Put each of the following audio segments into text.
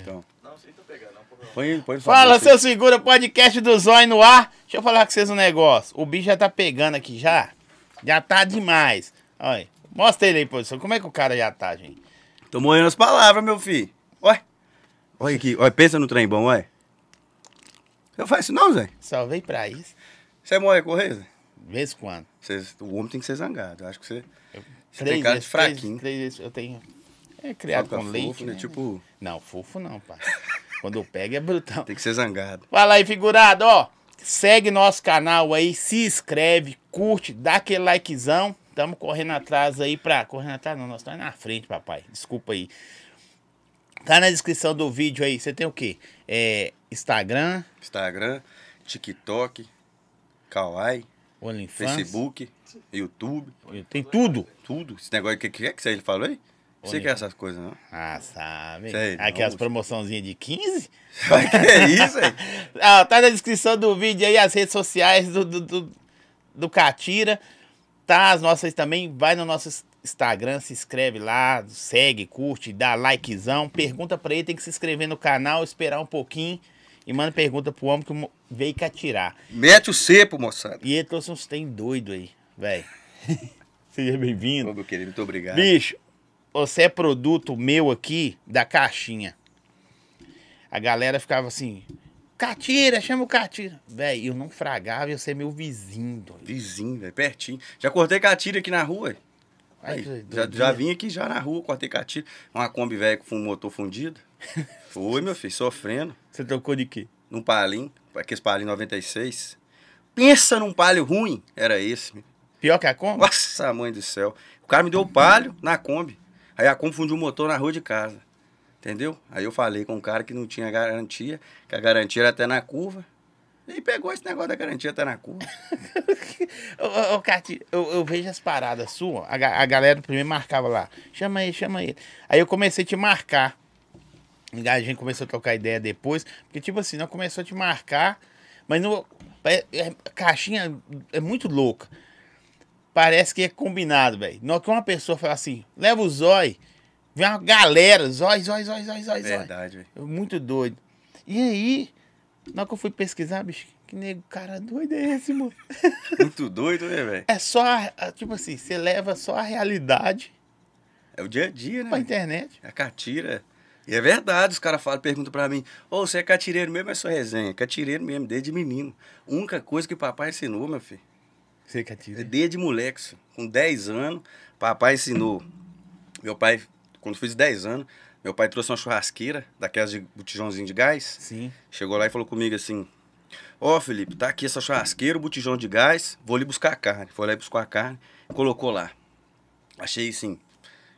Então. Não, sei tô pegando, não, põe, põe Fala, seu segura, podcast do Zóio no ar. Deixa eu falar com vocês um negócio. O bicho já tá pegando aqui já. Já tá demais. Olha, mostra ele aí, posição. Como é que o cara já tá, gente? Tô morrendo as palavras, meu filho. Olha. Olha aqui, olha, pensa no trem bom, olha. Eu faço isso não, Zé? Só veio pra isso. Você morre correr, Zé? Vez quando. o homem tem que ser zangado. Eu acho que você. Você tem cara vezes, de fraquinho. Três, três vezes eu tenho. É criado com fofo, leite. Né? né? Tipo. Não, fofo não, pai. Quando eu pego é brutal. Tem que ser zangado. Vai lá aí, figurado, ó. Segue nosso canal aí, se inscreve, curte, dá aquele likezão. Tamo correndo atrás aí pra. Correndo atrás não, nós estamos na frente, papai. Desculpa aí. Tá na descrição do vídeo aí. Você tem o quê? É, Instagram. Instagram, TikTok, Kawaii, OnlyFans, Facebook, YouTube. Tem tudo? Tudo. Esse negócio que, que é que você falou aí? Você quer é essas coisas, não? Ah, sabe. Sei, Aquelas promoçãozinhas de 15? que é isso aí? ah, tá na descrição do vídeo aí as redes sociais do, do, do, do Catira. Tá, as nossas também. Vai no nosso Instagram, se inscreve lá, segue, curte, dá likezão. Pergunta pra ele, tem que se inscrever no canal, esperar um pouquinho. E manda pergunta pro homem que veio catirar. Mete o cepo, moçada. E ele trouxe uns tem doido aí, velho. Seja bem-vindo. Meu querido, muito obrigado. Bicho, você é produto meu aqui da caixinha. A galera ficava assim, Catira, chama o Catira. Velho, eu não fragava, eu ser meu vizinho. Doido. Vizinho, velho, pertinho. Já cortei Catira aqui na rua. Aí, já, já, vim aqui já na rua, cortei Catira. Uma Kombi velha com um motor fundido. Foi, meu filho, sofrendo. Você tocou de quê? Num palim, aqueles palim 96. Pensa num palio ruim, era esse. Meu. Pior que a Kombi? Nossa, mãe do céu. O cara me deu o palio na Kombi. Aí a ah, confundiu o motor na rua de casa. Entendeu? Aí eu falei com um cara que não tinha garantia, que a garantia era até na curva. E pegou esse negócio da garantia até na curva. ô, ô Cati, eu, eu, vejo as paradas suas. A, a galera primeiro marcava lá. Chama ele, chama ele. Aí eu comecei a te marcar. A gente começou a trocar ideia depois. Porque, tipo assim, não começou a te marcar. Mas não. É, é, caixinha é muito louca. Parece que é combinado, velho. Não que uma pessoa fala assim, leva o zói. Vem uma galera, zói, zói, zói, zói, zói. Verdade, velho. Muito doido. E aí, na hora que eu fui pesquisar, bicho, que nego, cara doido é esse, mano? Muito doido, né, velho? É só, a, tipo assim, você leva só a realidade. É o dia a dia, né? Pra internet. É a catira. E é verdade, os caras falam, perguntam pra mim, ô, oh, você é catireiro mesmo, é sua resenha? Catireiro mesmo, desde menino. Única coisa que o papai ensinou, meu filho Sei que ativa. É, é desde moleque, com 10 anos, papai ensinou. Meu pai, quando fiz 10 anos, meu pai trouxe uma churrasqueira, daquelas de botijãozinho de gás. Sim. Chegou lá e falou comigo assim: Ó, oh, Felipe, tá aqui essa churrasqueira, o botijão de gás, vou ali buscar a carne. Foi lá e buscou a carne, colocou lá. Achei assim,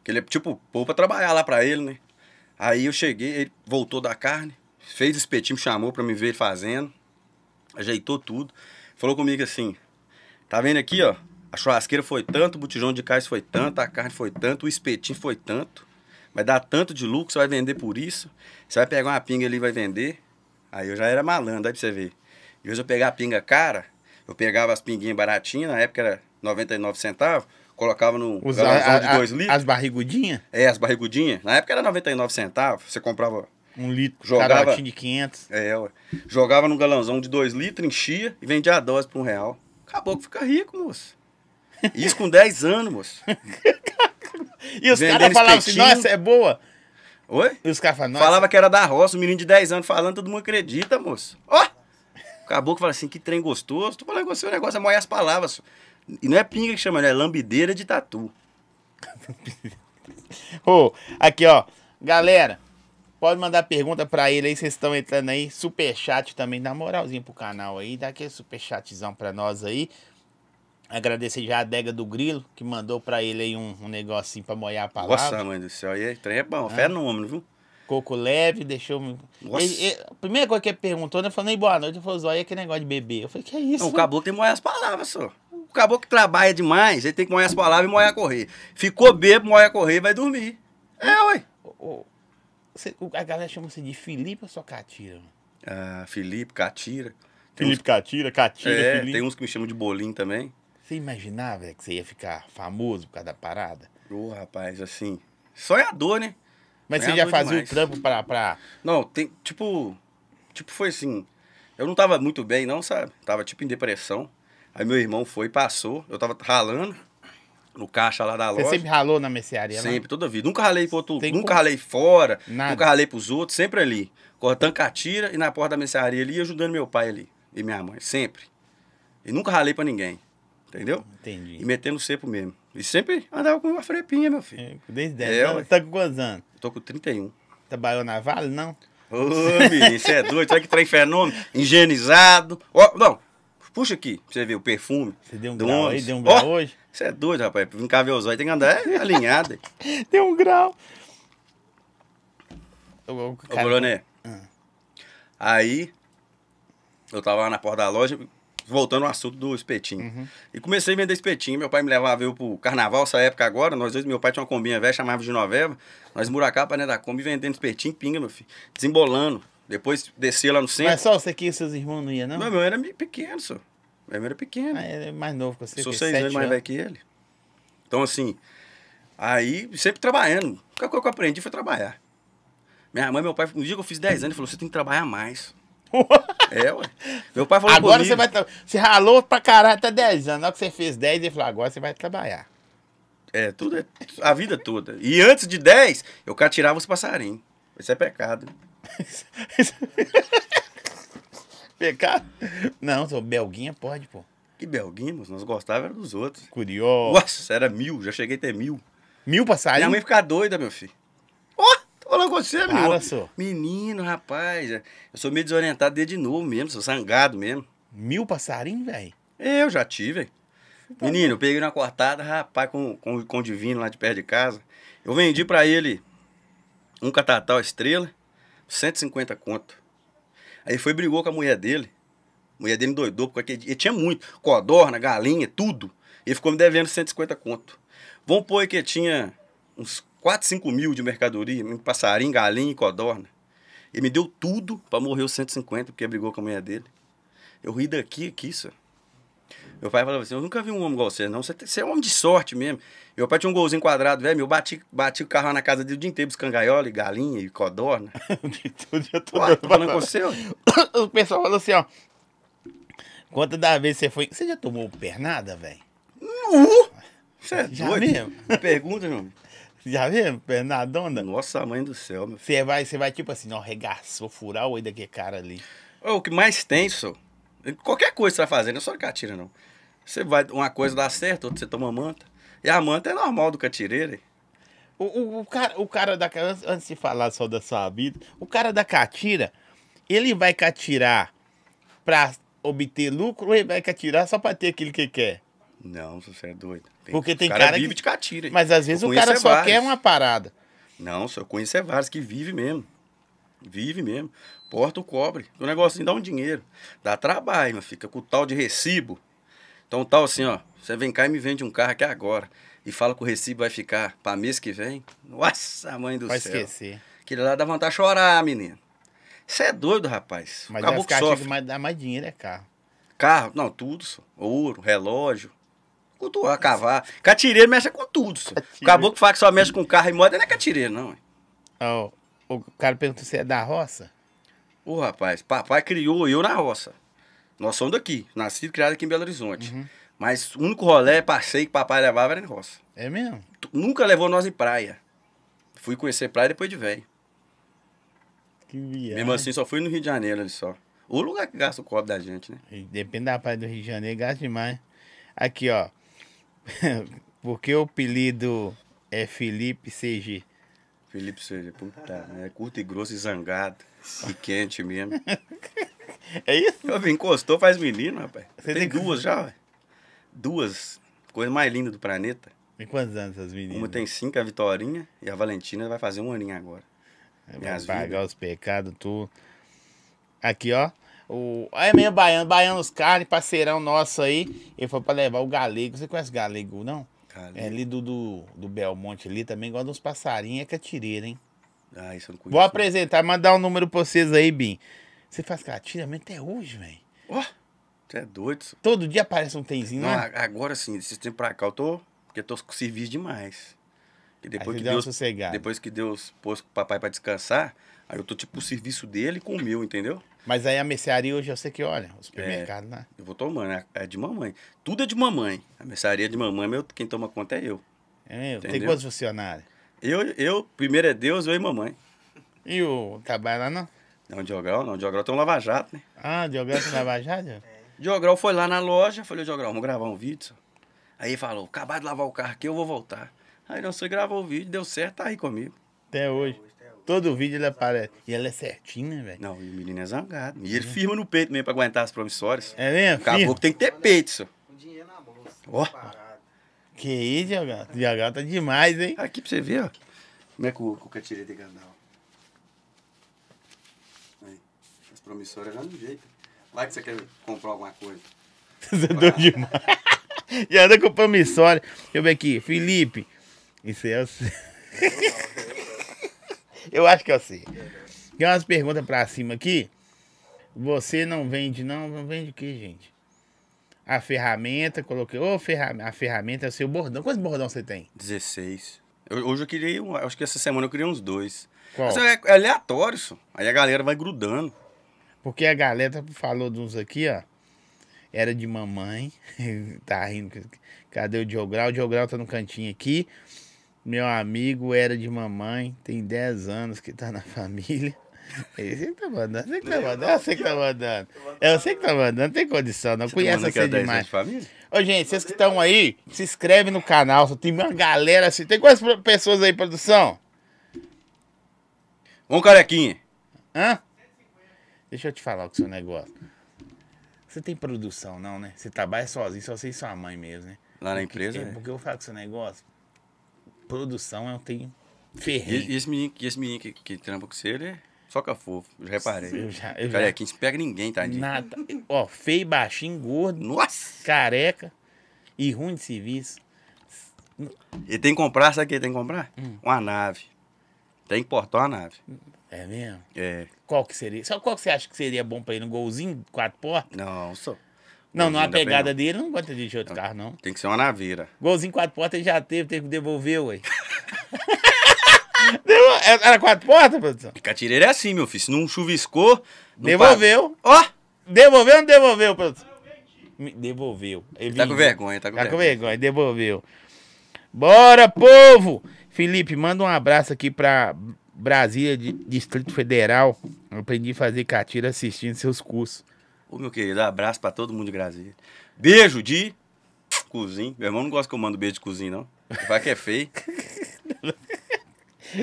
que ele é tipo pôr pra trabalhar lá pra ele, né? Aí eu cheguei, ele voltou da carne, fez o espetinho, me chamou pra me ver ele fazendo, ajeitou tudo. Falou comigo assim: Tá vendo aqui, ó? A churrasqueira foi tanto, o botijão de cais foi tanto, a carne foi tanto, o espetinho foi tanto. Vai dar tanto de lucro, você vai vender por isso. Você vai pegar uma pinga ali e vai vender. Aí eu já era malandro, aí pra você ver. E hoje eu pegava a pinga cara, eu pegava as pinguinhas baratinhas, na época era 99 centavos, colocava no Os, a, de 2 litros. As barrigudinhas? É, as barrigudinhas. Na época era 99 centavos, você comprava... Um litro, jogava, cada de 500. É, ué. Jogava no galãozão de 2 litros, enchia e vendia a dose por um real. Acabou que fica rico, moço. Isso com 10 anos, moço. e os caras falavam assim, nossa, é boa. Oi? E os caras falavam, Falava que era da roça, um menino de 10 anos falando, todo mundo acredita, moço. Ó! Oh! Acabou que fala assim, que trem gostoso. Tu falando com você, o negócio é moer as palavras. E não é pinga que chama, não, né? é lambideira de tatu. oh, aqui, ó. Galera, Pode mandar pergunta pra ele aí, vocês estão entrando aí. Superchat também, dá moralzinha pro canal aí, dá aquele superchatzão pra nós aí. Agradecer já a adega do Grilo, que mandou pra ele aí um, um negocinho pra moiar a palavra. Nossa, mãe do céu, aí é, trem é bom, ah. fenômeno, viu? Coco leve, deixou. Nossa. Ele, ele, a primeira coisa que ele perguntou, né? Eu falei, boa noite. Ele falou, olha que negócio de beber. Eu falei, que é isso? Não, o caboclo tem que moer as palavras, só. O caboclo que trabalha demais, ele tem que moer as palavras e moer a correr. Ficou bebo, moer a correr e vai dormir. É, ué. O, o, a galera chama você de Felipe ou só Catira? Ah, Felipe, Catira. Felipe uns... Catira, Catira, é, Felipe. Tem uns que me chamam de Bolim também. Você imaginava que você ia ficar famoso por causa da parada? Ô, oh, rapaz, assim. Sonhador, né? Mas sonhador você já fazia demais. o trampo pra, pra. Não, tem. Tipo. Tipo, foi assim. Eu não tava muito bem, não, sabe? Tava tipo em depressão. Aí meu irmão foi, passou. Eu tava ralando no caixa lá da loja. Você sempre ralou na mercearia, Sempre, né? toda vida. Nunca ralei pro outro, nunca ralei fora, Nada. nunca ralei pros outros, sempre ali. Cortando catira e na porta da mercearia ali, ajudando meu pai ali e minha mãe, sempre. E nunca ralei pra ninguém, entendeu? Entendi. E metendo sepo mesmo. E sempre andava com uma frepinha, meu filho. É, desde 10 é, anos. Tá com quantos anos? Tô com 31. Trabalhou na Vale, não? Ô, menino, você é doido. Olha que trem fenômeno. Higienizado. Ó, oh, não. Puxa aqui, pra você ver o perfume. Você deu um grau aí, deu um grau oh, hoje? Você é doido, rapaz. Pra vir cá ver os olhos, tem que andar é alinhado. tem um grau. O, o Ô, Bruné. Ah. Aí, eu tava lá na porta da loja, voltando ao assunto do espetinho. Uhum. E comecei a vender espetinho. Meu pai me levava eu pro carnaval, essa época agora. Nós dois, meu pai tinha uma combinha velha, chamava de Noveva. Nós muracapa, né, da Kombi, vendendo espetinho, pinga, meu filho. Desembolando. Depois descia lá no centro. Mas só você que e seus irmãos não iam, não? Não, meu, era pequeno, senhor. Meu irmão era pequeno. Ah, ele é mais novo que você. Sou seis anos, mais velho que ele. Então, assim, aí sempre trabalhando. A coisa que eu aprendi foi trabalhar. Minha mãe, meu pai, um dia que eu fiz 10 anos, ele falou: você tem que trabalhar mais. é, ué. Meu pai falou Agora você vai. Você ralou pra caralho até 10 anos. Na hora que você fez 10, ele falou: agora você vai trabalhar. É, tudo é. A vida toda. E antes de 10, eu catirava os passarinhos. Isso é pecado. Pecado? Não, sou belguinha pode, pô. Que belguinha, moço. Nós gostávamos dos outros. Curioso. Nossa, era mil. Já cheguei a ter mil. Mil passarinhos? Minha mãe fica doida, meu filho. Ó, oh, tô falando com você, Para, menino. Senhor. Menino, rapaz. É. Eu sou meio desorientado desde de novo mesmo. Sou zangado, mesmo. Mil passarinhos, velho? Eu já tive, velho. Tá menino, eu peguei uma cortada, rapaz, com, com, com o divino lá de perto de casa. Eu vendi pra ele um catatal estrela, 150 conto. Aí foi foi brigou com a mulher dele. A mulher dele doidou, porque ele tinha muito. Codorna, galinha, tudo. Ele ficou me devendo 150 conto. Vamos pôr aí que tinha uns 4, 5 mil de mercadoria, passarinho, galinha e codorna. Ele me deu tudo para morrer os 150, porque brigou com a mulher dele. Eu ri daqui, aqui, isso. Meu pai falava assim: Eu nunca vi um homem igual você, não. Você, é um homem de sorte mesmo. Meu pai tinha um golzinho quadrado, velho. Eu bati, bati o carro lá na casa dele o dia inteiro, buscando e galinha e codorna. o dia todo. Uai, tô falando com você, ó. O pessoal falou assim: Ó. Quantas da vez você foi. Você já tomou pernada, velho? Uh! Você é já doido? Mesmo? Pergunta, meu amigo. Já viu, onda Nossa, mãe do céu, meu Você vai, você vai tipo assim, ó, regaçou, furar o olho daquele cara ali. Ô, é o que mais tem, Qualquer coisa que você vai fazer, não é só catira, não. Você vai, uma coisa dá certo, outra você toma manta. E a manta é normal do catireiro. O, o, o, cara, o cara da. Antes de falar só da sua vida, o cara da catira, ele vai catirar pra obter lucro ou ele vai catirar só pra ter aquilo que quer? Não, você é doido. Tem, Porque tem cara, cara vive que... de catira. Mas às vezes o cara é só vários. quer uma parada. Não, só conheço é vários que vive mesmo. Vive mesmo. Porta o cobre. O negocinho dá um dinheiro. Dá trabalho, mas fica com o tal de recibo. Então tal assim, ó, você vem cá e me vende um carro aqui agora e fala que o recibo vai ficar para mês que vem. Nossa, mãe do vai céu. Vai esquecer. Aquele lá dá vontade de chorar, menino. Você é doido, rapaz. Mas Acabou que sofre. Mas dá mais dinheiro é carro. Carro, não, tudo, só. Ouro, relógio, cultuar, cavar. Catireiro mexe com tudo, só. Acabou que fala que só mexe com carro e moda, não é catireiro, não. Oh, o cara perguntou se é da roça. Ô, oh, rapaz, papai criou eu na roça. Nós somos daqui, nascido e criado aqui em Belo Horizonte. Uhum. Mas o único rolé, passeio que papai levava era em roça. É mesmo? Nunca levou nós em praia. Fui conhecer praia depois de velho. Que viagem. Mesmo assim, só fui no Rio de Janeiro ali só. O lugar que gasta o cobre da gente, né? Depende da praia do Rio de Janeiro, gasta demais. Aqui, ó. Porque o apelido é Felipe CG. Felipe CG, puta, é Curto e grosso e zangado. E quente mesmo. É isso? Eu, encostou, faz menino, rapaz. Você tem, tem duas já, velho. Duas. Coisa mais linda do planeta. Tem quantos anos essas meninas? Uma tem cinco, a Vitorinha, e a Valentina vai fazer um aninho agora. É, vai pagar vidas. os pecados, tudo. Aqui, ó. O... Aí é mesmo, Baiano. Baiano os carnes, parceirão nosso aí. Ele foi pra levar o galego. Você conhece galego, não? Galego. É ali do, do, do Belmonte ali também, igual uns passarinhos, é catireira, hein? Ah, isso eu não conheço. Vou apresentar, mandar um número pra vocês aí, Bim. Você faz caatinga até hoje, velho. Ó, oh, você é doido. Todo dia aparece um tenzinho, não, né? Agora sim, desse tempo pra cá eu tô. Porque eu tô com serviço demais. E depois que Deus, sossegado. depois que Deus pôs o papai pra descansar, aí eu tô tipo o serviço dele com o meu, entendeu? Mas aí a mercearia hoje eu sei que olha, o supermercado, é, né? Eu vou tomando, é, é de mamãe. Tudo é de mamãe. A mercearia é de mamãe, meu, quem toma conta é eu. É eu. Tem quantos funcionários? Eu, eu, primeiro é Deus, eu e mamãe. E o trabalho lá não? Não, Diogral não. Diogral tem um lava-jato, né? Ah, Diogral tem lava-jato? é. Diogral foi lá na loja, falei, Diogral, vamos gravar um vídeo. Aí ele falou, acabar de lavar o carro aqui, eu vou voltar. Aí nós você gravou o vídeo, deu certo, tá aí comigo. Até hoje. Todo vídeo ele aparece. E ela é certinha, né, velho? Não, e o menino é zangado. E ele firma no peito mesmo pra aguentar as promissórias. É mesmo? Acabou que tem que ter peito, senhor. Com dinheiro na bolsa. Ó. Que isso, Diogão? Diogão tá demais, hein? Aqui pra você ver, ó. Como é que o, o catirei é de gandão? promissora já no é jeito. Vai que você quer comprar alguma coisa. Você é demais. já anda com promissória. Deixa eu ver aqui. Felipe. Isso é o assim. C. eu acho que é o assim. C. Tem umas perguntas pra cima aqui. Você não vende, não? Não vende o que, gente? A ferramenta, coloquei. Ô, oh, ferramenta. A ferramenta é o seu bordão. Quantos bordão você tem? 16. Eu, hoje eu queria. Acho que essa semana eu queria uns dois. Qual? Mas é, é aleatório, isso. Aí a galera vai grudando. Porque a galera falou de uns aqui, ó. Era de mamãe. tá rindo. Cadê o Diogral? O Diogral tá no cantinho aqui. Meu amigo era de mamãe. Tem 10 anos que tá na família. Você que tá mandando, você que tá mandando, você que tá mandando. Eu sei que tá mandando, não tem condição, não tá conhece você assim é demais. Ô, gente, vocês que estão aí, se inscreve no canal, só tem uma galera assim. Tem quantas pessoas aí, produção? Um carequinha. Hã? Deixa eu te falar o seu negócio. Você tem produção, não, né? Você trabalha sozinho, só você e sua mãe mesmo, né? Lá na empresa? É, é, porque eu falo que seu negócio, produção eu tenho ferrenho. E, e esse menino, e esse menino que, que trampa com você, ele é só é fofo, eu já reparei. Eu já, eu Cara, já... aqui não pega ninguém, tadinho. Nada. Ó, feio, baixinho, gordo. Nossa! Careca e ruim de serviço. E tem que comprar, sabe o que tem que comprar? Hum. Uma nave. Tem que portar uma nave. É mesmo? É. Qual que seria? Só qual que você acha que seria bom pra ir no golzinho, quatro portas? Não, só. Não, não a pegada dele, não gosta de dirigir outro não. carro, não. Tem que ser uma naveira. Golzinho, quatro portas, ele já teve, teve que devolver, ué. É, era quatro portas, produção? Catireira é assim, meu filho. Se não chuviscou. Não devolveu. Ó! Oh! Devolveu ou não devolveu, produção? Devolveu. Ele tá com vergonha, tá com tá vergonha. Tá com vergonha, devolveu. Bora, povo! Felipe, manda um abraço aqui pra Brasília, de Distrito Federal. Aprendi a fazer catira assistindo seus cursos. Ô, meu querido, abraço para todo mundo de Brasília. Beijo de cozinha. Meu irmão não gosta que eu mando beijo de cozinha, não. Vai que é feio.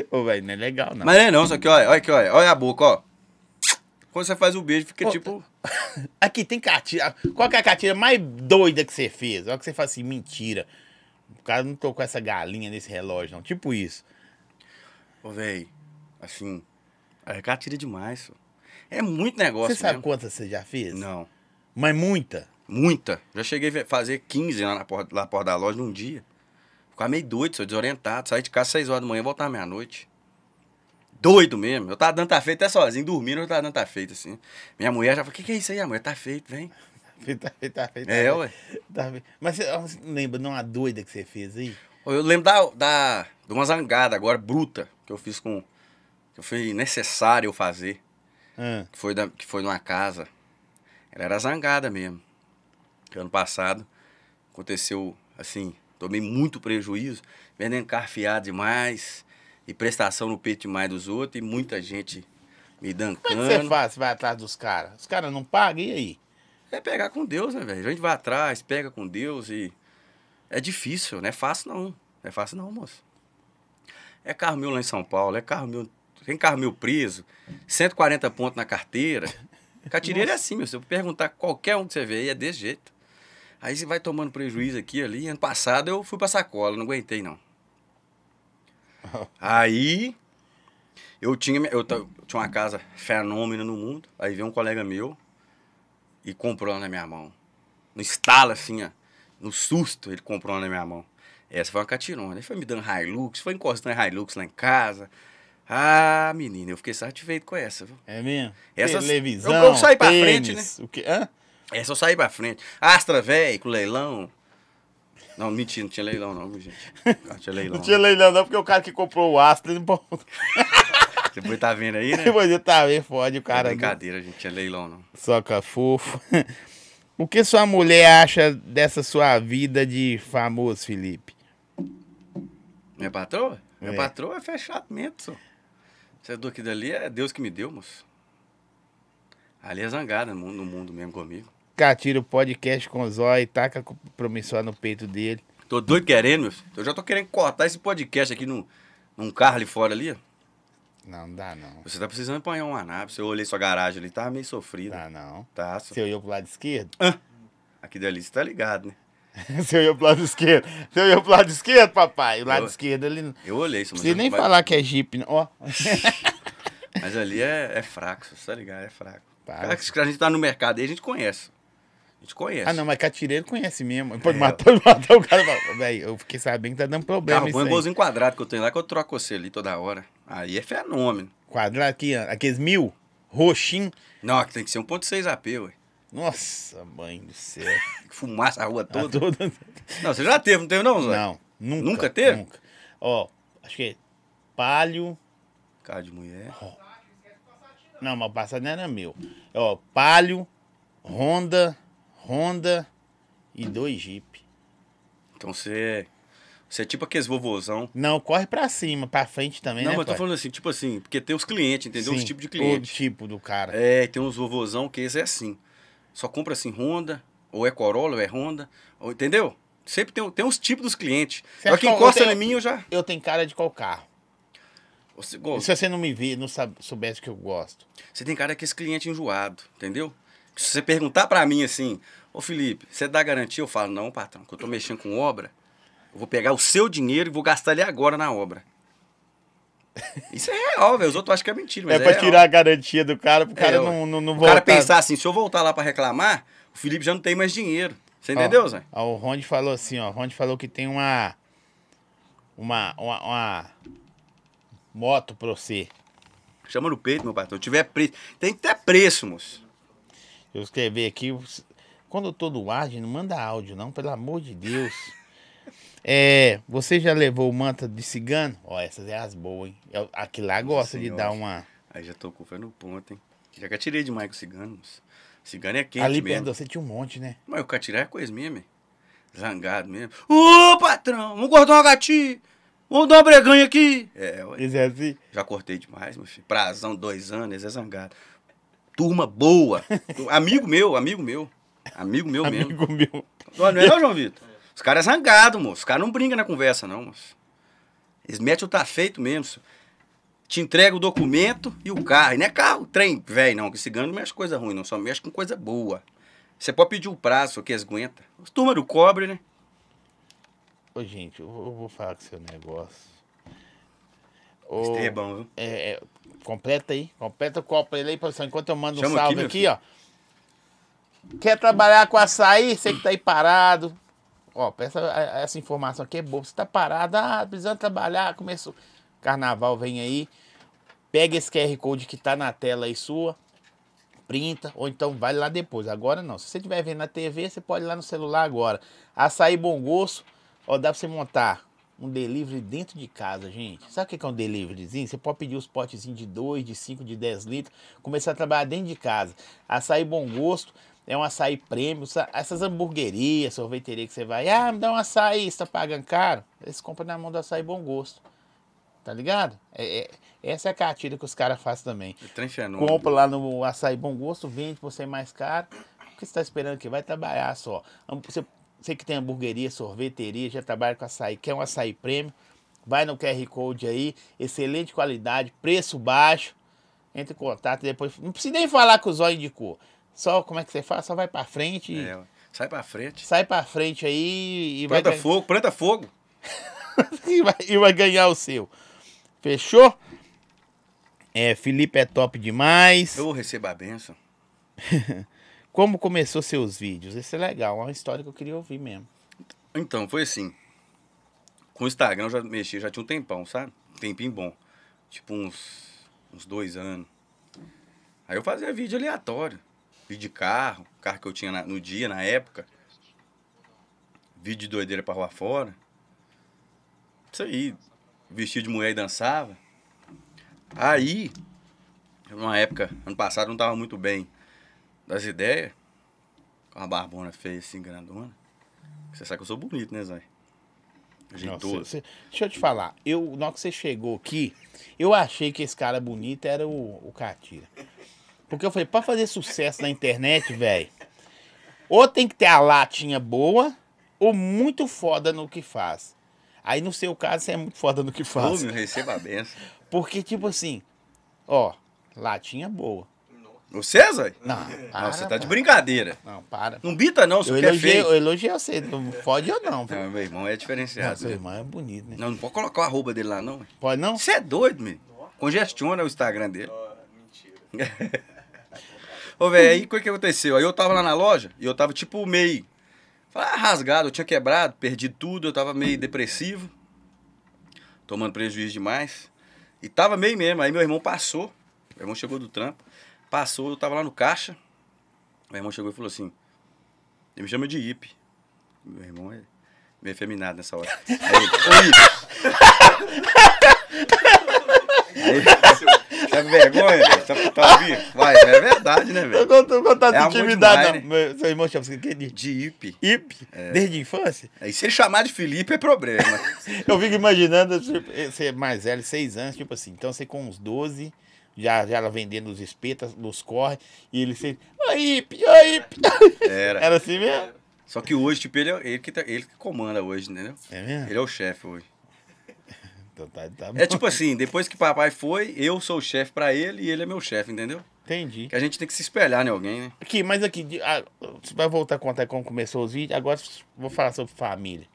Ô, velho, não é legal, não. Mas não é não, só que olha, olha aqui, olha, olha a boca, ó. Quando você faz o beijo, fica Ô, tipo. Aqui tem catira. Qual que é a catira mais doida que você fez? Olha que você fala assim, mentira. O cara não tocou essa galinha nesse relógio, não. Tipo isso. Ô, velho. Assim, tira demais. Só. É muito negócio. Você sabe quantas você já fez? Não. Mas muita? Muita. Já cheguei a fazer 15 lá na porta, lá porta da loja num dia. Ficava meio doido, sou desorientado. Saí de casa às 6 horas da manhã e voltava meia-noite. Doido mesmo. Eu tava dando tá feito até sozinho, dormindo, eu tava dando tá feito assim. Minha mulher já falou: o que, que é isso aí, amor? Tá feito, vem. Tá feito, tá feito. Tá é, tá ué. Tá feito. Mas você, você lembra de uma doida que você fez aí? Eu lembro da, da, de uma zangada agora, bruta, que eu fiz com que foi necessário eu fazer. É. Que, foi da, que foi numa casa. Ela era zangada mesmo. Que ano passado aconteceu assim, tomei muito prejuízo, vendendo carfiado demais e prestação no peito demais dos outros e muita gente me dancando. Como é que você faz? vai atrás dos caras? Os caras não pagam, e aí? É pegar com Deus, né, velho? A gente vai atrás, pega com Deus e. É difícil, não é fácil não. Não é fácil não, moço. É carro meu lá em São Paulo, é carro meu tem carro mil preso, 140 pontos na carteira. Catireiro é assim, meu. Se eu perguntar qualquer um que você vê aí, é desse jeito. Aí você vai tomando prejuízo aqui ali. Ano passado eu fui pra sacola, não aguentei, não. aí eu tinha, eu tinha uma casa fenômena no mundo. Aí veio um colega meu e comprou na minha mão. No estalo, assim, ó. No susto, ele comprou na minha mão. Essa foi uma catirona. Ele foi me dando Hilux, foi encostando Hilux lá em casa. Ah, menina, eu fiquei satisfeito com essa, viu? É mesmo? Essa, Televisão, eu, eu saí pra tênis, frente, né? O que, hã? Essa eu saí pra frente. Astra, velho, com leilão. Não, mentira, não tinha leilão não, gente. Não tinha leilão. não tinha leilão não, porque o cara que comprou o Astra... Você Depois tá vendo aí, né? Depois tá vendo, fode o é cara. É brincadeira, a gente, tinha leilão não. Soca fofo. O que sua mulher acha dessa sua vida de famoso, Felipe? Minha patroa? Minha é. patroa é mesmo, senhor. Essa é dor aqui dali é Deus que me deu, moço. Ali é zangada no mundo mesmo comigo. Catira o podcast com o zóio, taca promissor no peito dele. Tô doido querendo, meu filho. Eu já tô querendo cortar esse podcast aqui num, num carro ali fora ali, ó. Não, não dá não. Você tá precisando apanhar uma nave. Se eu olhei sua garagem ali, tava meio sofrido. Tá não. Tá, Você olhou pro lado esquerdo? Ah, aqui dali você tá ligado, né? Você olhou pro lado esquerdo. Você olhou pro lado esquerdo, papai. O lado eu, esquerdo ali. Eu olhei, isso, mas. Você nem vai... falar que é Jeep, né? Ó. mas ali é, é fraco, você tá ligado? É fraco. Cara, a gente tá no mercado aí, a gente conhece. A gente conhece. Ah, não, mas catireiro conhece mesmo. Pode é. matar, matar o cara. Velho, eu fiquei sabendo que tá dando problema. Carro bom é quadrado que eu tenho lá, que eu troco você ali toda hora. Aí é fenômeno. Quadrado aqui, Aqueles mil, roxinho. Não, tem que ser 1.6 AP, ué. Nossa, mãe do céu. que Fumaça a rua toda. A toda. Não, você já teve, não teve não, Zé? Não, nunca. Nunca teve? Nunca. Ó, acho que é palho... Cara de mulher. Ó. Não, mas o passado não era meu. Ó, palho, Honda, Honda e dois Jeep. Então você... Você é tipo aqueles vovôzão. Não, corre pra cima, pra frente também, não, né? mas eu tô falando assim, tipo assim, porque tem os clientes, entendeu? Sim, os tipos de cliente. Todo tipo do cara. É, tem uns vovôzão que esse é assim só compra assim Honda, ou é Corolla, ou é Honda, ou, entendeu? Sempre tem, tem uns tipos dos clientes. Só que encosta em mim, eu já. Eu tenho cara de qual carro? Você se você não me vê não sabe, soubesse que eu gosto. Você tem cara que esse cliente é enjoado, entendeu? Se você perguntar para mim assim, ô Felipe, você dá garantia? Eu falo, não, patrão, que eu tô mexendo com obra, eu vou pegar o seu dinheiro e vou gastar ele agora na obra. Isso é real, velho. Os outros acham que é mentira. Mas é, é pra real. tirar a garantia do cara, pro é, cara é, não, não, não, voltar. O cara pensar assim, se eu voltar lá para reclamar, o Felipe já não tem mais dinheiro. Você entendeu, ó, Zé? Ó, o Ronde falou assim, ó. O Ronde falou que tem uma... Uma... Uma... uma moto pra você. Chama no peito, meu patrão. Se tiver preço... Tem que ter preço, moço. Eu escrevi aqui... Quando eu tô do ar, não manda áudio, não. Pelo amor de Deus. É, você já levou manta de cigano? Ó, essas é as boas, hein? Eu, é aqui lá gosta Senhor. de dar uma. Aí já tô com no ponto, hein? Já que atirei demais com ciganos. Cigano é quente Ali mesmo. Ali perto você tinha um monte, né? Mas o catiré é coisa minha, meu. Zangado mesmo. Ô, patrão, vamos cortar uma gatinha. Vamos dar uma breganha aqui. É, ué. é assim. Já cortei demais, meu filho. Prazão, dois anos, eles é zangado. Turma boa. amigo meu, amigo meu. Amigo meu mesmo. Amigo meu. Não é não, João Vitor? Os caras é zangado, moço. Os caras não brinca na conversa, não, moço. Eles metem o tá feito mesmo. Moço. Te entrega o documento e o carro. E não é carro, trem, velho, não. Que cigano não mexe coisa ruim, não. Só mexe com coisa boa. Você pode pedir o prazo que eles Os turma do cobre, né? Ô, gente, eu vou falar com seu negócio. Ô, é bom, viu? É, é, completa aí. Completa o copo aí, professor. Enquanto eu mando Chama um salve aqui, aqui ó. Quer trabalhar com açaí? Você que tá aí parado, Ó, essa, essa informação aqui é boa. Você tá parado, ah, precisando trabalhar, começou. Carnaval vem aí. Pega esse QR Code que tá na tela aí sua, printa, ou então vai lá depois. Agora não. Se você estiver vendo na TV, você pode ir lá no celular agora. Açaí Bom Gosto, ó, dá pra você montar um delivery dentro de casa, gente. Sabe o que é um deliveryzinho? Você pode pedir os potezinhos de 2, de 5, de 10 litros, começar a trabalhar dentro de casa. Açaí Bom Gosto é um açaí prêmio. Essas hamburguerias, sorveteria que você vai, ah, me dá um açaí, está pagando caro. Eles compram na mão do açaí bom gosto. Tá ligado? É, é, essa é a cartilha que os caras fazem também. É é, Compra é? lá no açaí bom gosto, vende pra você mais caro. O que você tá esperando que vai trabalhar só? Você, você que tem hamburgueria, sorveteria, já trabalha com açaí, quer um açaí prêmio, vai no QR Code aí, excelente qualidade, preço baixo. Entre em contato e depois. Não precisa nem falar com o Zóio cor. Só como é que você faz? Só vai pra frente. É, sai pra frente. Sai pra frente aí e planta vai. Fogo, planta fogo, planta fogo. e, vai, e vai ganhar o seu. Fechou? É, Felipe é top demais. Eu recebo a benção. Como começou seus vídeos? Isso é legal, é uma história que eu queria ouvir mesmo. Então, foi assim. Com o Instagram eu já mexi, já tinha um tempão, sabe? Tempinho bom. Tipo uns, uns dois anos. Aí eu fazia vídeo aleatório. Vídeo de carro, carro que eu tinha na, no dia, na época. Vídeo de doideira pra rua fora. Isso aí. Vestido de mulher e dançava. Aí, numa época, ano passado não tava muito bem das ideias. Com uma barbona feia assim, grandona. Você sabe que eu sou bonito, né, Zé? Jeitoso. Nossa, cê, deixa eu te falar. Eu, na hora que você chegou aqui, eu achei que esse cara bonito era o, o Catira. Porque eu falei, pra fazer sucesso na internet, velho, ou tem que ter a latinha boa, ou muito foda no que faz. Aí no seu caso, você é muito foda no que faz. Pô, receba a benção. Porque, tipo assim, ó, latinha boa. O César? Não. Para, não, você tá de brincadeira. Não, para. Não bita, não, seu eu é elogiei, Eu elogiei você, não fode ou não. Pô. Não, meu irmão é diferenciado. Não, seu né? irmão é bonito, né? Não, não pode colocar o arroba dele lá, não. Pode não? Você é doido, meu. Congestiona o Instagram dele. Oh, mentira. Ô, velho, aí o que, que aconteceu? Aí eu tava lá na loja e eu tava tipo meio ah, rasgado, eu tinha quebrado, perdi tudo, eu tava meio depressivo, tomando prejuízo demais. E tava meio mesmo. Aí meu irmão passou, meu irmão chegou do trampo, passou, eu tava lá no caixa. Meu irmão chegou e falou assim: ele me chama de Ipe. Meu irmão é meio efeminado nessa hora. Aí ele, ô Ipe! aí, você é vergonha, tá, tá vivo. Vai, é verdade, né, velho? Eu conto, conto é intimidade. Mãe, né? né? seu irmão chama você de, de Ipe. Ipe? É. Desde a infância? e se ele chamar de Felipe é problema. eu fico imaginando tipo, você é mais velho, seis anos, tipo assim. Então você com uns 12, já, já ela vendendo os espetas, nos corre, e ele sempre. a Ipe, a Ipe. Era. Era assim mesmo? Só que hoje, tipo, ele, é, ele, que, tá, ele que comanda hoje, né? É mesmo? Ele é o chefe hoje. Então tá, tá bom. É tipo assim, depois que papai foi, eu sou o chefe para ele e ele é meu chefe, entendeu? Entendi. Que a gente tem que se espelhar em alguém, né? Aqui, mas aqui, você vai voltar a contar como começou os vídeos. Agora vou falar sobre família.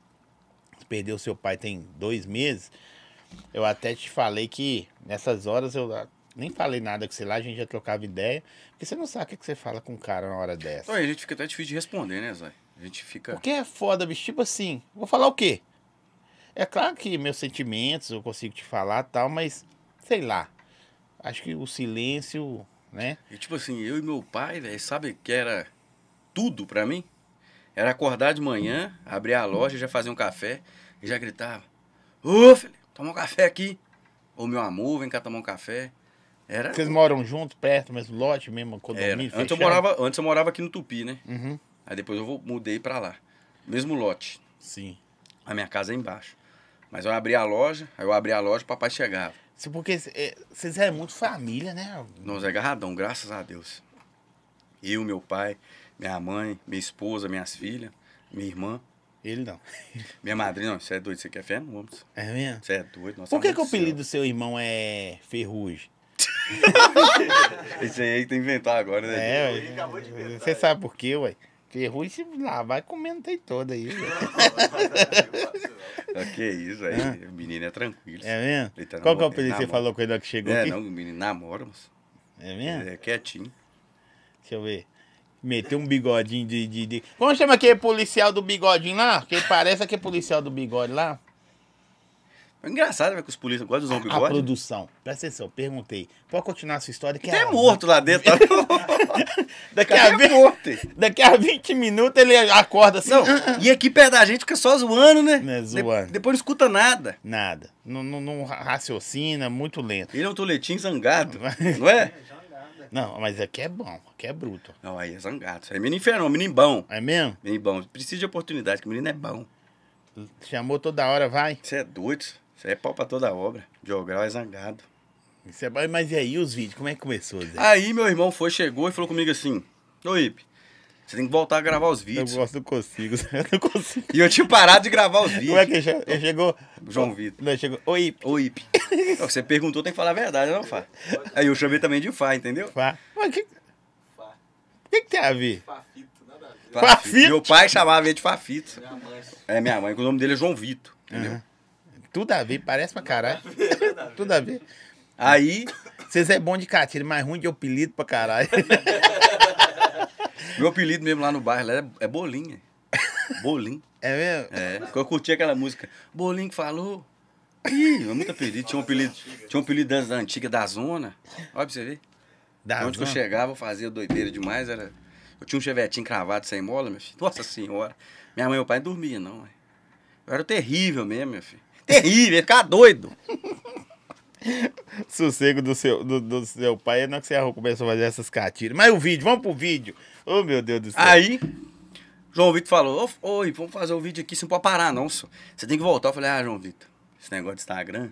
Você perdeu seu pai tem dois meses. Eu até te falei que nessas horas eu ah, nem falei nada com você lá, a gente já trocava ideia. Porque você não sabe o que você fala com o cara na hora dessa. Então, a gente fica até difícil de responder, né, Zói? A gente fica. Porque é foda, bicho. Tipo assim, vou falar o quê? É claro que meus sentimentos eu consigo te falar tal, mas sei lá. Acho que o silêncio, né? E tipo assim, eu e meu pai, velho, sabe que era tudo para mim? Era acordar de manhã, abrir a loja, já fazer um café e já gritava: Ô, filho, toma um café aqui. Ô, meu amor, vem cá tomar um café. Era... Vocês moram juntos, perto, mesmo lote, mesmo condomínio? Antes eu, morava, antes eu morava aqui no Tupi, né? Uhum. Aí depois eu vou, mudei pra lá. Mesmo lote. Sim. A minha casa é embaixo. Mas eu abri a loja, aí eu abri a loja, o papai chegava. Porque é, vocês é muito família, né? Nós é garradão, graças a Deus. Eu, meu pai, minha mãe, minha esposa, minhas filhas, minha irmã. Ele não. Minha madrinha, não, você é doido, você quer fé? Não, vamos. É mesmo? Você é doido. Nossa, Por que, que o apelido do seu irmão é Ferrugem? Isso aí é tem que inventar agora, né? É, ué. Você é. sabe por quê, ué? Ferrugem, é lá, vai comendo aí toda aí. Ah, que isso aí, o menino é tranquilo. É mesmo? Ele tá Qual que é o apelido que você falou com ele que chegou é, aqui? não, o menino namora, moço. É mesmo? Ele é, é quietinho. Deixa eu ver. Meteu um bigodinho de, de, de... Como chama aquele policial do bigodinho lá? Que parece aquele policial do bigode lá? É engraçado ver né, que os polícias gostam de usar um bigode. A produção. Presta atenção, perguntei. Pode continuar a sua história? Que é morto lá dentro. Tá? daqui, a 20, morto. daqui a 20 minutos ele acorda assim. Não, e aqui perto da gente fica só zoando, né? É zoando. De, depois não escuta nada. Nada. Não, não, raciocina, muito lento. Ele é um toletinho zangado, não é? É, é? Não, mas aqui é bom, aqui é bruto. Não, aí é zangado. Isso aí é menino inferno, menino bom. É mesmo? Menino bom. Precisa de oportunidade, que o menino é bom. Chamou toda hora, vai. Você é doido. Isso é pau pra toda obra. Jogral é zangado. Isso é... Mas e aí os vídeos? Como é que começou, Zé? Aí meu irmão foi, chegou e falou comigo assim: Ô Ipe, você tem que voltar a gravar os vídeos. Eu gosto, não consigo, eu não consigo. E eu tinha parado de gravar os vídeos. Como é que che ele chegou? João Vitor. Não, chegou. Ô Ipe. Ô Ipe. Você perguntou, tem que falar a verdade, não, Fá? Aí eu chamei também de Fá, entendeu? Fá. Mas que. Fá. O que, que tem a ver? Fafito, nada a ver. Fafito. Meu pai chamava ele de Fafito. Minha mãe. É, minha mãe, o nome dele é João Vitor, entendeu? Uhum. Tudo a ver, parece pra caralho. Tudo a ver. Aí, vocês é bom de catira, mas ruim de apelido pra caralho. Meu apelido mesmo lá no bairro lá é, é Bolinha. Bolinho. É mesmo? É, porque eu curti aquela música. Bolinho que falou. Ih, é muito apelido. Tinha um apelido, tinha um apelido das antigas, da zona. Olha pra você ver. Da onde zona. que eu chegava, eu fazia doideira demais. Era... Eu tinha um chevetinho cravado sem mola, meu filho. Nossa senhora. Minha mãe e meu pai não dormiam, não. Eu era terrível mesmo, meu filho terrível, ia ficar doido. Sossego do seu, do, do seu pai, não é que você começou a fazer essas catiras. Mas o vídeo, vamos pro vídeo. Ô oh, meu Deus do céu. Aí, João Vitor falou: Oi, vamos fazer o vídeo aqui, você não pode parar, não, Você tem que voltar. Eu falei: Ah, João Vitor, esse negócio de Instagram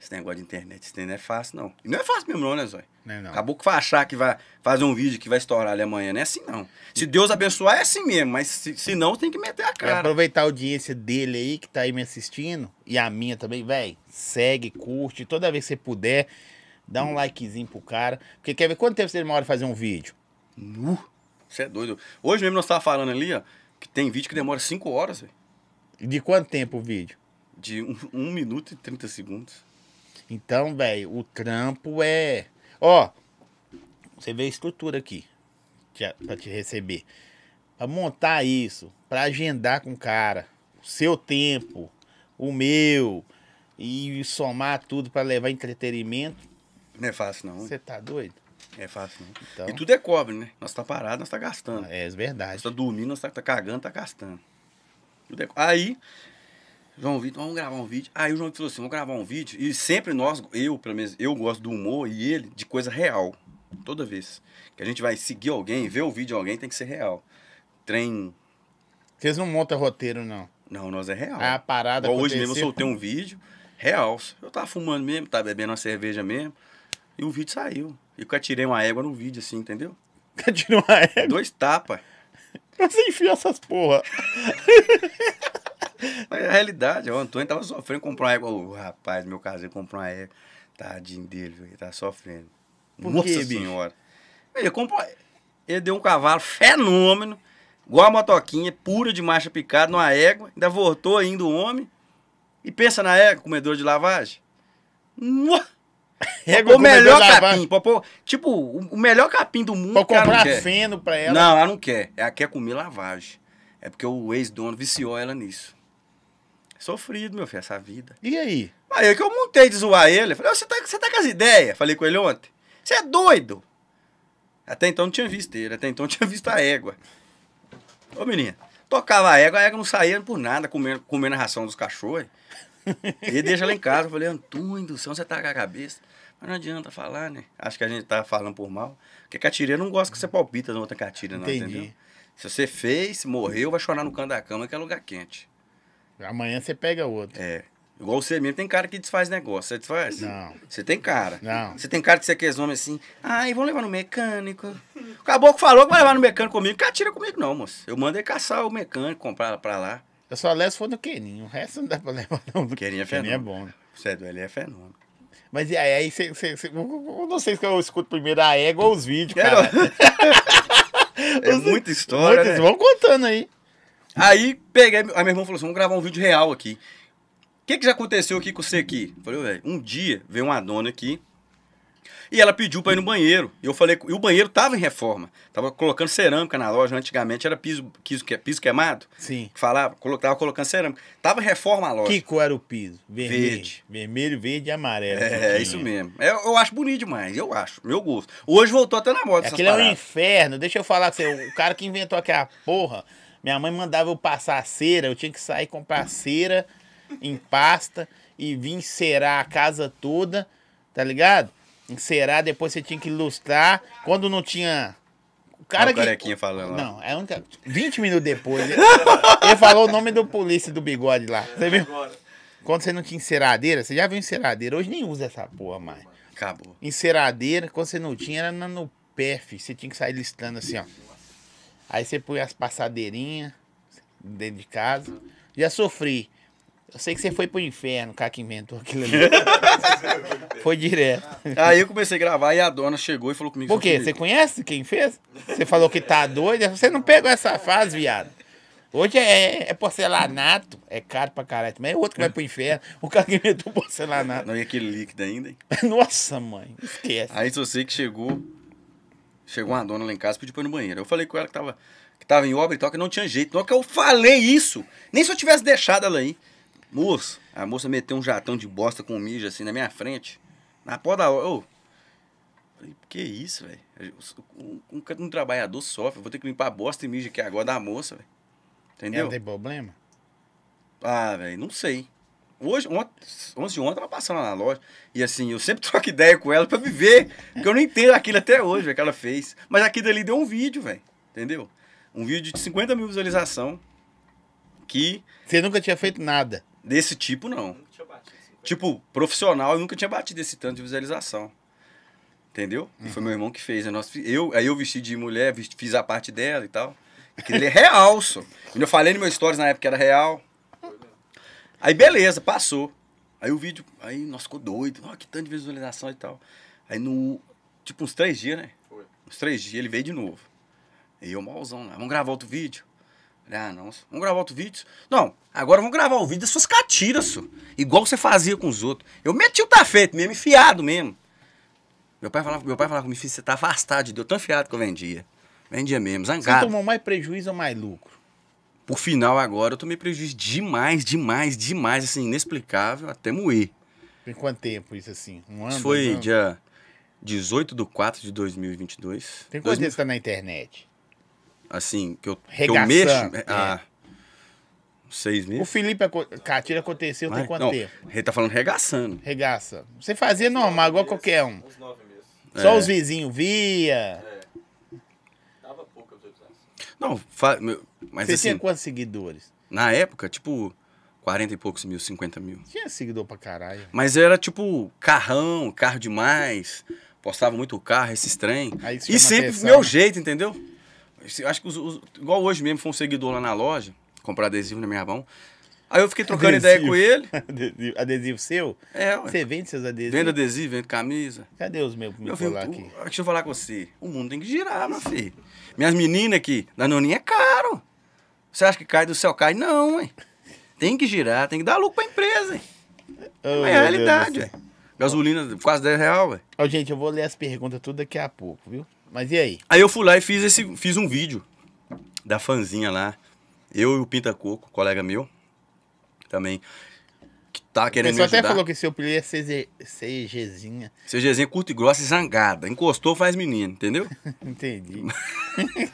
esse negócio de internet, esse não é fácil, não. E não é fácil mesmo, não, né, Zóio? Não, é, não. Acabou que vai achar que vai fazer um vídeo que vai estourar ali amanhã. Não é assim, não. Se Deus abençoar, é assim mesmo. Mas se, se não, tem que meter a cara. É aproveitar a audiência dele aí, que tá aí me assistindo, e a minha também, velho. Segue, curte. Toda vez que você puder, dá um hum. likezinho pro cara. Porque quer ver quanto tempo você demora fazer um vídeo? Nu. Uh, você é doido. Hoje mesmo nós tava falando ali, ó, que tem vídeo que demora 5 horas, velho. De quanto tempo o vídeo? De 1 um, um minuto e 30 segundos. Então, velho, o trampo é. Ó, você vê a estrutura aqui para te receber. Pra montar isso, para agendar com o cara, o seu tempo, o meu, e somar tudo para levar entretenimento. Não é fácil, não. Você tá doido? É fácil, não. Então... E tudo é cobre, né? Nós tá parado, nós tá gastando. É, é verdade. Nós tá dormindo, nós tá, tá cagando, tá gastando. É... Aí, João Vitor, vamos gravar um vídeo. Aí o João Vitor falou assim: vamos gravar um vídeo. E sempre nós, eu, pelo menos, eu gosto do humor e ele de coisa real. Toda vez. Que a gente vai seguir alguém, ver o vídeo de alguém, tem que ser real. Trem. Vocês não montam roteiro, não. Não, nós é real. É a parada. Igual hoje mesmo eu soltei um vídeo real. Eu tava fumando mesmo, tava bebendo uma cerveja mesmo. E o vídeo saiu. E eu atirei uma égua no vídeo, assim, entendeu? Atirei uma égua? Dois tapas. Mas você enfia essas porra. Mas é a realidade, o Antônio tava sofrendo, comprou uma égua. rapaz, meu caseiro comprou uma égua. Tadinho dele, ele tá sofrendo. Por Nossa que, senhora. Ele comprou... Ele deu um cavalo fenômeno, igual a motoquinha, pura de marcha picada, numa égua. Ainda voltou ainda o homem. E pensa na égua, comedor de lavagem. Nossa! Régua o melhor capim. tipo, o melhor capim do mundo. Pra comprar feno pra ela. Não, ela não quer. Ela quer comer lavagem. É porque o ex-dono viciou ela nisso. Sofrido, meu filho, essa vida. E aí? Aí é que eu montei de zoar ele. Falei, você tá, você tá com as ideias? Falei com ele ontem. Você é doido? Até então não tinha visto ele, até então não tinha visto a égua. Ô menina, tocava a égua, a égua não saía por nada, comendo, comendo a ração dos cachorros. e deixa lá em casa. Eu falei, Antônio do céu, você tá com a cabeça. Mas não adianta falar, né? Acho que a gente tá falando por mal. Porque catireira não gosta que você palpita na outra catira, não, Entendi. entendeu? Se você fez, morreu, vai chorar no canto da cama, que é lugar quente. Amanhã você pega outro. É. Igual você mesmo, tem cara que desfaz negócio. Você desfaz? Não. Você tem cara. Não. Você tem cara de ser aqueles homens assim, ai, vão levar no mecânico. O caboclo falou que vai levar no mecânico comigo. que atira comigo não, moço. Eu mandei caçar o mecânico, comprar pra lá. Eu só levo se for no Queninho. O resto não dá pra levar não. Queninho é, é fenômeno. Queninho é bom. Né? É do ele é fenômeno. Mas aí, aí cê, cê, cê, eu não sei se eu escuto primeiro a égua ou os vídeos, é, cara. É, é muita história, muitas, né? Vão contando aí. Aí peguei, aí meu irmão falou assim: vamos gravar um vídeo real aqui. O que, que já aconteceu aqui com você aqui? falei, velho, um dia veio uma dona aqui e ela pediu pra ir no banheiro. E eu falei, e o banheiro tava em reforma. Tava colocando cerâmica na loja, antigamente era piso, piso, piso queimado. Sim. falava, tava colocando cerâmica. Tava reforma a loja. Que cor era o piso? Vermelho. Verde. Vermelho, verde e amarelo. É, é isso mesmo. Eu, é, eu, acho bonito demais, eu acho, meu gosto. Hoje voltou até na moda é Aquilo é um inferno, deixa eu falar com você, o cara que inventou aquela porra... Minha mãe mandava eu passar a cera, eu tinha que sair comprar cera em pasta e vir encerar a casa toda, tá ligado? Encerar, depois você tinha que ilustrar. Quando não tinha cara Olha o que... falando. Não, é a única. 20 minutos depois. Ele, né? ele falou o nome do polícia do bigode lá. Você viu? Quando você não tinha enceradeira, você já viu enceradeira. Hoje nem usa essa porra mais. Acabou. Enceradeira, quando você não tinha, era no pé, filho. Você tinha que sair listando assim, ó. Aí você põe as passadeirinhas dentro de casa. Já sofri. Eu sei que você foi pro inferno, o cara que inventou aquilo ali. foi direto. Aí eu comecei a gravar e a dona chegou e falou comigo. Por quê? Você conhece quem fez? Você falou que tá doido. Você não pegou essa fase, viado. Hoje é, é porcelanato, é caro pra caralho. Mas é outro que vai pro inferno. O cara que inventou porcelanato. Não, e aquele líquido ainda, hein? Nossa, mãe, esquece. Aí você que chegou, Chegou uma dona lá em casa e pediu pra ir no banheiro. Eu falei com ela que tava, que tava em obra e tal, que não tinha jeito. Na que eu falei isso, nem se eu tivesse deixado ela aí. Moço, a moça meteu um jatão de bosta com mijo assim na minha frente. Na porta da hora. Falei, que isso, velho? Um, um, um, trabalhador sofre. Eu vou ter que limpar a bosta e mijo aqui agora da moça, velho. Entendeu? Ela tem problema? Ah, velho, não sei. Hoje, ontem, 11 de ontem, ela passando na loja. E assim, eu sempre troco ideia com ela para viver. Porque eu não entendo aquilo até hoje, véio, que ela fez. Mas aquilo ali deu um vídeo, velho. Entendeu? Um vídeo de 50 mil visualização. Que. Você nunca tinha feito nada. Desse tipo, não. Tipo, profissional, eu nunca tinha batido esse tanto de visualização. Entendeu? Uhum. E foi meu irmão que fez. nossa eu, aí eu vesti de mulher, fiz a parte dela e tal. Aquilo é real, só. Quando eu falei no meu stories na época era real. Aí beleza, passou. Aí o vídeo, aí nós ficou doido, oh, que tanto de visualização e tal. Aí no, tipo uns três dias, né? Foi. Uns três dias ele veio de novo. E eu malzão lá, né? vamos gravar outro vídeo? Ah, não, vamos gravar outro vídeo? Não, agora vamos gravar o vídeo das suas catiras, senhor. igual você fazia com os outros. Eu meti o tá feito mesmo, enfiado mesmo. Meu pai falava, meu pai falava comigo, filho, você tá afastado de Deus, tão enfiado que eu vendia. Vendia mesmo, zangado. Você tomou mais prejuízo ou mais lucro? Por final, agora, eu tomei prejuízo demais, demais, demais, assim, inexplicável, até moer. Tem quanto tempo isso, assim? Um ano? Isso foi um ano? dia 18 de 4 de 2022. Tem quanto 2000... tempo você tá na internet? Assim, que eu, que eu mexo... É. Ah, seis meses. O Felipe Catira aconteceu Mas, tem quanto não, tempo? Ele tá falando regaçando. Regaça. Você fazia normal, igual meses, qualquer um. Uns nove meses. Só é. os vizinhos via. É. Dava pouco autorização. Não, fa... Mas, Você assim, tinha quantos seguidores? Na época, tipo, 40 e poucos mil, 50 mil. Tinha seguidor pra caralho. Mas era tipo carrão, carro demais. Postava muito carro, esses trem. E sempre atenção. meu né? jeito, entendeu? acho que os, os, igual hoje mesmo foi um seguidor lá na loja, comprar adesivo na minha mão. Aí eu fiquei trocando adesivo. ideia com ele. Adesivo, adesivo seu? É, ué. Você vende seus adesivos? Vendo adesivo, vendo camisa. Cadê os meus pra me falar aqui? Deixa eu falar com você. O mundo tem que girar, meu filho. Minhas meninas aqui, noninha é caro. Você acha que cai do céu? Cai? Não, hein? Tem que girar, tem que dar lucro pra empresa, hein? Oh, é a realidade, Gasolina quase 10 real, velho. oh, gente, eu vou ler as perguntas tudo daqui a pouco, viu? Mas e aí? Aí eu fui lá e fiz, esse, fiz um vídeo da fanzinha lá. Eu e o Pinta Coco, colega meu, também, que tá querendo me ajudar. até falou que seu apelido é CG, CGzinha. CGzinha curta e grossa e zangada. Encostou, faz menino, entendeu? Entendi.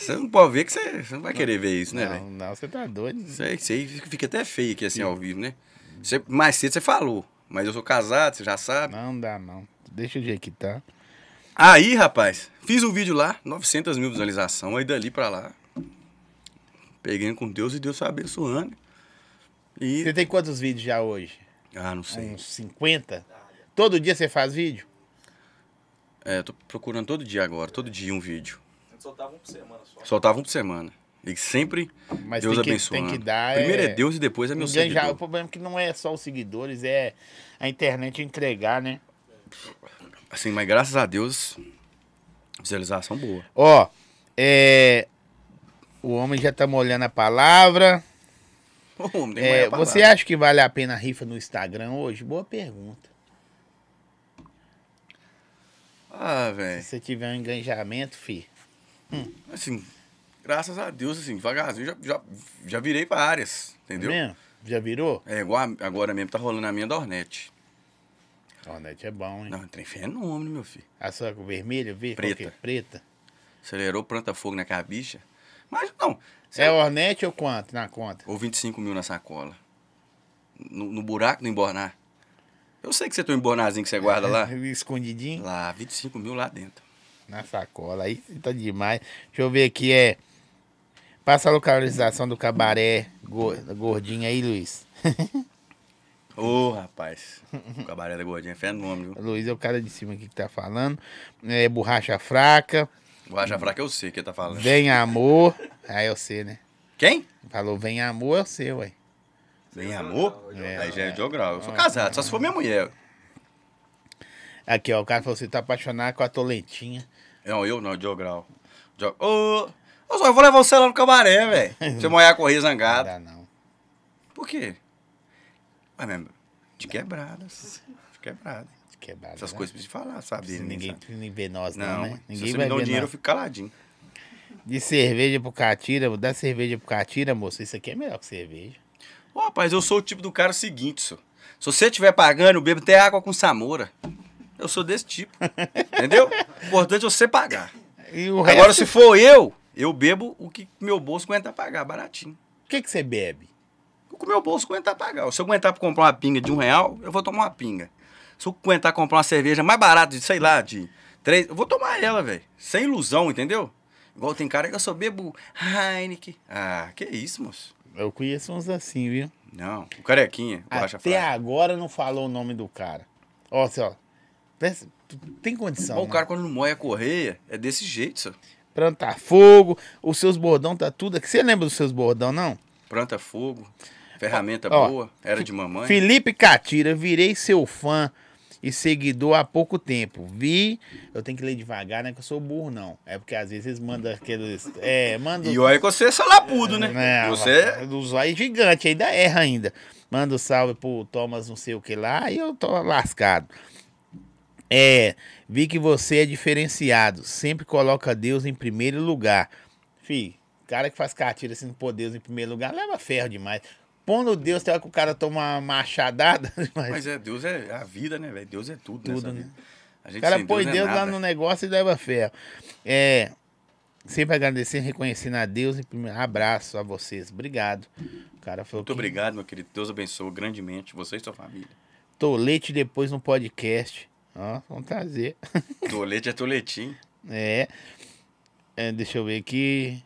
Você não pode ver que você, você não vai querer não, ver isso, né, velho? Não, não, você tá doido. Isso aí, fica até feio aqui, assim, Sim. ao vivo, né? Você, mais cedo você falou, mas eu sou casado, você já sabe. Não dá, não. Deixa o jeito que tá. Aí, rapaz, fiz um vídeo lá, 900 mil visualizações, aí dali pra lá, peguei com Deus e Deus foi abençoando. E... Você tem quantos vídeos já hoje? Ah, não sei. Uns 50? Todo dia você faz vídeo? É, eu tô procurando todo dia agora, todo dia um vídeo soltava um por semana só. Soltava um por semana. E sempre Mas Deus abençoe. Primeiro é... é Deus e depois é meu Ninguém seguidor. Já, o problema é que não é só os seguidores, é a internet entregar, né? Assim, mas graças a Deus, visualização boa. Ó, é. O homem já tá molhando a palavra. O homem tem é, a palavra. Você acha que vale a pena a rifa no Instagram hoje? Boa pergunta. Ah, velho. Se você tiver um engajamento, fi. Hum. Assim, graças a Deus, assim, devagarzinho já, já, já virei para áreas, entendeu? É mesmo? Já virou? É, igual a, agora mesmo tá rolando a minha da Ornette. Ornette é bom, hein? Não, tem fenômeno, meu filho. A sua vermelha, verde, preta. preta. Acelerou, planta fogo na cabicha. Mas não. É eu... Ornette ou quanto na conta? Ou 25 mil na sacola. No, no buraco do embornar. Eu sei que você tem um embornazinho que você guarda lá. Escondidinho? Lá, 25 mil lá dentro na sacola. Aí tá demais. Deixa eu ver aqui, é. Passa a localização do cabaré gordinho aí, Luiz. Ô, oh, rapaz. O cabaré da gordinha é fenômeno. Luiz é o cara de cima aqui que tá falando. É, borracha fraca. Borracha fraca eu é sei que tá falando. Vem amor. Ah, eu é sei, né? Quem? Falou, vem amor, é o C, ué. Vem amor? É, aí já é de é. grau. Eu sou casado, só se for minha mulher. Aqui, ó, o cara falou: você tá apaixonado com a Tolentinha. Não, é eu não, Diograu. Grau. Ô, oh, só, eu vou levar o celular no cabaré, velho. Você eu molhar a correr zangado. Não dá, não. Por quê? Mas mesmo, de quebradas. De quebrada. De quebrada. Essas né? coisas precisa falar, sabe? Né? Se ninguém, sabe? ninguém vê nós, não, né? Ninguém se você vai me dá o dinheiro, nós. eu fico caladinho. De cerveja pro Catira, dá cerveja pro Catira, moço. Isso aqui é melhor que cerveja. Ô, oh, rapaz, eu sou o tipo do cara seguinte, senhor. Se você estiver pagando, eu bebo até água com Samora. Eu sou desse tipo. entendeu? O importante é você pagar. Agora, resto... se for eu, eu bebo o que meu bolso aguenta pagar, baratinho. O que, que você bebe? O que meu bolso aguenta pagar. Se eu aguentar comprar uma pinga de um real, eu vou tomar uma pinga. Se eu aguentar comprar uma cerveja mais barata, de, sei lá, de três, eu vou tomar ela, velho. Sem ilusão, entendeu? Igual tem cara que eu só bebo Heineken. Ah, que isso, moço. Eu conheço uns assim, viu? Não, o carequinha. O Até agora não falou o nome do cara. Ó, assim, ó. Tem condição. Bom, o né? cara quando não moe a é correia, é desse jeito, só. Planta fogo, os seus bordão tá tudo aqui. Você lembra dos seus bordão, não? Planta fogo, ferramenta ó, boa, ó, era de mamãe. Felipe Catira, virei seu fã e seguidor há pouco tempo. Vi, eu tenho que ler devagar, né? Que eu sou burro, não. É porque às vezes manda aqueles. É, manda E olha que você é salapudo, né? É, você. Os olhos é gigante, ainda erra ainda. Manda um salve pro Thomas, não sei o que lá, e eu tô lascado. É, vi que você é diferenciado. Sempre coloca Deus em primeiro lugar. Fi, cara que faz catira assim, pôr Deus em primeiro lugar, leva ferro demais. Pondo Deus, tem hora que o cara toma uma machadada. Mas... mas é, Deus é a vida, né, velho? Deus é tudo, tudo né? A gente o cara põe Deus, é Deus é lá no negócio e leva ferro. É, sempre agradecendo, reconhecendo a Deus e primeiro abraço a vocês. Obrigado. O cara falou Muito que... obrigado, meu querido. Deus abençoe grandemente você e sua família. Tolete depois no podcast. Ó, vamos trazer. Tolete é toletim. É. é. Deixa eu ver aqui.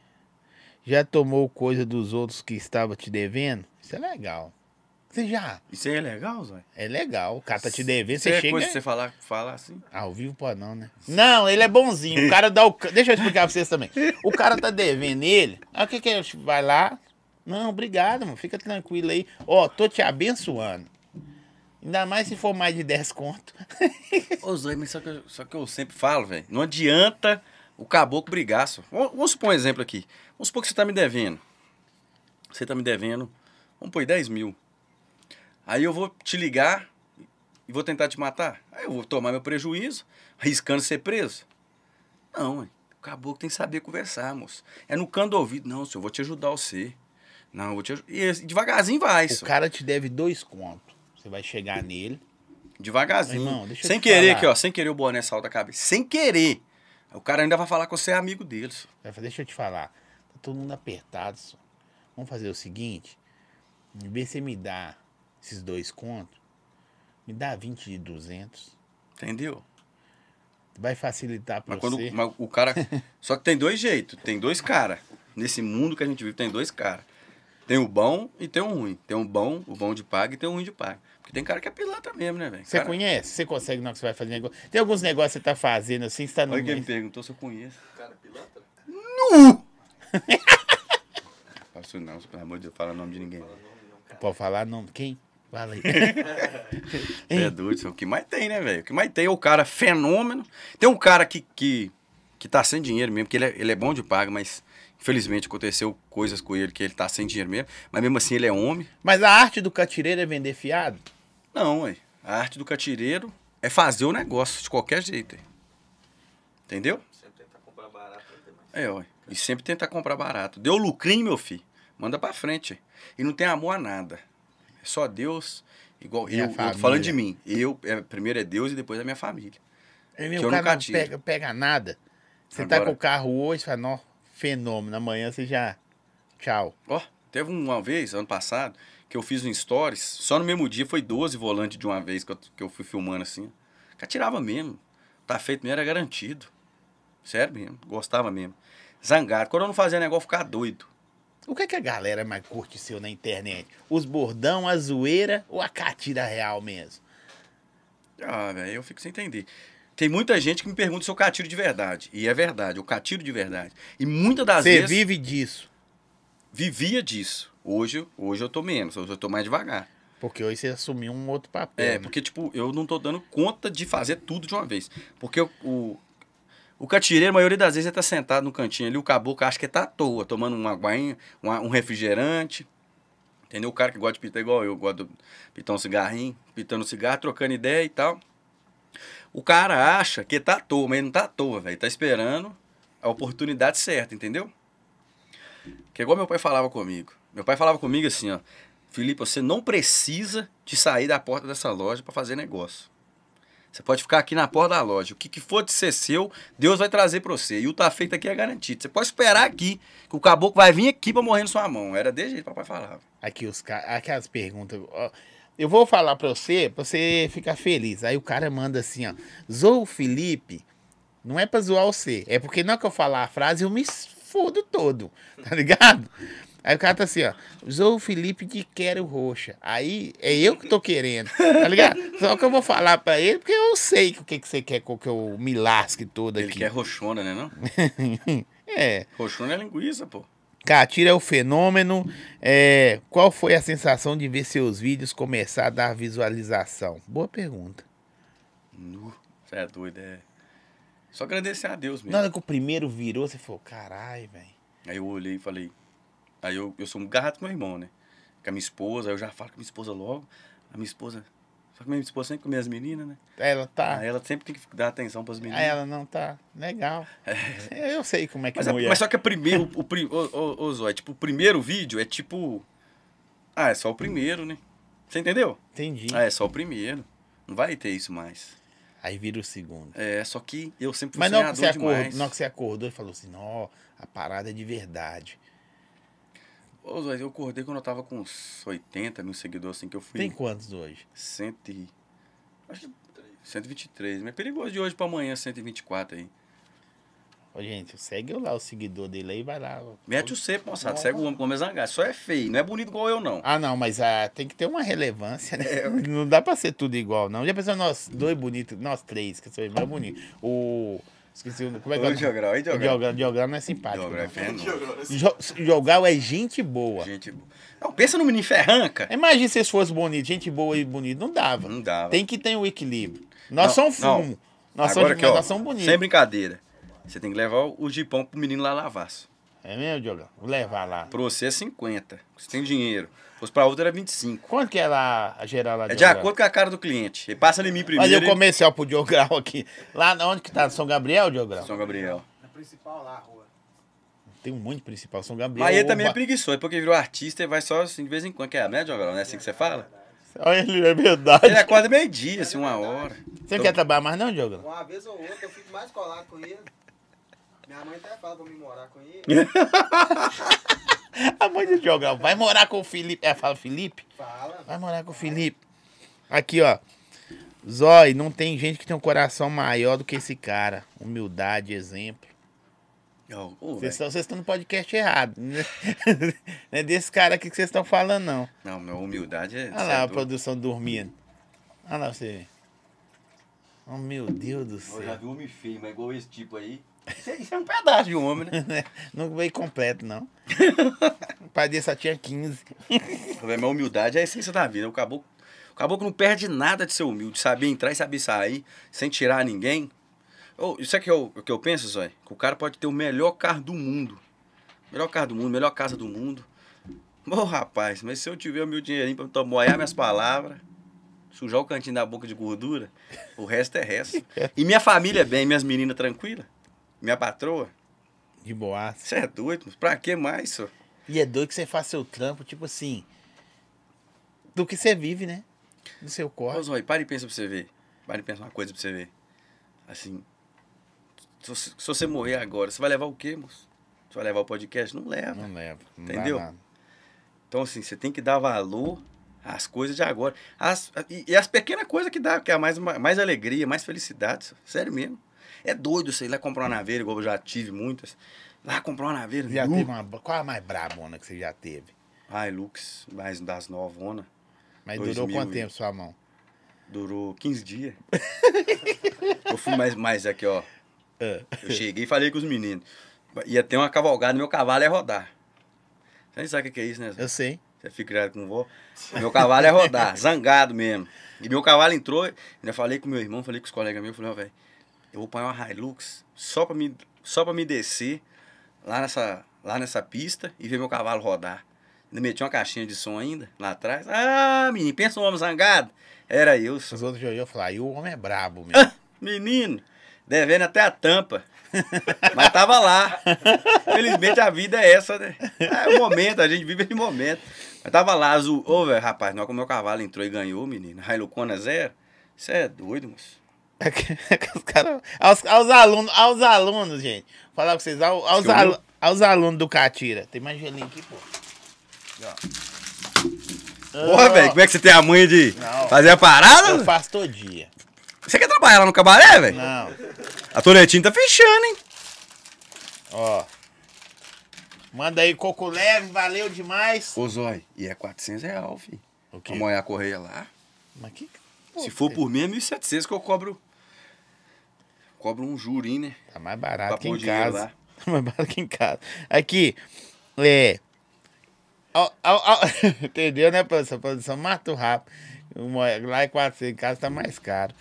Já tomou coisa dos outros que estava te devendo? Isso é legal. Você já. Isso aí é legal, Zé? É legal. O cara tá te devendo, você, é chega. Coisa que você falar, fala assim. Ao vivo pode não, né? Não, ele é bonzinho. O cara dá o. Deixa eu explicar pra vocês também. O cara tá devendo ele. Aí o que que vai lá? Não, obrigado, mano. Fica tranquilo aí. Ó, tô te abençoando. Ainda mais se for mais de 10 conto. Ô, Zé, mas só que, eu, só que eu sempre falo, velho. Não adianta o caboclo brigar, só. Vamos supor um exemplo aqui. Vamos supor que você tá me devendo. Você tá me devendo, vamos pôr 10 mil. Aí eu vou te ligar e vou tentar te matar. Aí eu vou tomar meu prejuízo, arriscando ser preso. Não, ué. o caboclo tem que saber conversar, moço. É no canto do ouvido. Não, senhor, eu vou te ajudar você. Não, eu vou te ajudar. E devagarzinho vai, O senhor. cara te deve dois contos. Você vai chegar nele. Devagarzinho. Irmão, sem querer falar. aqui, ó. Sem querer o boné salta a cabeça. Sem querer. O cara ainda vai falar que você é amigo deles. Deixa eu te falar. Tá todo mundo apertado. Só. Vamos fazer o seguinte. Vê se você me dar esses dois contos, me dá 20 de 200. Entendeu? Vai facilitar pra mas quando, você. Mas o cara... Só que tem dois jeitos. Tem dois caras. Nesse mundo que a gente vive, tem dois caras. Tem o bom e tem o ruim. Tem o bom, o bom de paga e tem o ruim de paga. Tem cara que é pilantra mesmo, né, velho? Você cara... conhece? Você consegue não que você vai fazer negócio? Tem alguns negócios que você tá fazendo assim, você tá no. Alguém perguntou se eu conheço. Cara pilantra? Nu! Faço não, pelo amor de Deus, fala o nome de ninguém. Pode falar o nome? Quem? Fala aí. é doido, é o que mais tem, né, velho? O que mais tem é o cara fenômeno. Tem um cara que, que, que tá sem dinheiro mesmo, porque ele é, ele é bom de paga, mas Infelizmente aconteceu coisas com ele que ele tá sem dinheiro mesmo, mas mesmo assim ele é homem. Mas a arte do catireiro é vender fiado? Não, ué. A arte do catireiro é fazer o negócio de qualquer jeito. Ué. Entendeu? Sempre tentar comprar barato. É, ué. E sempre tentar comprar barato. Deu lucrinho, meu filho. Manda pra frente. Ué. E não tem amor a nada. É só Deus, igual minha eu. Família. Eu tô falando de mim. Eu, é, primeiro é Deus e depois é minha família. É meu, que eu cara não, catiro. pega, pega nada. Você tá Agora... tá com o carro hoje, fala, não, fenômeno. Amanhã você já. Tchau. Ó, oh, teve uma vez, ano passado, que eu fiz um Stories, só no mesmo dia foi 12 volantes de uma vez que eu, que eu fui filmando assim. catirava mesmo. Tá feito mesmo, era garantido. Sério mesmo, gostava mesmo. Zangado. Quando eu não fazia negócio, ficava doido. O que, é que a galera mais curte seu na internet? Os bordão, a zoeira ou a catira real mesmo? Ah, velho, eu fico sem entender. Tem muita gente que me pergunta se eu catiro de verdade. E é verdade, eu catiro de verdade. E muitas das Cê vezes. Você vive disso. Vivia disso. Hoje, hoje eu tô menos, hoje eu tô mais devagar. Porque hoje você assumiu um outro papel. É, né? porque, tipo, eu não tô dando conta de fazer tudo de uma vez. Porque o, o, o catireiro, a maioria das vezes, ele tá sentado no cantinho ali, o caboclo acha que tá à toa, tomando uma aguinha, um refrigerante. Entendeu? O cara que gosta de pitar igual eu, gosta de pitar um cigarrinho, pitando cigarro, trocando ideia e tal. O cara acha que tá à toa, mas ele não tá à toa, velho. Tá esperando a oportunidade certa, entendeu? Que é igual meu pai falava comigo. Meu pai falava comigo assim, ó. Felipe, você não precisa de sair da porta dessa loja para fazer negócio. Você pode ficar aqui na porta da loja. O que, que for de ser seu, Deus vai trazer para você. E o tá feito aqui é garantido. Você pode esperar aqui, que o caboclo vai vir aqui para morrer na sua mão. Era desse jeito que o papai falava. Aqui, os, aqui as perguntas. Eu vou falar para você, para você ficar feliz. Aí o cara manda assim, ó. Zou Felipe, não é para zoar você. É porque não é que eu falar a frase, eu me fodo todo. Tá ligado? Aí o cara tá assim, ó. Usou o Felipe de quero roxa. Aí é eu que tô querendo, tá ligado? Só que eu vou falar pra ele, porque eu sei o que, que você quer que eu é me lasque todo aqui. Ele quer roxona, né não? é. Roxona é linguiça, pô. Catira é o fenômeno. É, qual foi a sensação de ver seus vídeos começar a dar visualização? Boa pergunta. Nu, você é doido, é. Só agradecer a Deus mesmo. Na hora que o primeiro virou, você falou, caralho, velho. Aí eu olhei e falei, Aí eu, eu sou um garrado com meu irmão, né? Com a minha esposa, aí eu já falo com a minha esposa logo. A minha esposa. Só que minha esposa sempre com minhas meninas, né? Ela tá. Aí ela sempre tem que dar atenção pras meninas. Ah, ela não tá. Legal. É. Eu sei como é que mas, é, mulher. Mas só que o primeiro, o, o, o, o Zóia, é tipo, o primeiro vídeo é tipo. Ah, é só o primeiro, né? Você entendeu? Entendi. Ah, é só o primeiro. Não vai ter isso mais. Aí vira o segundo. É, só que eu sempre fui Mas não que você acordou, não que você acordou e falou assim, ó, a parada é de verdade. Ô, Zóia, eu acordei quando eu tava com uns 80 mil seguidores, assim, que eu fui... Tem quantos hoje? Cento e... Acho que 123. Mas é perigoso de hoje pra amanhã, 124 aí. Ô, gente, segue lá o seguidor dele aí, vai lá. Mete o C, moçada. Segue o homem com o Zangar. Só é feio, não é bonito igual eu, não. Ah, não, mas ah, tem que ter uma relevância, né? É, Não dá pra ser tudo igual, não. Já pensou, nós dois bonitos, nós três, que são mais bonitos. O Esqueci o. Como é que é? Diogral. Diogral. Diogral não é simpático. Diogral é fenômeno. Diogral é, é gente boa. Gente boa. pensa no menino ferranca. Imagina se fosse bonito, gente boa e bonito. Não dava. Não dava. Tem que ter o um equilíbrio. Nós não, somos fumo. Nós Agora somos que, somos bonitos. Sem brincadeira. Você tem que levar o jipão pro menino lá lavar. É mesmo, Diogão? Vou levar lá. Pra você é 50. Você tem dinheiro os pra outra, era 25. Quanto que lá a geral lá? É de, acordo com a cara do cliente. Ele passa em mim primeiro. Fazer o comercial pro Diograu aqui. Lá onde que tá? São Gabriel, Diograu? São Gabriel. Na principal lá, a rua. Tem um monte de principal, São Gabriel. Mas ele também é preguiçoso, porque virou artista e vai só assim de vez em quando. Que é, né, Não é assim que você fala? Olha, ele é verdade. Ele é acorda meio-dia, assim, uma hora. Você não então- quer trabalhar mais, não, Diogão? Uma vez ou outra eu fico mais colado com ele. Minha mãe até fala pra me morar com ele. A mãe do vai morar com o Felipe. Ela fala, Felipe? Fala. Vai morar com o Felipe. Aqui, ó. Zói, não tem gente que tem um coração maior do que esse cara. Humildade, exemplo. Vocês oh, estão no podcast errado. Né? não é desse cara aqui que vocês estão falando, não. Não, minha humildade é. Olha lá é a produção dormindo. Olha lá você. Oh, meu Deus do céu. Eu já vi homem feio, mas igual esse tipo aí. É, isso é um pedaço de homem, né? É, não veio completo, não. o pai dele só tinha 15. Mas a humildade é a essência da vida. O caboclo, o caboclo não perde nada de ser humilde, saber entrar e saber sair, sem tirar ninguém. Oh, isso é que eu, que eu penso, Zói? Que o cara pode ter o melhor carro do mundo. Melhor carro do mundo, melhor casa do mundo. Ô oh, rapaz, mas se eu tiver o meu dinheirinho pra moiar minhas palavras, sujar o cantinho da boca de gordura, o resto é resto. E minha família bem, minhas meninas tranquilas. Minha patroa. De boato. Você é doido, pra que mais, senhor? E é doido que você faça seu trampo, tipo assim. Do que você vive, né? Do seu corpo. Ô, Zói, para e pensa pra você ver. Para e pensa uma coisa pra você ver. Assim. Se, se você morrer agora, você vai levar o quê, moço? Você vai levar o podcast? Não leva. Não leva. Não entendeu? Então, assim, você tem que dar valor às coisas de agora. As, e, e as pequenas coisas que dá, que é mais, mais alegria, mais felicidade. Sério mesmo. É doido você ir lá comprar uma naveira, igual eu já tive muitas. Lá comprar uma naveira. Já teve uma. Qual a mais brabona que você já teve? Ai, Lux, mais das novona. Mas durou quanto tempo sua mão? Durou 15 dias. eu fui mais, mais aqui, ó. Uh. Eu cheguei e falei com os meninos. Ia ter uma cavalgada, meu cavalo é rodar. Você nem sabe o que é isso, né? Eu sei. Você fica criado com vó. Meu cavalo é rodar, zangado mesmo. E meu cavalo entrou, ainda falei com meu irmão, falei com os colegas meus, falei, ó, oh, velho, eu vou pagar uma Hilux só para me só para me descer lá nessa lá nessa pista e ver meu cavalo rodar. Ainda meti uma caixinha de som ainda lá atrás. Ah, menino, pensa um homem zangado. Era eu. Os outros já iam falar, e o homem é brabo menino ah, menino, devendo até a tampa. Mas tava lá. Felizmente a vida é essa, né? É o momento, a gente vive de momento. Mas tava lá, azul. Ô, velho, rapaz, não é como meu cavalo entrou e ganhou, menino. Hilux zero. Você é doido, moço. É é cara, aos, aos, alunos, aos alunos, gente. Vou falar com vocês, aos, aos, aos alunos do Catira. Tem mais gelinho aqui, pô. Ó. Porra, velho, como é que você tem a manha de Não. fazer a parada? Eu faço todo dia. Você quer trabalhar lá no cabaré, velho? Não. A toletinha tá fechando, hein? Ó. Manda aí, coco leve, valeu demais. Ô, Zói, e é 400 reais, filho. O quê? a correia lá. Mas que Pô, Se for é. por mim, é 1.700 que eu cobro. Cobro um júri, né? Tá mais barato que em casa. Tá mais barato que em casa. Aqui, é. Entendeu, né, produção? Produção mata rápido. Lá é 400, em casa tá mais caro.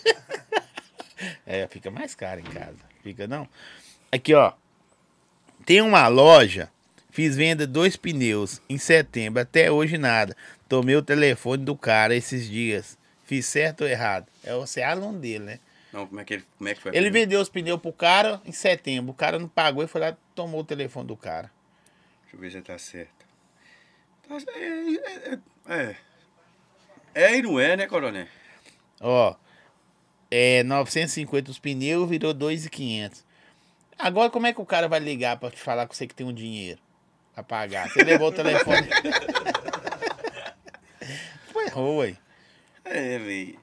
é, fica mais caro em casa. Fica não? Aqui, ó. Tem uma loja, fiz venda dois pneus em setembro, até hoje nada. Tomei o telefone do cara esses dias. Fiz certo ou errado? É o CA aluno dele, né? Não, como é que ele, como é que foi? Ele vendeu os pneus pro cara em setembro. O cara não pagou e foi lá tomou o telefone do cara. Deixa eu ver se tá certo. É, é, é, e não é, né, coronel? Ó, é 950 os pneus, virou 2,500. Agora, como é que o cara vai ligar pra te falar que você que tem um dinheiro pra pagar? Você levou o telefone oi aí. É, velho.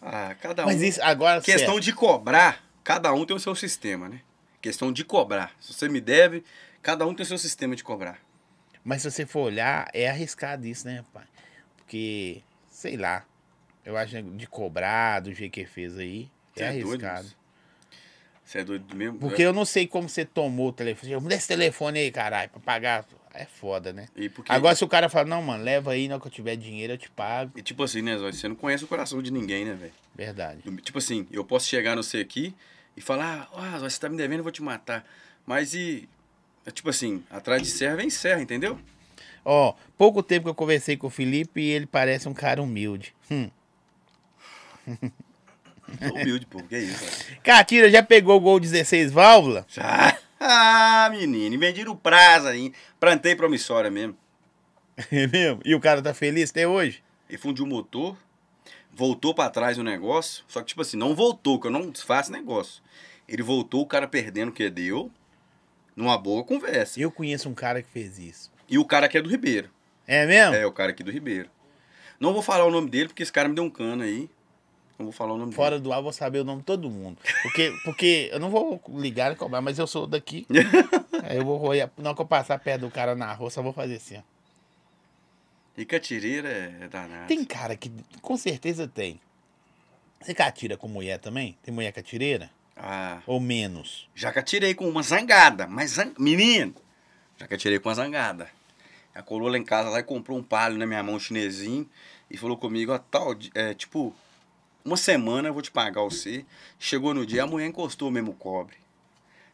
Ah, cada um. Mas isso agora. Questão certo. de cobrar, cada um tem o seu sistema, né? Questão de cobrar. Se você me deve, cada um tem o seu sistema de cobrar. Mas se você for olhar, é arriscado isso, né, rapaz? Porque, sei lá, eu acho de cobrar, do jeito que fez aí, é, é arriscado. Você é doido mesmo? Porque eu não sei como você tomou o telefone. Me dá esse telefone aí, caralho, pra pagar é foda, né? Porque... Agora, se o cara fala, não, mano, leva aí, não que eu tiver dinheiro, eu te pago. E tipo assim, né, Zóio? Você não conhece o coração de ninguém, né, velho? Verdade. Tipo assim, eu posso chegar no você aqui e falar, ah, Zóio, você tá me devendo, eu vou te matar. Mas e. É tipo assim, atrás de serra vem serra, entendeu? Ó, pouco tempo que eu conversei com o Felipe e ele parece um cara humilde. Hum. Humilde, pô, que é isso? Véio? Catira já pegou o gol 16 válvula? Já. Ah, menino, invadiram o prazo aí. Plantei promissória mesmo. É mesmo? E o cara tá feliz até hoje? Ele fundiu o motor, voltou para trás o negócio. Só que, tipo assim, não voltou, que eu não faço negócio. Ele voltou, o cara perdendo o que deu, numa boa conversa. Eu conheço um cara que fez isso. E o cara que é do Ribeiro. É mesmo? É, o cara aqui do Ribeiro. Não vou falar o nome dele, porque esse cara me deu um cano aí. Não vou falar o nome Fora dele. do ar, vou saber o nome de todo mundo. Porque, porque eu não vou ligar e cobrar, mas eu sou daqui. aí eu vou roer. Não que eu passar perto do cara na rua, só vou fazer assim, ó. E catireira é danado. Tem cara que, com certeza tem. Você catira com mulher também? Tem mulher catireira? Ah. Ou menos? Já catirei com uma zangada, mas zang... menino, já catirei com uma zangada. Ela colou lá em casa lá e comprou um palho na minha mão chinesinho e falou comigo, ó, tal, é, tipo, uma semana eu vou te pagar você. Chegou no dia, a mulher encostou mesmo o cobre.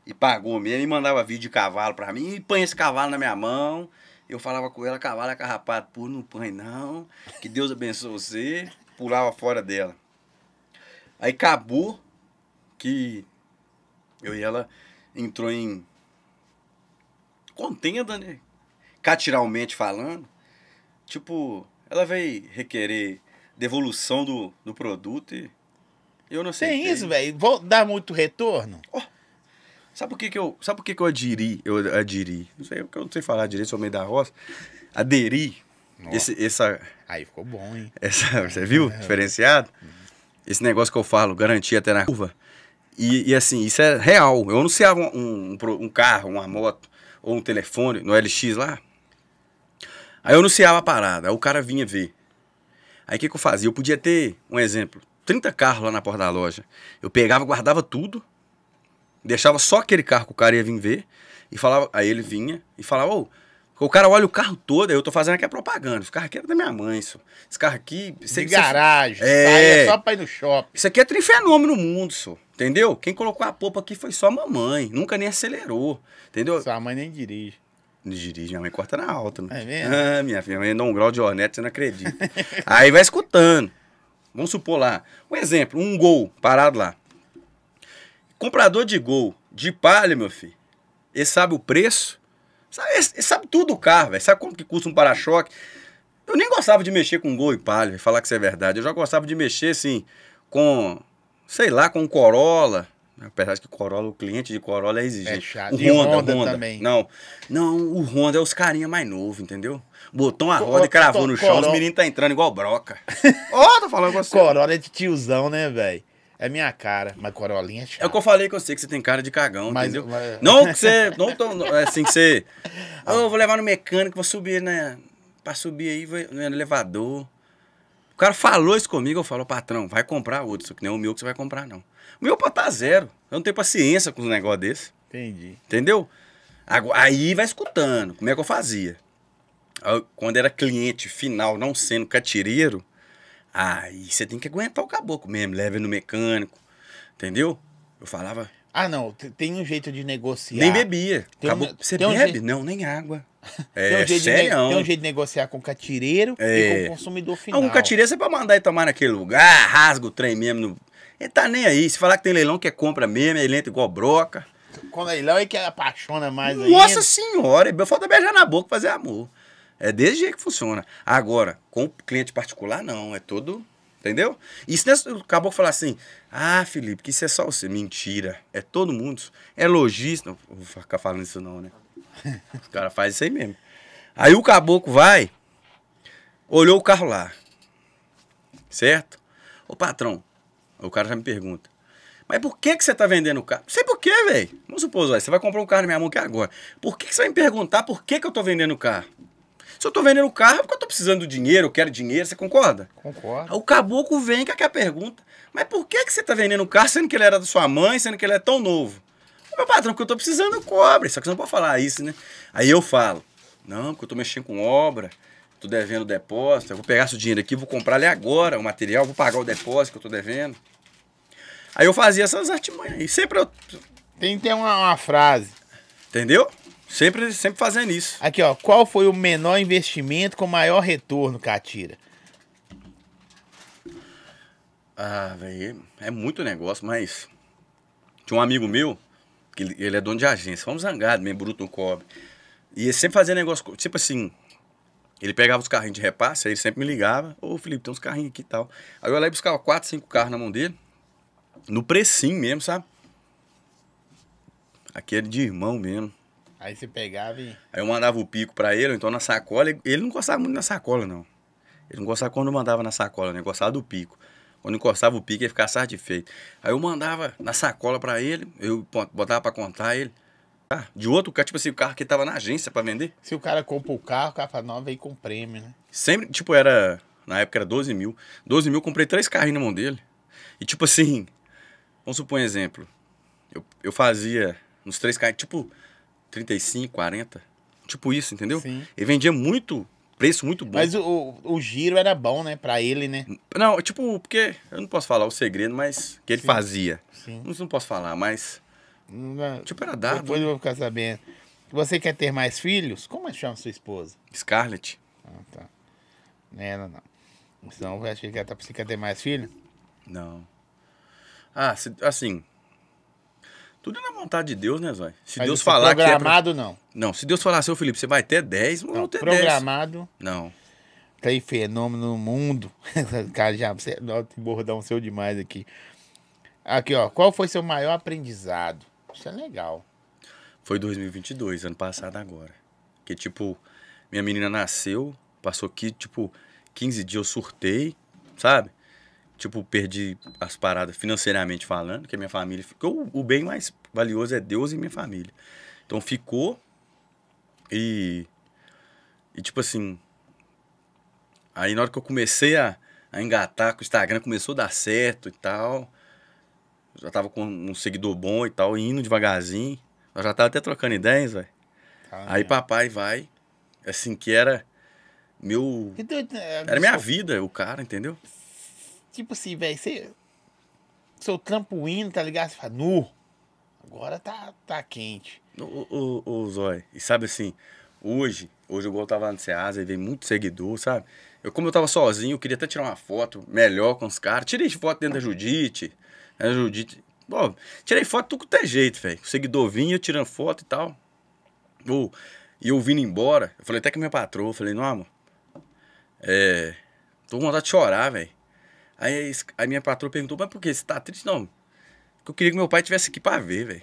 E pagou mesmo, e mandava vídeo de cavalo pra mim, e põe esse cavalo na minha mão. Eu falava com ela, cavalo é carrapato, pô, não põe não, que Deus abençoe você. Pulava fora dela. Aí acabou que eu e ela entrou em contenda, né? Catiralmente falando. Tipo, ela veio requerer devolução do, do produto e eu não sei. Tem isso, velho. Dá muito retorno? Oh. Sabe o que que eu, sabe o que que eu adiri, eu adiri? Não sei, eu não sei falar direito, sou meio da roça. Aderi esse, essa Aí ficou bom, hein? Essa, você viu? É. Diferenciado. Esse negócio que eu falo, garantia até na curva. E, e assim, isso é real. Eu anunciava um, um, um carro, uma moto ou um telefone no LX lá. Aí eu anunciava a parada, aí o cara vinha ver. Aí o que, que eu fazia? Eu podia ter, um exemplo, 30 carros lá na porta da loja. Eu pegava, guardava tudo, deixava só aquele carro que o cara ia vir ver, e falava, aí ele vinha e falava, ô, o cara olha o carro todo, aí eu tô fazendo aqui a propaganda. Esse carro aqui era é da minha mãe, isso. Esse carro aqui. Isso, é garagem, é, é só pra ir no shopping. Isso aqui é trifenômeno no mundo, senhor. Entendeu? Quem colocou a popa aqui foi só a mamãe. Nunca nem acelerou. Entendeu? Sua mãe nem dirige dirige, minha mãe corta na alta. Né? É mesmo? Ah, minha filha, minha mãe dá um grau de ornete, você não acredita. aí vai escutando. Vamos supor lá, um exemplo, um gol parado lá. Comprador de gol, de palha, meu filho, ele sabe o preço, sabe, ele sabe tudo o carro, velho. Sabe quanto que custa um para-choque? Eu nem gostava de mexer com gol e palha, falar que isso é verdade. Eu já gostava de mexer, assim, com, sei lá, com Corolla, Apesar de que Corolla, o cliente de Corolla é exigente. É chato. O Honda, Honda, Honda também. Não, não, o Honda é os carinha mais novo, entendeu? Botou uma roda e cravou no chão, os meninos tá entrando igual broca. Ó, oh, tô falando com você. Corolla é de tiozão, né, velho? É minha cara, mas Corolinha é chata. É o que eu falei com você, que você tem cara de cagão, mas, entendeu? Mas... Não que você, não tô então, é assim que você... Ah. Oh, eu vou levar no mecânico, vou subir, né? Pra subir aí, vou, no elevador cara falou isso comigo, eu falo, patrão, vai comprar outro, só que nem o meu que você vai comprar, não. O meu pode estar tá zero. Eu não tenho paciência com um negócio desse. Entendi. Entendeu? Aí vai escutando, como é que eu fazia. quando era cliente final, não sendo catireiro, aí você tem que aguentar o caboclo mesmo, leva no mecânico, entendeu? Eu falava... Ah, não, tem um jeito de negociar. Nem bebia. Tem um, Acabou... Você bebe? Um Não, nem água. É, tem, um jeito sério, de, tem um jeito de negociar com o catireiro é. e com o consumidor ah, final. Algum catireiro você vai mandar ele tomar naquele lugar, rasga o trem mesmo. No... Ele tá nem aí. Se falar que tem leilão que é compra mesmo, ele entra igual broca. Com é leilão é que apaixona mais Nossa Nossa senhora, é falta beijar na boca fazer amor. É desse jeito que funciona. Agora, com cliente particular, não. É todo. Entendeu? E Isso acabou de falar assim: ah, Felipe, que isso é só você. Mentira. É todo mundo. É lojista. Não vou ficar falando isso, não, né? Os caras fazem isso aí mesmo. Aí o caboclo vai, olhou o carro lá. Certo? Ô patrão, o cara já me pergunta. Mas por que, que você tá vendendo o carro? Não sei por quê, velho. Vamos supor, você vai comprar um carro na minha mão aqui agora. Por que, que você vai me perguntar por que, que eu tô vendendo o carro? Se eu tô vendendo o carro, é porque eu tô precisando do dinheiro, eu quero dinheiro, você concorda? Concordo. O caboclo vem com aquela pergunta. Mas por que, que você tá vendendo o carro, sendo que ele era da sua mãe, sendo que ele é tão novo? Meu patrão, porque eu tô precisando, cobre. Só que você não pode falar isso, né? Aí eu falo, não, porque eu tô mexendo com obra, tô devendo depósito, eu vou pegar esse dinheiro aqui, vou comprar ali agora o material, vou pagar o depósito que eu tô devendo. Aí eu fazia essas artimanhas. aí. sempre eu. Tem que ter uma, uma frase. Entendeu? Sempre, sempre fazendo isso. Aqui, ó. Qual foi o menor investimento com maior retorno, Catira? Ah, velho. É muito negócio, mas. Tinha um amigo meu ele, ele é dono de agência. Vamos zangado, meio bruto no cobre. E ele sempre fazia negócio, tipo assim, ele pegava os carrinhos de repasse, aí ele sempre me ligava, ô Felipe, tem uns carrinhos aqui e tal. Aí eu ia lá e buscava quatro, cinco carros na mão dele, no precinho mesmo, sabe? Aquele é de irmão mesmo. Aí você pegava e... Aí eu mandava o pico pra ele, ou então na sacola, ele não gostava muito na sacola, não. Ele não gostava quando eu mandava na sacola, né? gostava do pico. Quando encostava o pique, ele ficava satisfeito. Aí eu mandava na sacola para ele, eu botava para contar ele. Ah, de outro carro, tipo assim, o carro que tava na agência para vender. Se o cara compra o carro, o cara fala, não, veio com prêmio, né? Sempre, tipo, era. Na época era 12 mil. 12 mil, comprei três carrinhos na mão dele. E tipo assim, vamos supor um exemplo. Eu, eu fazia nos três carrinhos, tipo, 35, 40. Tipo isso, entendeu? Sim. E vendia muito preço muito bom. Mas o, o giro era bom, né? Pra ele, né? Não, tipo, porque eu não posso falar o segredo, mas que ele Sim. fazia. Sim. Não, não posso falar, mas. Não, tipo, era dado. Depois né? eu vou ficar sabendo. Você quer ter mais filhos? Como é que chama sua esposa? Scarlett. Ah, tá. Não não. Senão então, eu achei que ela tá pensando quer ter mais filhos. Não. Ah, assim, tudo é na vontade de Deus, né, Zói? Se Mas Deus é falar que. Programado, é pra... não. Não, se Deus falar assim, Felipe, você vai ter 10, não, não ter programado, 10. Programado. Não. Tem fenômeno no mundo. Cara, já, você, nossa, bordão seu demais aqui. Aqui, ó. Qual foi seu maior aprendizado? Isso é legal. Foi 2022, ano passado agora. Que, tipo, minha menina nasceu, passou aqui, tipo, 15 dias eu surtei, sabe? tipo, perdi as paradas financeiramente falando, que a minha família ficou. O bem mais valioso é Deus e minha família. Então ficou e. E tipo assim. Aí na hora que eu comecei a, a engatar, com o Instagram começou a dar certo e tal. Já tava com um seguidor bom e tal, indo devagarzinho. Nós já tava até trocando ideias, velho. Aí papai vai, assim, que era meu. Então, é, era minha vida, o cara, entendeu? Tipo assim, velho, você. Seu trampo indo, tá ligado? Você fala, nu. Agora tá, tá quente. Ô, ô, ô, Zói, e sabe assim, hoje, hoje eu tava lá no Ceasa e veio muito seguidor, sabe? Eu, como eu tava sozinho, eu queria até tirar uma foto melhor com os caras. Tirei foto dentro da Judite. A né? Judite. Bom, tirei foto tudo com jeito, velho. O seguidor vinha tirando foto e tal. Oh, e eu vindo embora, eu falei até que minha patroa, falei, não, amor, é. Tô com vontade de chorar, velho. Aí a minha patroa perguntou, mas por que você tá triste? Não, porque eu queria que meu pai tivesse aqui pra ver, velho.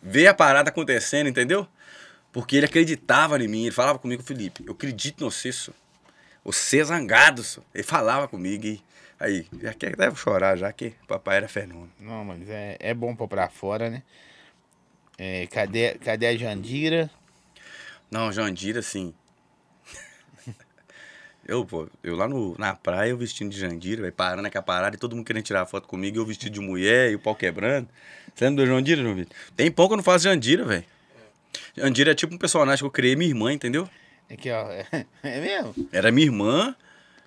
Ver a parada acontecendo, entendeu? Porque ele acreditava em mim, ele falava comigo, Felipe, eu acredito no Cício. Você é zangado, senhor. Ele falava comigo e... Aí, já que deve chorar, já que papai era fenômeno. Não, mas é, é bom pôr pra fora, né? É, cadê, cadê a Jandira? Não, Jandira, sim. Eu, pô, eu lá no, na praia, eu vestindo de Jandira, véio, parando aquela parada e todo mundo querendo tirar foto comigo, eu vestido de mulher e o pau quebrando. Você lembra do Jandira, João Vitor? Tem pouco que eu não faço Jandira, velho. Jandira é tipo um personagem que eu criei minha irmã, entendeu? É que, ó, é, é mesmo? Era minha irmã,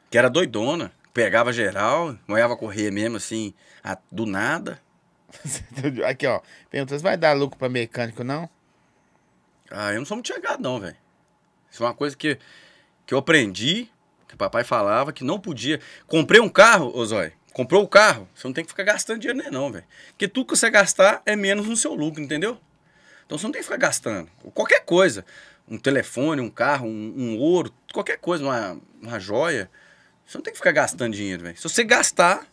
que era doidona, pegava geral, moiava correr mesmo assim, a, do nada. Aqui, ó, pergunta, vai dar lucro pra mecânico, não? Ah, eu não sou muito chegado, não, velho. Isso é uma coisa que, que eu aprendi que o papai falava que não podia. Comprei um carro, ô Zói. Comprou o carro, você não tem que ficar gastando dinheiro nem não, velho. Porque tudo que você gastar é menos no seu lucro, entendeu? Então você não tem que ficar gastando. Qualquer coisa. Um telefone, um carro, um, um ouro, qualquer coisa, uma, uma joia. Você não tem que ficar gastando dinheiro, velho. Se você gastar,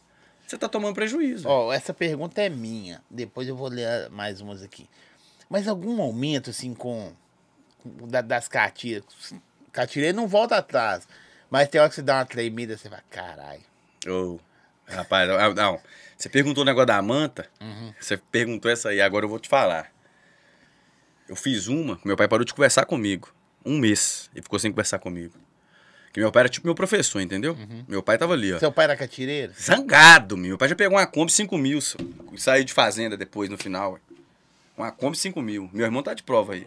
você tá tomando prejuízo. Ó, oh, essa pergunta é minha. Depois eu vou ler mais umas aqui. Mas algum momento, assim, com. das cartilhas. Cartilha não volta atrás. Mas tem hora que você dá uma tremida, você fala, caralho. Ô, oh, rapaz, não, não, Você perguntou o negócio da manta. Uhum. Você perguntou essa aí, agora eu vou te falar. Eu fiz uma, meu pai parou de conversar comigo. Um mês. Ele ficou sem conversar comigo. Que meu pai era tipo meu professor, entendeu? Uhum. Meu pai tava ali, ó. Seu pai era catireiro? Zangado, meu. meu pai já pegou uma Kombi 5 mil e saiu de fazenda depois, no final. Uma Kombi 5 mil. Meu irmão tá de prova aí.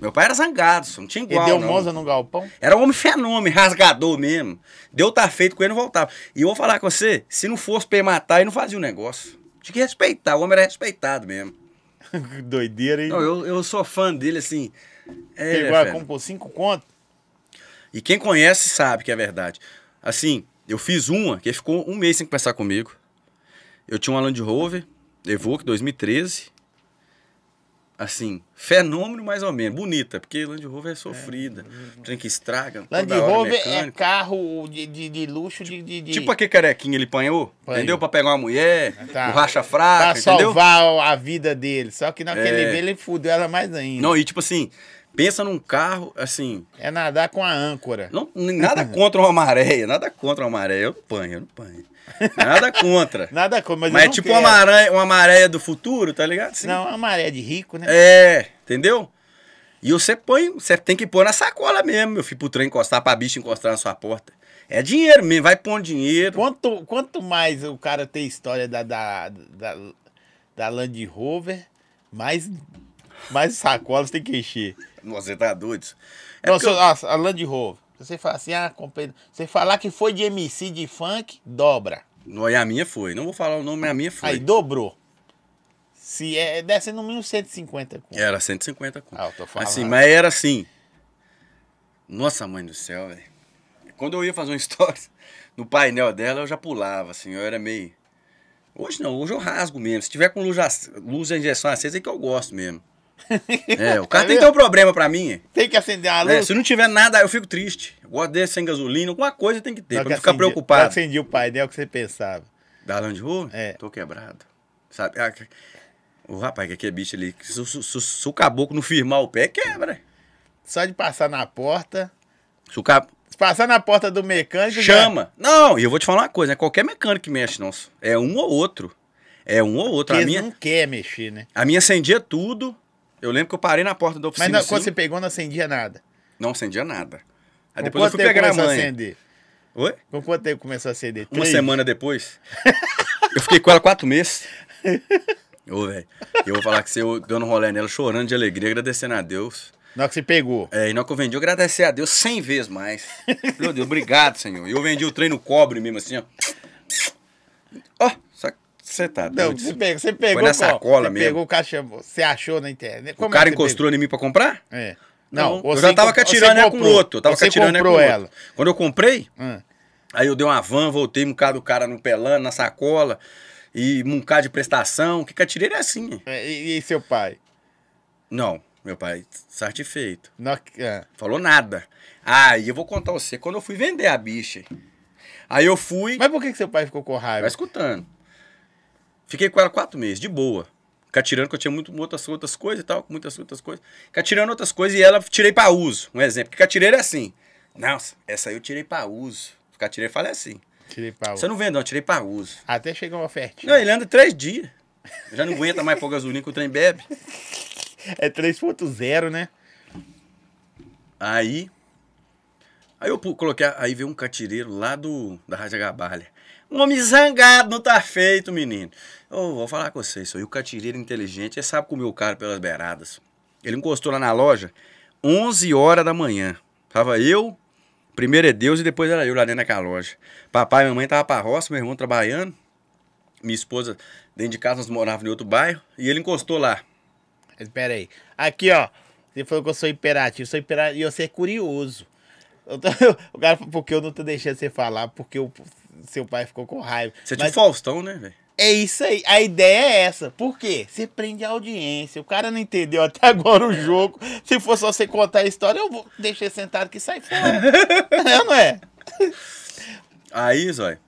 Meu pai era zangado, só não tinha igual. Ele deu moza no galpão? Era um homem fenômeno, rasgador mesmo. Deu tá feito com ele, não voltava. E eu vou falar com você, se não fosse pra matar, ele não fazia o negócio. Tinha que respeitar, o homem era respeitado mesmo. Doideira, hein? Não, eu, eu sou fã dele, assim. É, Pegou ah, a cinco contos. E quem conhece sabe que é verdade. Assim, eu fiz uma que ficou um mês sem conversar comigo. Eu tinha um Land Rover, Evoque 2013 assim, fenômeno mais ou menos, bonita, porque Land Rover é, é sofrida, é. trem que estraga. Land Rover é carro de, de, de luxo de, de, de... Tipo aquele carequinho ele panhou, panhou. entendeu? Pra pegar uma mulher, tá. o racha fraca, pra entendeu? salvar a vida dele, só que naquele é. ele fudeu ela mais ainda. Não, e tipo assim, pensa num carro, assim... É nadar com a âncora. Não, nada contra uma maréia, nada contra uma maréia. eu não panho, eu não panho. Nada contra. Nada contra, mas, mas é tipo quero. uma maré, uma maré do futuro, tá ligado? Sim. Não, é uma maré de rico, né? É, entendeu? E você põe, você tem que pôr na sacola mesmo, meu filho, pro trem encostar, pra bicho encostar na sua porta. É dinheiro mesmo, vai pôr dinheiro. Quanto, quanto mais o cara tem história da, da, da, da Land Rover, mais, mais sacolas tem que encher. Nossa, você tá doido? É Nossa, eu... a Land Rover. Você fala assim, ah, comprei. Você falar que foi de MC de funk, dobra. E a minha foi. Não vou falar o nome, a minha foi. Aí dobrou. Se é, deve ser no mínimo 150 conto. Era 150 conto. Ah, eu tô falando. Assim, mas era assim. Nossa, mãe do céu, velho. Quando eu ia fazer um história no painel dela, eu já pulava, assim. Eu era meio. Hoje não, hoje eu rasgo mesmo. Se tiver com luz, luz e injeção acesa, é que eu gosto mesmo. É, o carro é tem que ter um problema pra mim. Tem que acender a é, luz. É, se não tiver nada, eu fico triste. Eu gosto desse é sem gasolina, alguma coisa tem que ter, pra não ficar acendi, preocupado. Eu acendi o painel, o que você pensava? Da Land Rover? É. Tô quebrado. Sabe? Ah, o rapaz, que aqui é bicho ali, se, se, se, se o caboclo não firmar o pé, quebra. Só de passar na porta... Se o passar na porta do mecânico. Chama. Já... Não, e eu vou te falar uma coisa, né? Qualquer mecânico que mexe, não. É um ou outro. É um ou outro. Porque a minha não quer mexer, né? A minha acendia tudo. Eu lembro que eu parei na porta da oficina. Mas não, quando assim. você pegou, não acendia nada. Não acendia nada. Aí Com depois eu fui pegar a mãe. A acender? Oi? Com quanto tempo começou a acender? Uma Três? semana depois. eu fiquei com ela quatro meses. Ô, velho. Eu vou falar que você eu dando um rolê nela, chorando de alegria, agradecendo a Deus. Na hora que você pegou. É, e na hora que eu vendi, eu agradeci a Deus cem vezes mais. Meu Deus, obrigado, Senhor. E eu vendi o trem no cobre mesmo, assim, ó setado. Tá não, você pegou, você pegou. Foi na sacola mesmo. Pegou o caixa, você achou na internet. Como o é cara é encostou pegou? em mim pra comprar? É. Não, não eu já tava catirando ela com o outro. Eu tava com a com o outro. Quando eu comprei, hum. aí eu dei uma van, voltei, um cara do cara no pelando, na sacola, e cara de prestação, que catireiro é assim. É, e, e, seu pai? Não, meu pai, satisfeito. Não, é. Ah. Falou nada. Aí ah, eu vou contar você, quando eu fui vender a bicha. Aí eu fui. Mas por que, que seu pai ficou com raiva? Vai tá escutando. Fiquei com ela quatro meses, de boa. Catirando, que eu tinha muito, muitas outras coisas e tal, muitas outras coisas. Catirando outras coisas e ela tirei para uso. Um exemplo. Porque catireiro é assim. Nossa, essa aí eu tirei para uso. Catireiro fala assim. Tirei pra uso. Você não vende, não, tirei para uso. Até chega uma oferta. Não, ele anda três dias. Já não aguenta mais pôr gasolina que o trem bebe. É 3.0, né? Aí. Aí eu coloquei. Aí veio um catireiro lá do, da Rádio Gabalha. Um homem zangado, não tá feito, menino. Eu vou falar com vocês, sou o catireiro inteligente, ele sabe comer o cara pelas beiradas. Ele encostou lá na loja 11 horas da manhã. Tava eu, primeiro é Deus e depois era eu lá dentro daquela loja. Papai e mamãe estavam tava pra roça, meu irmão trabalhando. Minha esposa dentro de casa, nós morávamos em outro bairro. E ele encostou lá. Espera aí. Aqui, ó. Você falou que eu sou imperativo. Eu sou imperativo e você é curioso. Tô, o cara falou, porque eu não tô deixando você falar, porque o seu pai ficou com raiva. Você é Mas... tipo Faustão, né, velho? É isso aí. A ideia é essa. Por quê? Você prende a audiência. O cara não entendeu até agora o jogo. Se for só você contar a história, eu vou deixar sentado que sai fora. é, não é? Aí, Zói.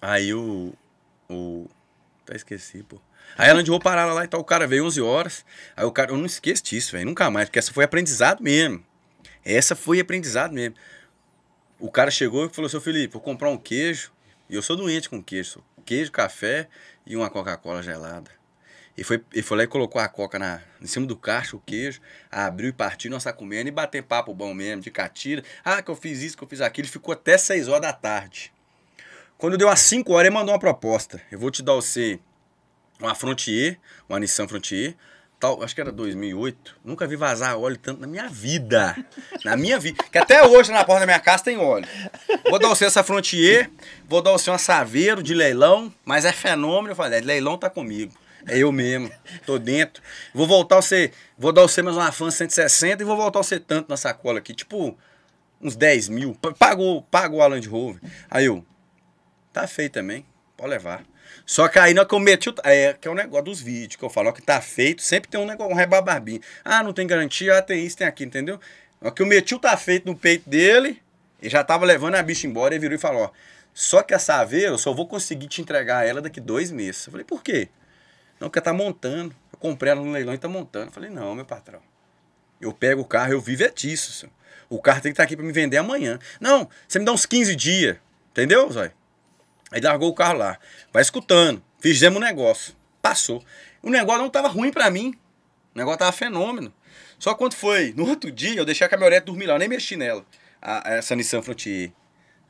Aí o. O. Até esqueci, pô. Aí ela andou parada lá e tal. O cara veio 11 horas. Aí o cara. Eu não esqueço disso, velho. Nunca mais. Porque essa foi aprendizado mesmo. Essa foi aprendizado mesmo. O cara chegou e falou: Seu Felipe, vou comprar um queijo. E eu sou doente com queijo queijo, café e uma Coca-Cola gelada. E foi, ele foi lá e colocou a coca na, em cima do cacho, o queijo, abriu e partiu, nós tá comendo e bater papo bom mesmo, de catira. Ah, que eu fiz isso, que eu fiz aquilo. Ele ficou até 6 horas da tarde. Quando deu às 5 horas, ele mandou uma proposta. Eu vou te dar você uma Frontier, uma Nissan Frontier, tal, acho que era 2008, nunca vi vazar óleo tanto na minha vida. Na minha vida. Que até hoje na porta da minha casa tem óleo. Vou dar você essa Frontier, vou dar você uma Saveiro de leilão, mas é fenômeno. Eu falei, é, leilão tá comigo. É eu mesmo, tô dentro. Vou voltar você, vou dar você mais uma fan 160 e vou voltar você tanto na sacola aqui, tipo uns 10 mil. Pagou, pagou a Land Rover. Aí eu, tá feio também, pode levar. Só que aí nós cometi é, que é o um negócio dos vídeos que eu falo, ó, que tá feito, sempre tem um negócio, um rebabarbinho. Ah, não tem garantia, ah, tem isso, tem aquilo, entendeu? Ó, que o metil tá feito no peito dele, e já tava levando a bicha embora, e virou e falou, ó, só que essa aveira eu só vou conseguir te entregar ela daqui dois meses. Eu falei, por quê? Não, porque tá montando. Eu comprei ela no leilão e tá montando. Eu falei, não, meu patrão. Eu pego o carro, eu vivo é disso, senhor. O carro tem que estar tá aqui para me vender amanhã. Não, você me dá uns 15 dias. Entendeu, Zóio? Aí largou o carro lá. Vai escutando. Fizemos um negócio. Passou. O negócio não tava ruim para mim. O negócio tava fenômeno. Só quando foi no outro dia, eu deixei a caminhonete dormir lá, eu nem mexi nela. A, essa Nissan Frontier.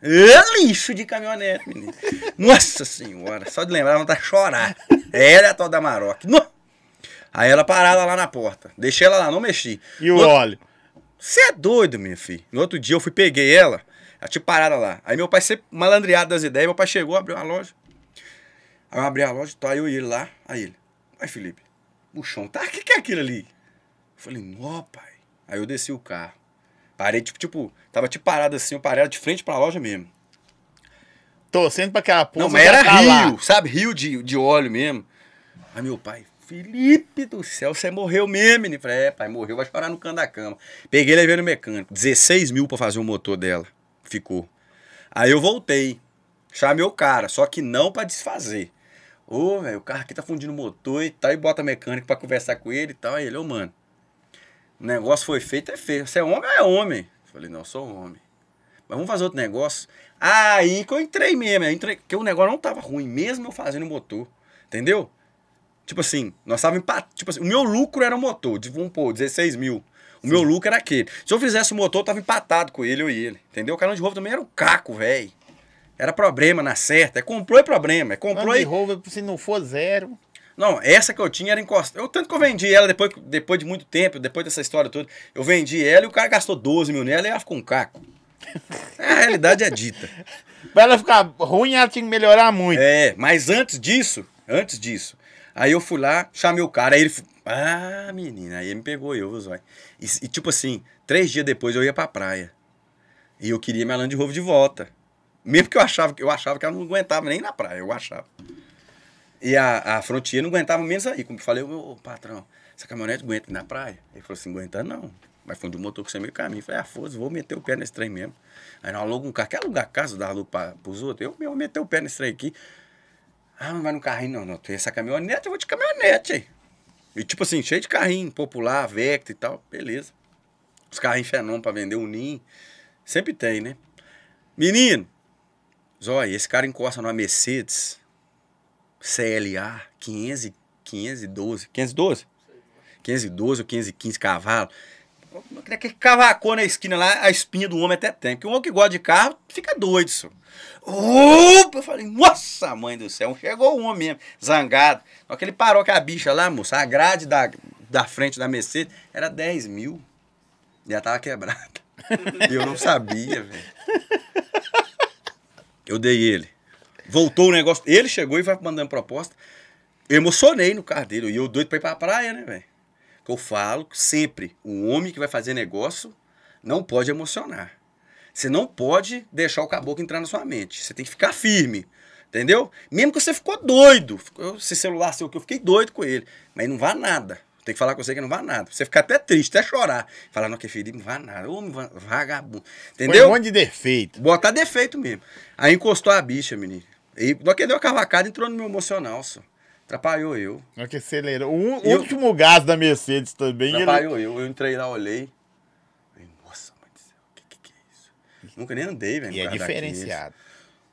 É lixo de caminhonete, menino. Nossa senhora, só de lembrar, ela tá chorar. Era é a tal da Maroc. Aí ela parada lá na porta. Deixei ela lá, não mexi. E o no... óleo? Você é doido, minha filha. No outro dia eu fui, peguei ela tinha tá parada lá. Aí meu pai sempre malandreado das ideias, meu pai chegou, abriu a loja. Aí eu abri a loja, tá eu e ele lá. Aí ele, aí Felipe, o chão tá, o que, que é aquilo ali? Eu falei, nó, pai. Aí eu desci o carro. Parei, tipo, tipo, tava tipo parado assim, eu parei de frente pra loja mesmo. Torcendo pra aquela porra. Não, mas era tá rio, lá. sabe? Rio de, de óleo mesmo. Aí meu pai, Felipe do céu, você morreu mesmo, menino. Falei, é, pai, morreu, vai chorar no canto da cama. Peguei, levei no mecânico. 16 mil pra fazer o motor dela ficou. Aí eu voltei, chamei o cara, só que não para desfazer. Ô, oh, velho, o carro aqui tá fundindo motor e tal, e bota mecânico para conversar com ele e tal. Aí ele, ô, oh, mano, o negócio foi feito, é feito. Você é homem é homem? falei, não, eu sou homem. Mas vamos fazer outro negócio. Aí que eu entrei mesmo, eu entrei, que o negócio não tava ruim, mesmo eu fazendo motor, entendeu? Tipo assim, nós tava empatado. Tipo assim, o meu lucro era o motor, de, vamos por 16 mil. O meu lucro era aquele. Se eu fizesse o motor, eu tava empatado com ele, eu e ele. Entendeu? O canal de roupa também era o caco, velho. Era problema na certa. É comprou e é problema. É comprou e... Rover, se não for zero. Não, essa que eu tinha era encostada. Eu tanto que eu vendi ela depois, depois de muito tempo, depois dessa história toda. Eu vendi ela e o cara gastou 12 mil nela e ela ficou um caco. É, a realidade é dita. pra ela ficar ruim, ela tinha que melhorar muito. É, mas antes disso, antes disso, aí eu fui lá, chamei o cara, aí ele. Ah, menina, aí ele me pegou eu, viu, e, e, tipo assim, três dias depois eu ia pra praia. E eu queria minha Land Rover de volta. Mesmo que eu achava, eu achava que ela não aguentava nem na praia, eu achava. E a, a Frontier não aguentava menos aí. Como eu falei, ô, patrão, essa caminhonete aguenta na praia? Ele falou assim, aguenta não. Mas foi um motor que você meio caminho. Eu falei, ah, foda-se, vou meter o pé nesse trem mesmo. Aí não alugou um carro. Quer alugar casa, dar alugo pra, pros outros? Eu, meu, meter o pé nesse trem aqui. Ah, não vai no carrinho não, não. tem essa caminhonete, eu vou de caminhonete, hein? E tipo assim, cheio de carrinho popular, Vecta e tal, beleza. Os carrinhos fenômeno pra vender o ninho. Sempre tem, né? Menino, zóia, esse cara encosta numa Mercedes CLA 500, 512, 512? 512 ou 515 cavalos. Aquele cavacou na esquina lá, a espinha do homem até tem. Porque o homem que gosta de carro fica doido, isso. Opa! Eu falei, nossa, mãe do céu. Chegou o um homem mesmo, zangado. Só que ele parou com a bicha lá, moça. A grade da, da frente da Mercedes era 10 mil. Já tava quebrada. eu não sabia, velho. Eu dei ele. Voltou o negócio. Ele chegou e vai mandando proposta. Eu emocionei no carro dele. E eu doido pra ir pra praia, né, velho? que eu falo sempre, um homem que vai fazer negócio não pode emocionar. Você não pode deixar o caboclo entrar na sua mente. Você tem que ficar firme. Entendeu? Mesmo que você ficou doido. Esse celular seu que eu fiquei doido com ele. Mas não vá nada. Tem que falar com você que não vá nada. Você ficar até triste, até chorar. Falar, não, que filho, não vá nada. Ô, vagabundo. Entendeu? um monte de defeito. Botar defeito mesmo. Aí encostou a bicha, menino. E, não que deu a cavacada, entrou no meu emocional, só. Atrapalhou eu. que acelerou. O eu... último gás da Mercedes também. Atrapalhou ele... eu. Eu entrei lá, olhei. Falei, nossa, mãe do céu, o que, que, que é isso? Nunca nem andei, velho. E é diferenciado.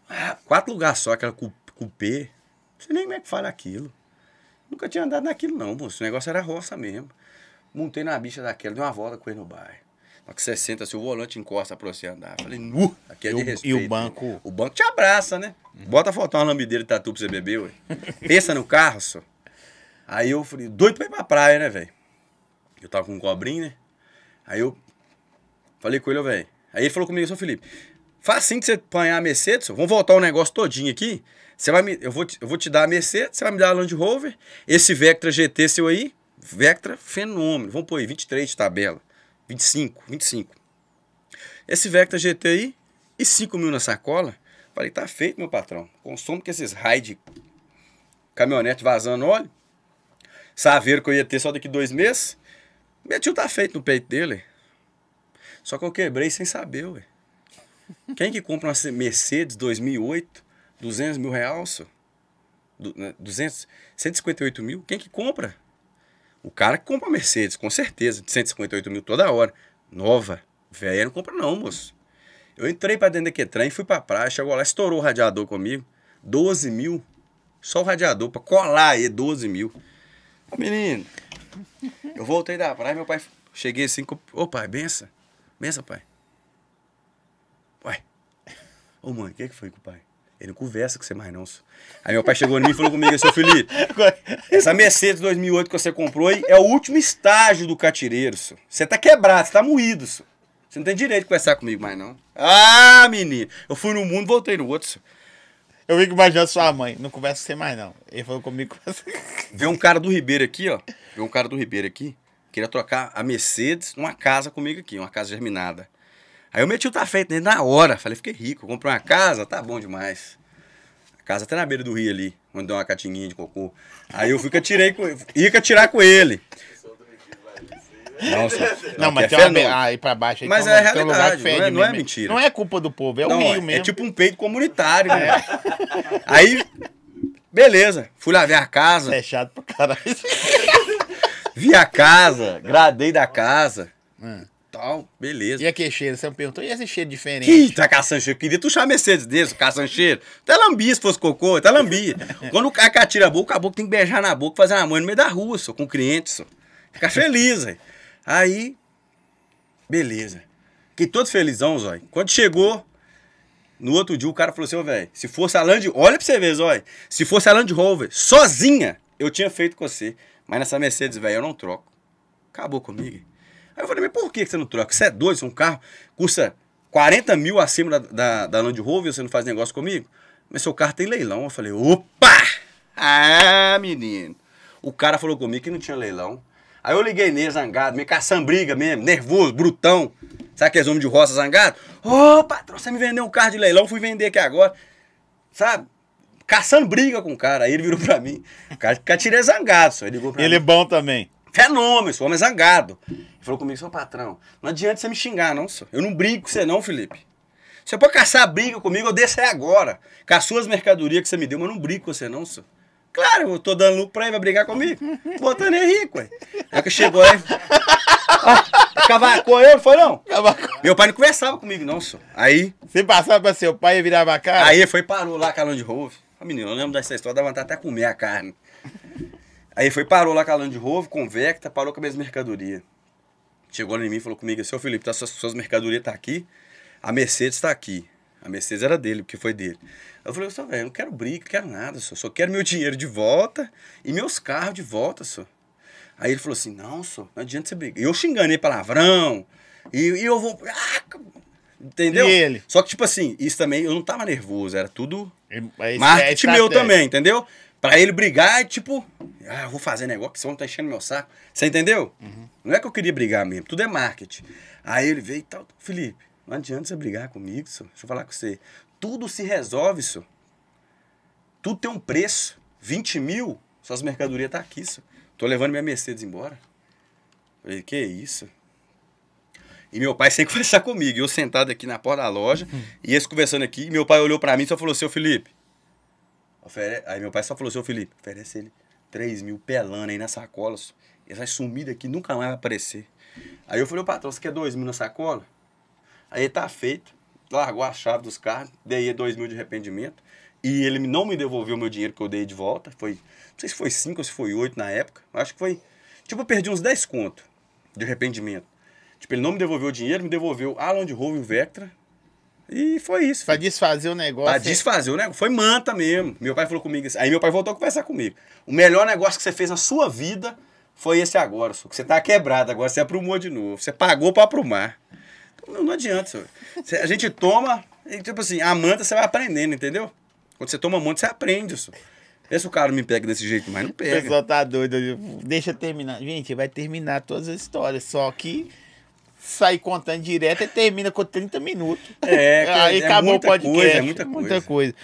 Ah, quatro lugares só, aquela cupê. Não sei nem como é que fala aquilo. Nunca tinha andado naquilo, não, moço. O negócio era roça mesmo. Montei na bicha daquela, dei uma volta com ele no bairro. Uma que 60, se o volante encosta pra você andar. falei, nu, aqui é de e respeito. e o né? banco? Né? O banco te abraça, né? Uhum. Bota faltar uma lambideira de tatu pra você beber, ué. Pensa no carro, só. Aí eu falei, doido pra ir pra praia, né, velho? Eu tava com um cobrinho, né? Aí eu falei com ele, velho. Aí ele falou comigo, seu Felipe, faz assim que você apanhar a Mercedes, vamos voltar o um negócio todinho aqui. Você vai me, eu, vou te, eu vou te dar a Mercedes, você vai me dar a Land Rover, esse Vectra GT seu aí, Vectra, fenômeno. Vamos pôr aí, 23 de tabela. 25, 25. Esse Vecta GTI e 5 mil na sacola. Falei, tá feito, meu patrão. Consumo que esses raios de caminhonete vazando óleo. Saveiro que eu ia ter só daqui dois meses. Metiu tá feito no peito dele. Só que eu quebrei sem saber, ué. Quem que compra uma Mercedes 2008, 200 mil reais, 200, 158 né, mil? Quem que compra? O cara que compra Mercedes, com certeza, de 158 mil toda hora, nova, velha, não compra não, moço. Eu entrei para dentro da trem, fui pra praia, chegou lá, estourou o radiador comigo, 12 mil, só o radiador, pra colar aí, 12 mil. Ô, menino, eu voltei da praia, meu pai, cheguei assim, ô pai, benção, benção pai. Pai, ô mãe, o que, que foi com o pai? Ele não conversa com você mais, não. Aí meu pai chegou em mim e falou comigo, seu Felipe, essa Mercedes 2008 que você comprou aí é o último estágio do catireiro, senhor. Você tá quebrado, você tá moído, senhor. Você não tem direito de conversar comigo mais, não. Ah, menino. Eu fui no mundo, voltei no outro, senhor. Eu fico imaginando sua mãe. Não conversa com você mais, não. Ele falou comigo. Assim. Vê um cara do Ribeiro aqui, ó. Vê um cara do Ribeiro aqui. Queria trocar a Mercedes numa casa comigo aqui, uma casa germinada. Aí eu meti o tá feito nele na hora. Falei, fiquei rico, comprei uma casa, tá bom demais. A casa até tá na beira do rio ali, onde deu uma catinguinha de cocô. Aí eu fui que atirei com ele. Ia que com ele. Não, não, mas é tem uma, aí pra baixo aí Mas é a realidade, não é, não, é, mentira. Não é culpa do povo, é o é, rio é mesmo. É tipo um peito comunitário, né? Aí, beleza. Fui lá ver a casa. Fechado pro caralho. Vi a casa, gradei da casa. Hum tal, beleza. E a queixeira? Você me perguntou, e esse cheiro diferente? Que tá caçancheiro? Queria tuchar a Mercedes desse, caçancheiro. Até lambia se fosse cocô, até lambia. Quando o cara tira a boca, o caboclo tem que beijar na boca, fazer a mão no meio da rua, só, com clientes, só. Ficar feliz, velho. Aí, beleza. Fiquei todo felizão, zói. Quando chegou, no outro dia o cara falou assim, ó, velho, se fosse a Land... Olha pra você ver, zói. Se fosse a Land Rover, sozinha, eu tinha feito com você. Mas nessa Mercedes, velho, eu não troco. Acabou comigo. Aí eu falei, mas por que você não troca? Você é doido, você é um carro, custa 40 mil acima da, da, da Land Rover, você não faz negócio comigo? Mas seu carro tem leilão. Eu falei, opa! Ah, menino. O cara falou comigo que não tinha leilão. Aí eu liguei nele, zangado, meio caçambriga mesmo, nervoso, brutão. Sabe aqueles homens de roça zangado? Ô, oh, patrão, você me vendeu um carro de leilão, fui vender aqui agora. Sabe? Caçando briga com o cara. Aí ele virou pra mim. O cara, o cara tirei zangado, só. Ele ligou pra ele mim. Ele é bom também. Fenômeno, sou homem zangado. Ele falou comigo, seu é patrão, não adianta você me xingar, não, senhor. Eu não brigo com você, não, Felipe. Você pode caçar briga comigo, eu desço aí agora. Com as suas mercadorias que você me deu, mas eu não brigo com você, não, senhor. Claro, eu tô dando lucro pra ele, vai brigar comigo? Botando ele rico, ué. Aí é que chegou aí. Ah, cavacou eu, não foi não? Cavacou. Meu pai não conversava comigo, não, senhor. Aí. Você passava pra seu pai e virava a cara? Aí foi parou lá, calão de rouve. Ah, menino, eu lembro dessa história, dá vontade até comer a carne. Aí foi, parou lá com a Land Rover, convecta, parou com as minhas mercadorias. Chegou em mim e falou comigo, seu Felipe, tá, suas, suas mercadorias tá aqui, a Mercedes está aqui. A Mercedes era dele, porque foi dele. Eu falei, só velho, não quero briga, não quero nada, só, só quero meu dinheiro de volta e meus carros de volta, só. Aí ele falou assim, não, só, não adianta você brigar. E eu xinganei palavrão, e, e eu vou... Ah, entendeu? E ele? Só que, tipo assim, isso também, eu não tava nervoso, era tudo é, marketing meu também, entendeu? Pra ele brigar é tipo, ah, vou fazer negócio que esse homem tá enchendo meu saco. Você entendeu? Uhum. Não é que eu queria brigar mesmo, tudo é marketing. Aí ele veio e tal, Felipe, não adianta você brigar comigo, senhor. deixa eu falar com você. Tudo se resolve, senhor. Tudo tem um preço. 20 mil, suas mercadorias tá aqui, senhor. Tô levando minha Mercedes embora. falei, que isso? E meu pai sem conversar comigo. Eu sentado aqui na porta da loja, uhum. e eles conversando aqui, e meu pai olhou para mim e só falou, seu Felipe, Ofere... Aí meu pai só falou, seu Felipe, oferece ele 3 mil pelando aí na sacola. Ele vai sumir daqui, nunca mais vai aparecer. Aí eu falei, ô patrão, você quer 2 mil na sacola? Aí tá feito, largou a chave dos carros, dei 2 mil de arrependimento. E ele não me devolveu o meu dinheiro que eu dei de volta. Foi, não sei se foi 5 ou se foi 8 na época. Acho que foi, tipo, eu perdi uns 10 conto de arrependimento. Tipo, ele não me devolveu o dinheiro, me devolveu a Land Rover Vectra, e foi isso. Pra desfazer o negócio. Pra é. desfazer o negócio. Foi manta mesmo. Meu pai falou comigo assim. Aí meu pai voltou a conversar comigo. O melhor negócio que você fez na sua vida foi esse agora, senhor. Você tá quebrado agora, você aprumou é de novo. Você pagou pra aprumar. Então, não, não adianta, senhor. a gente toma, e, tipo assim, a manta você vai aprendendo, entendeu? Quando você toma manta, você aprende, senhor. Pensa o cara me pega desse jeito, mas não pega. O pessoal tá doido. Deixa terminar. Gente, vai terminar todas as histórias, só que sai contando direto e termina com 30 minutos. É, aí é acabou muita o podcast. Coisa, é muita, muita coisa. coisa.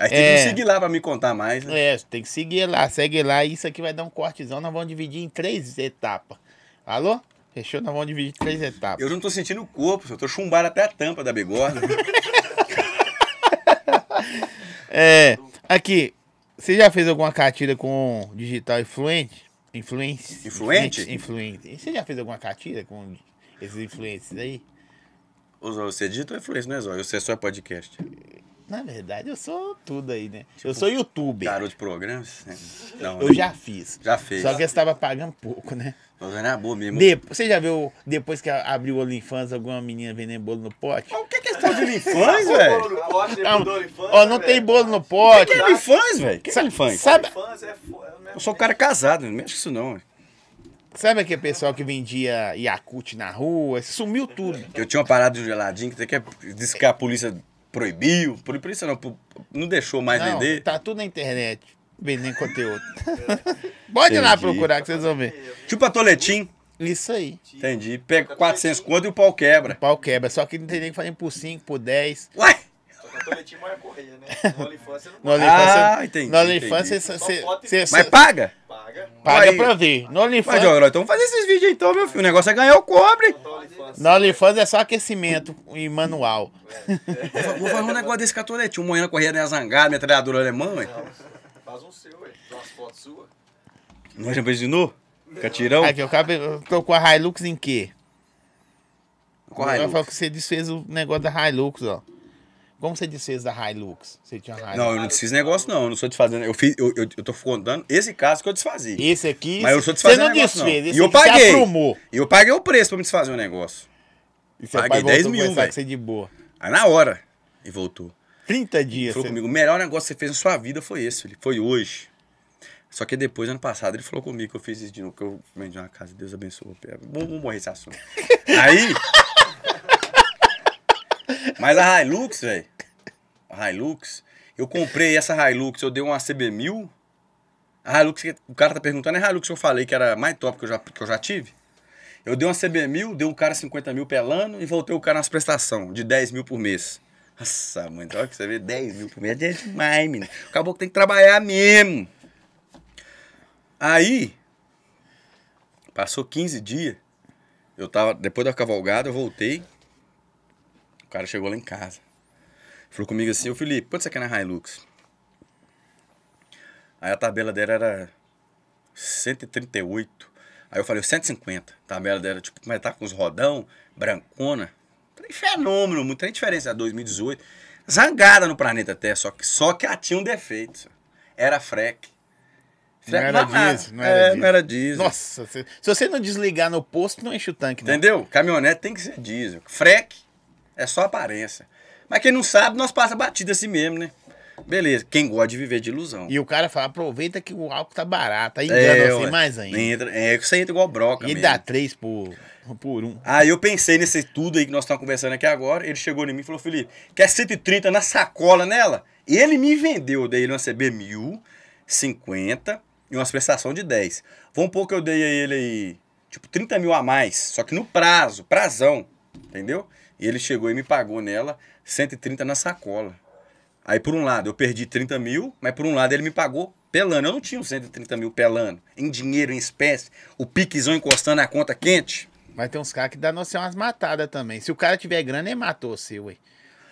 Aí tem é, que seguir lá pra me contar mais, né? É, tem que seguir lá, segue lá. Isso aqui vai dar um cortezão. Nós vamos dividir em três etapas. Alô? Fechou? Nós vamos dividir em três etapas. Eu não tô sentindo o corpo, eu tô chumbado até a tampa da bigorna. é, aqui, você já fez alguma catira com digital influente? Influente? Influente? Influente. Você já fez alguma catira com esses influencers aí. Ô, Zó, você é digital influencer, né, Zó? Você é só podcast. Na verdade, eu sou tudo aí, né? Tipo, eu sou youtuber. Garoto de programas? É não, eu né? já fiz. Já fez. Só que eu estava pagando pouco, né? Mas é era boa mesmo. De... Você já viu depois que abriu o OnlyFans alguma menina vendendo bolo no pote? o que é questão de OnlyFans, velho? no pote, não, ó, não tem bolo no pote. O que, que é OnlyFans, velho? O que é OnlyFans? Sabe... É... é eu sou um cara casado, não mexe com isso não, velho. Sabe aquele pessoal que vendia Yakut na rua? Sumiu tudo. Eu tinha uma parada de um geladinho que, que disse que a polícia proibiu. Por polícia não, não deixou mais não, vender. Tá tudo na internet. Vendendo conteúdo. Pode ir lá procurar que vocês vão ver. Tipo a Toletim. Isso aí. Entendi. Pega 400 conto e o pau quebra. O pau quebra. Só que não tem nem que fazer por 5, por 10. Ué! Toletim mora correr, né? No infância você não paga. Ah, entendi. No infância você. Mas paga? Paga. Aí. pra ver. No OnlyFans. Mas, então faz esses vídeos então, meu filho. O negócio é ganhar o cobre. No OnlyFans é só aquecimento e manual. É. Vou fazer um negócio desse catorete. Um manhã corria na é zangada, metralhadora alemã, ué. Faz um seu, ué. Umas fotos suas. Nós já imaginou? Catirão? Aqui, eu tô com a Hilux em quê? Com a Hilux? Eu falo que você desfez o negócio da Hilux, ó. Como você desfez da Hilux? Você tinha Hilux? Não, eu não desfiz negócio, não. Eu não sou desfazendo. Eu, fiz, eu, eu, eu tô contando esse caso que eu desfazia. Esse aqui. Mas eu sou desfazendo. Você não negócio, desfez. Não. Esse e eu paguei. E eu paguei o preço pra me desfazer o um negócio. E seu paguei pai 10 mil. vai ser de boa. Aí na hora. E voltou. 30 dias. Ele falou comigo: o melhor negócio que você fez na sua vida foi esse. Ele foi hoje. Só que depois, ano passado, ele falou comigo que eu fiz isso de novo, que eu vendi uma casa, Deus abençoe. Vamos morrer esse assunto. Aí. Mas a Hilux, velho. Hilux. Eu comprei essa Hilux, eu dei uma CB1000. A Hilux, o cara tá perguntando, é Hilux que eu falei que era mais top que eu já, que eu já tive? Eu dei uma CB1000, dei um cara 50 mil pelando e voltei o cara nas prestações, de 10 mil por mês. Nossa, mãe, olha que você vê 10 mil por mês, é demais, menino. Acabou que tem que trabalhar mesmo. Aí, passou 15 dias, eu tava, depois da cavalgada, eu voltei, o cara chegou lá em casa. Falou comigo assim, ô Felipe, quanto você quer na Hilux? Aí a tabela dela era 138. Aí eu falei, 150. A tabela dela, tipo, mas tá com os rodão, brancona. fenômeno, muito tem diferença. 2018. É Zangada no planeta Terra, só que, só que ela tinha um defeito. Era freque. Não era diesel, não era, é, diesel. Não era diesel. Nossa, se, se, você não desligar no posto, não enche o tanque, não. Entendeu? Caminhonete tem que ser diesel. Freque é só aparência. Mas quem não sabe, nós passa batida assim mesmo, né? Beleza, quem gosta de viver de ilusão. E o cara fala, aproveita que o álcool tá barato, aí é, engana é, você ué, mais ainda. Entra, é, você entra igual broca E ele mesmo. dá três por, por um. Aí ah, eu pensei nesse tudo aí que nós estamos conversando aqui agora, ele chegou em mim e falou, Felipe, quer 130 na sacola nela? E ele me vendeu, eu dei ele uma CB 1050 e uma prestação de 10. Vamos pouco que eu dei a ele aí, tipo, 30 mil a mais, só que no prazo, prazão, entendeu? E ele chegou e me pagou nela 130 na sacola. Aí, por um lado, eu perdi 30 mil, mas por um lado, ele me pagou pelando. Eu não tinha 130 mil pelando, em dinheiro, em espécie, o piquezão encostando na conta quente. Mas tem uns caras que dá noção umas matadas também. Se o cara tiver grana, ele matou você, ué.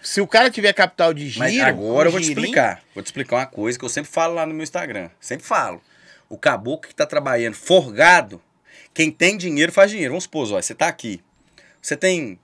Se o cara tiver capital de giro... Mas agora eu vou te explicar. Vou te explicar uma coisa que eu sempre falo lá no meu Instagram. Sempre falo. O caboclo que tá trabalhando forgado, quem tem dinheiro faz dinheiro. Vamos supor, ó, você tá aqui. Você tem,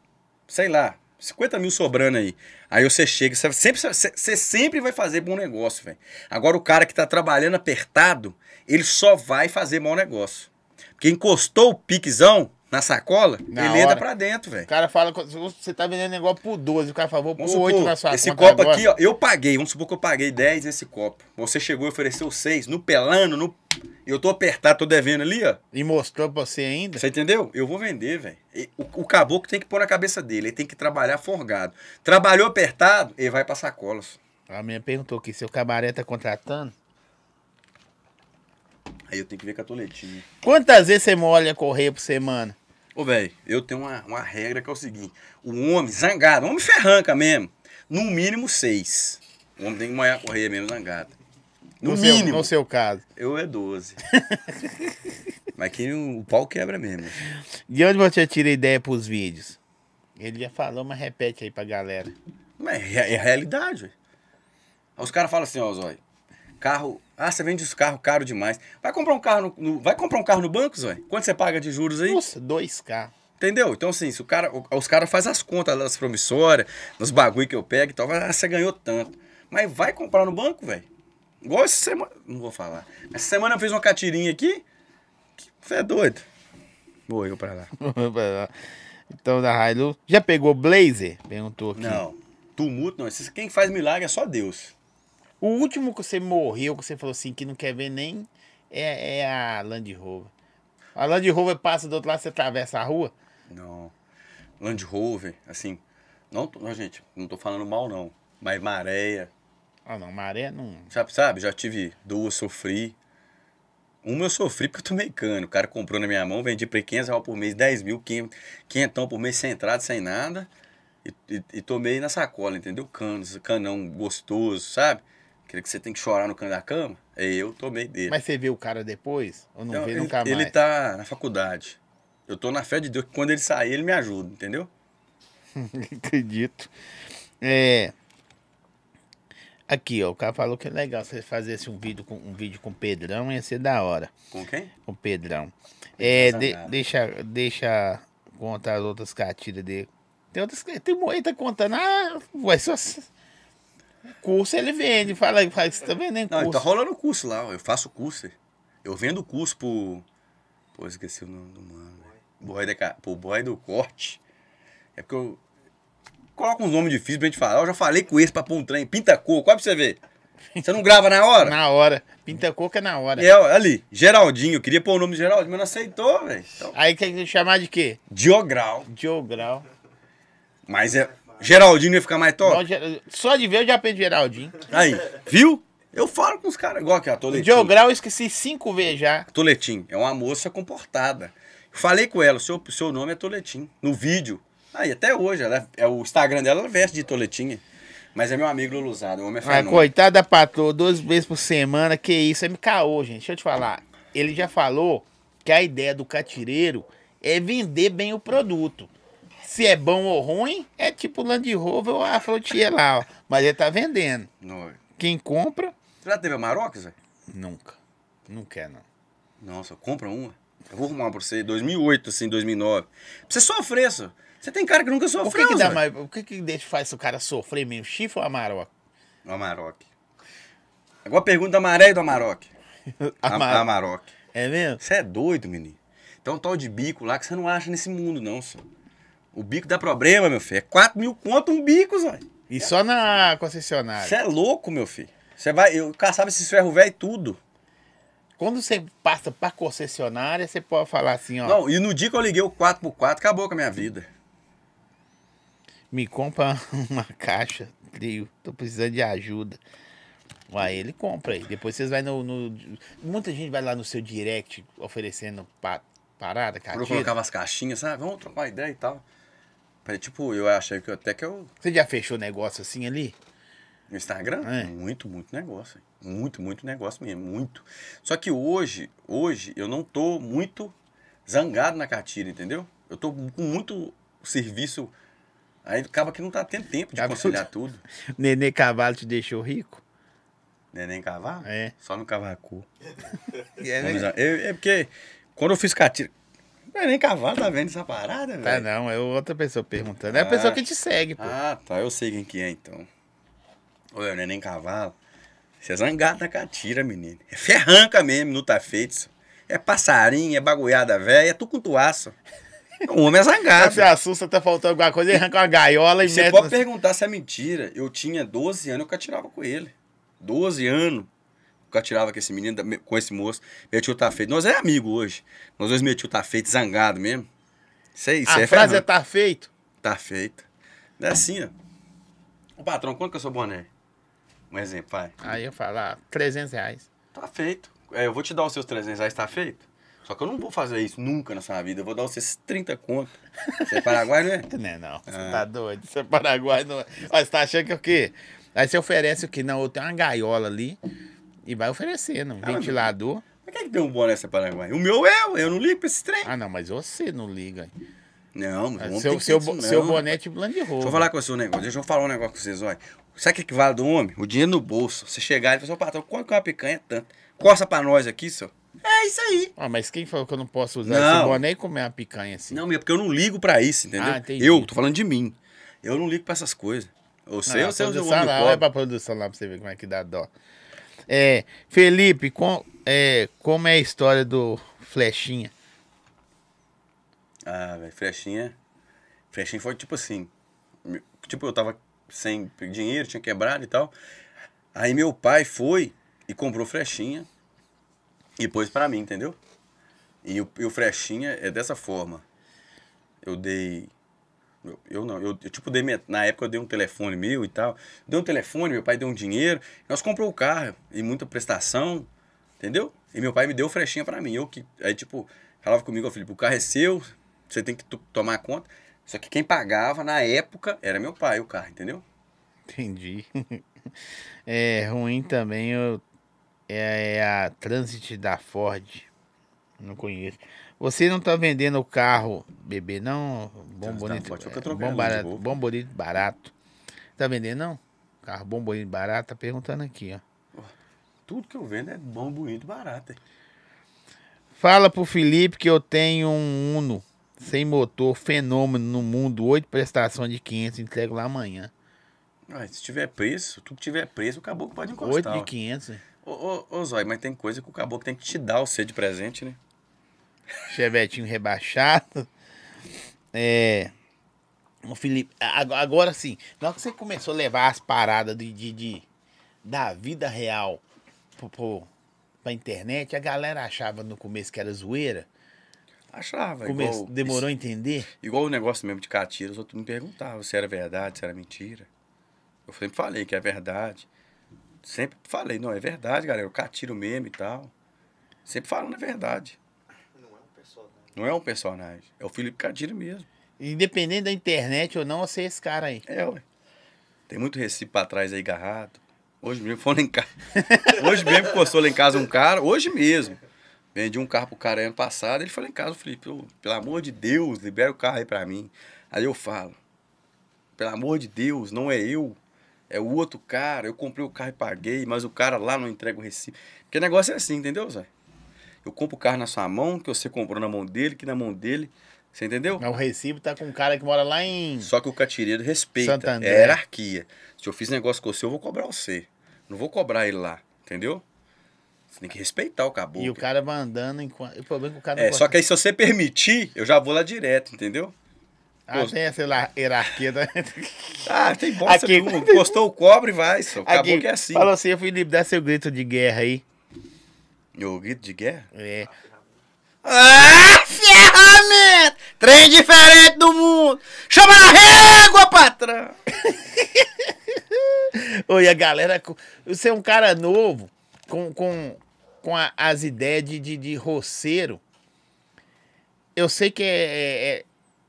sei lá, 50 mil sobrando aí. Aí você chega, você sempre, você sempre vai fazer bom negócio, velho. Agora o cara que tá trabalhando apertado, ele só vai fazer mau negócio. Porque encostou o piquezão na sacola, na ele hora. entra pra dentro, velho. O cara fala, você tá vendendo negócio por 12, o cara falou por 8 na sua Esse copo agora. aqui, ó, eu paguei, vamos supor que eu paguei 10 nesse copo. Você chegou e ofereceu 6, no pelano, no eu tô apertado, tô devendo ali, ó. E mostrou pra você ainda? Você entendeu? Eu vou vender, velho. O, o caboclo tem que pôr na cabeça dele, ele tem que trabalhar forgado. Trabalhou apertado, ele vai pra sacolas. A minha perguntou aqui, seu cabaré tá contratando? Aí eu tenho que ver com a toletinha. Quantas vezes você molha correia por semana? Ô, velho, eu tenho uma, uma regra que é o seguinte: o homem zangado, o homem ferranca mesmo, no mínimo seis. O homem tem que molhar correia mesmo zangado. No, no mínimo. Seu, no seu caso. Eu é 12. Mas que o pau quebra mesmo. De onde você tira ideia pros vídeos? Ele já falou, mas repete aí pra galera. Mas é, é realidade. Aí os caras falam assim, ó, Zói. Carro. Ah, você vende os carros caro demais. Vai comprar um carro no, no vai comprar um carro no banco, Zói? Quanto você paga de juros aí? Nossa, dois k Entendeu? Então, assim, se o cara, os caras fazem as contas das promissórias, dos bagulho que eu pego e tal. Ah, você ganhou tanto. Mas vai comprar no banco, velho. Igual essa semana. Não vou falar. Essa semana eu fiz uma catirinha aqui. Que você é doido. Vou eu pra lá. então, da Hilux. Já pegou Blazer? Perguntou aqui. Não. Tumulto não. Quem faz milagre é só Deus. O último que você morreu, que você falou assim, que não quer ver nem, é, é a Land Rover. A Land Rover passa do outro lado, você atravessa a rua? Não. Land Rover, assim. Não, não gente, não tô falando mal, não. Mas maréia, ah, não, maré não. Já sabe, já tive duas, sofri. Uma eu sofri porque eu tomei cano. O cara comprou na minha mão, vendi por 500 reais por mês, 10 mil, quentão por mês, sem entrada, sem nada. E, e, e, tomei na sacola, entendeu? Cano, canão gostoso, sabe? Aquele que você tem que chorar no cano da cama. É, Eu tomei dele. Mas você vê o cara depois? Ou não então, vê ele, nunca mais? Ele tá na faculdade. Eu tô na fé de Deus que quando ele sair, ele me ajuda, entendeu? Acredito. É. Aqui, ó, o cara falou que é legal você fazesse um vídeo com um vídeo com o Pedrão, ia ser da hora. Com quem? Com o Pedrão. É, de, deixa, deixa contar as outras cartilhas dele. Tem outras que tem ele contando, né? ah, vai só curso ele vende, fala aí, fala, você tá vendendo tá curso. Não, tá rolando curso lá, eu faço curso. Eu vendo curso pro Pô, esqueci o nome do mano. Boy da pro boy do corte. É porque eu coloca uns nomes difíceis pra gente falar. Eu já falei com esse pra pôr um trem. Pinta coco, olha pra você ver. Você não grava na hora? Na hora. Pinta coco é na hora. É, ali. Geraldinho. Eu queria pôr o nome de Geraldinho, mas não aceitou, velho. Então... Aí quer chamar de quê? Diogral. Diogral. Mas é... Geraldinho ia ficar mais top? Não, só de ver eu já aprendi Geraldinho. Aí, viu? Eu falo com os caras igual aqui, a Toletim. Diogral eu esqueci cinco vezes já. Toletim, é uma moça comportada. Falei com ela, seu, seu nome é Toletim. No vídeo, ah, e até hoje, ela, é, é, o Instagram dela ela veste de toletinha. Mas é meu amigo Luluzado, o homem é Ah, coitada da patroa, duas vezes por semana, que isso, é me caô, gente. Deixa eu te falar. Ele já falou que a ideia do catireiro é vender bem o produto. Se é bom ou ruim, é tipo Land Rover ou a Frontier lá, ó. Mas ele tá vendendo. Não. Quem compra... Você já teve a Marocas, velho? Nunca. Não quer, não. Nossa, compra uma. Eu vou arrumar pra você. 2008, assim, 2009. Pra você sofrer, só. Você tem cara que nunca sofreu. O que, que dá mais? O que, que deixa, faz o cara sofrer mesmo? Chifre ou Amarok? Amarok. Agora pergunta da Maré e do Amarok. Amar... Amarok. É mesmo? Você é doido, menino. Tem um tal de bico lá que você não acha nesse mundo, não, senhor. O bico dá problema, meu filho. É 4 mil conto um bico, Zé. E é. só na concessionária. Você é louco, meu filho. Você vai. Eu caçava esses ferro velho tudo. Quando você passa pra concessionária, você pode falar assim, ó. Não, e no dia que eu liguei o 4x4, acabou com a minha vida me compra uma caixa trio, tô precisando de ajuda. Aí ele compra aí. Depois vocês vai no, no, Muita gente vai lá no seu direct oferecendo pa, parada, caixinha. Eu colocava as caixinhas, sabe? Ah, vamos trocar uma ideia e tal. Aí, tipo, eu achei que eu, até que eu. Você já fechou negócio assim ali? No Instagram? É. Muito, muito negócio. Muito, muito negócio mesmo. Muito. Só que hoje, hoje, eu não tô muito zangado na cartilha, entendeu? Eu tô com muito serviço Aí acaba que não tá tendo tempo de tá conciliar tudo. Nenê Cavalo te deixou rico? Neném Cavalo? É. Só no cavaco. é, né? é, é porque quando eu fiz catira. Neném Cavalo tá vendo essa parada, tá velho? Tá não, é outra pessoa perguntando. É a ah. pessoa que te segue, pô. Ah, tá. Eu sei quem que é, então. Ô, é Nenê Neném Cavalo. Você é zangado na catira, menino. É ferranca mesmo, não tá feito. É passarinho, é bagulhada velha, é tucuntuaço. Um homem é zangado. Você assusta, tá faltando alguma coisa, ele arranca uma gaiola e Você pode perguntar se é mentira. Eu tinha 12 anos, eu catirava com ele. 12 anos. Eu catirava com esse menino, com esse moço. Meu tio tá feito. Nós é amigo hoje. Nós dois, meu tio tá feito, zangado mesmo. Isso aí, isso A é frase é ferrando. é tá feito? Tá feito. É assim, ó. O patrão, quanto que é eu sou boné? Um exemplo, pai Aí eu falo, ah, 300 reais. Tá feito. É, eu vou te dar os seus 300 reais, tá feito? Só que eu não vou fazer isso nunca nessa sua vida. Eu vou dar vocês 30 contas. Você é Paraguai, não é? Não, é não. Você ah. tá doido. Você é Paraguai, não é. você tá achando que é o quê? Aí você oferece o quê? Não, tem uma gaiola ali e vai oferecendo. Um ah, ventilador. Mas, mas quem é que tem um boné se é Paraguai? O meu é, eu, eu não ligo pra esse trem. Ah, não, mas você não liga. Não, mas vamos seu, seu, não. seu boné é tipo Land Rover. Deixa eu falar com você um negócio. Deixa eu falar um negócio com vocês, olha. Sabe o que vale do homem? O dinheiro no bolso. Você chegar e falar, assim, patrão, quanto que é uma picanha? Tanto. Costa pra nós aqui, senhor. É isso aí. Ah, mas quem falou que eu não posso usar não. esse boné e comer uma picanha assim? Não, é porque eu não ligo pra isso, entendeu? Ah, eu tô falando de mim. Eu não ligo pra essas coisas. Ou sei, ou sei, eu lá, Olha pra produção lá pra você ver como é que dá dó. É, Felipe, com, é, como é a história do Flechinha? Ah, velho, Flechinha... Flechinha foi tipo assim... Tipo, eu tava sem dinheiro, tinha quebrado e tal. Aí meu pai foi e comprou Flechinha e pôs para mim, entendeu? E o, e o frechinha é dessa forma. Eu dei. Eu, eu não, eu, eu, tipo dei. Na época eu dei um telefone meu e tal. Dei um telefone, meu pai deu um dinheiro. Nós comprou o carro e muita prestação, entendeu? E meu pai me deu o frechinha para mim. Eu que. Aí, tipo, falava comigo, o filho o carro é seu, você tem que tomar conta. Só que quem pagava na época era meu pai o carro, entendeu? Entendi. É ruim também eu é, é a Transit da Ford. Não conheço. Você não tá vendendo o carro, bebê, não? Bom tá, bonito. É, bom barato, bom bonito, barato. Tá vendendo, não? Carro bom bonito, barato. Tá perguntando aqui, ó. Tudo que eu vendo é bom bonito, barato. Fala pro Felipe que eu tenho um Uno sem motor, fenômeno no mundo, oito prestações de 500, entrego lá amanhã. Ah, se tiver preço, tudo que tiver preço, acabou que pode encostar. 8 de 500. Ó. Ô, ô, ô Zói, mas tem coisa que o caboclo tem que te dar o ser de presente, né? Chevetinho rebaixado. É. O Felipe, agora sim, na hora que você começou a levar as paradas de, de, de da vida real pro, pro, pra internet, a galera achava no começo que era zoeira. Achava, igual, Demorou isso, a entender? Igual o negócio mesmo de Catira, os outros me perguntavam se era verdade, se era mentira. Eu sempre falei que é verdade. Sempre falei, não, é verdade, galera. o catiro mesmo e tal. Sempre falando a verdade. Não é um personagem. Não é um personagem. É o Felipe Catiro mesmo. Independente da internet ou não, você é esse cara aí. É, ué. Tem muito recibo pra trás aí garrado Hoje mesmo foi lá em casa. Hoje mesmo postou lá em casa um cara, hoje mesmo. Vendi um carro pro cara ano passado, ele falou em casa, Felipe, pelo amor de Deus, libera o carro aí pra mim. Aí eu falo, pelo amor de Deus, não é eu é o outro cara, eu comprei o carro e paguei, mas o cara lá não entrega o recibo. Porque o negócio é assim, entendeu, Zé? Eu compro o carro na sua mão, que você comprou na mão dele, que na mão dele. Você entendeu? Mas o recibo tá com um cara que mora lá em. Só que o catireiro respeita. Santander. É hierarquia. Se eu fiz negócio com você, eu vou cobrar você. Não vou cobrar ele lá, entendeu? Você tem que respeitar o caboclo. E o cara vai andando enquanto. O problema é que o cara. não É, gosta. só que aí se você permitir, eu já vou lá direto, entendeu? Ah, Post... tem essa hierarquia da... ah, tem bosta Aqui... tu. Postou o cobre, vai, só. Acabou Aqui. que é assim. Fala assim, Felipe, dá seu grito de guerra aí. Meu grito de guerra? É. Ah, ferramenta! Trem diferente do mundo! Chama na régua, patrão! Oi, a galera... Você é um cara novo, com, com, com a, as ideias de, de, de roceiro. Eu sei que é, é, é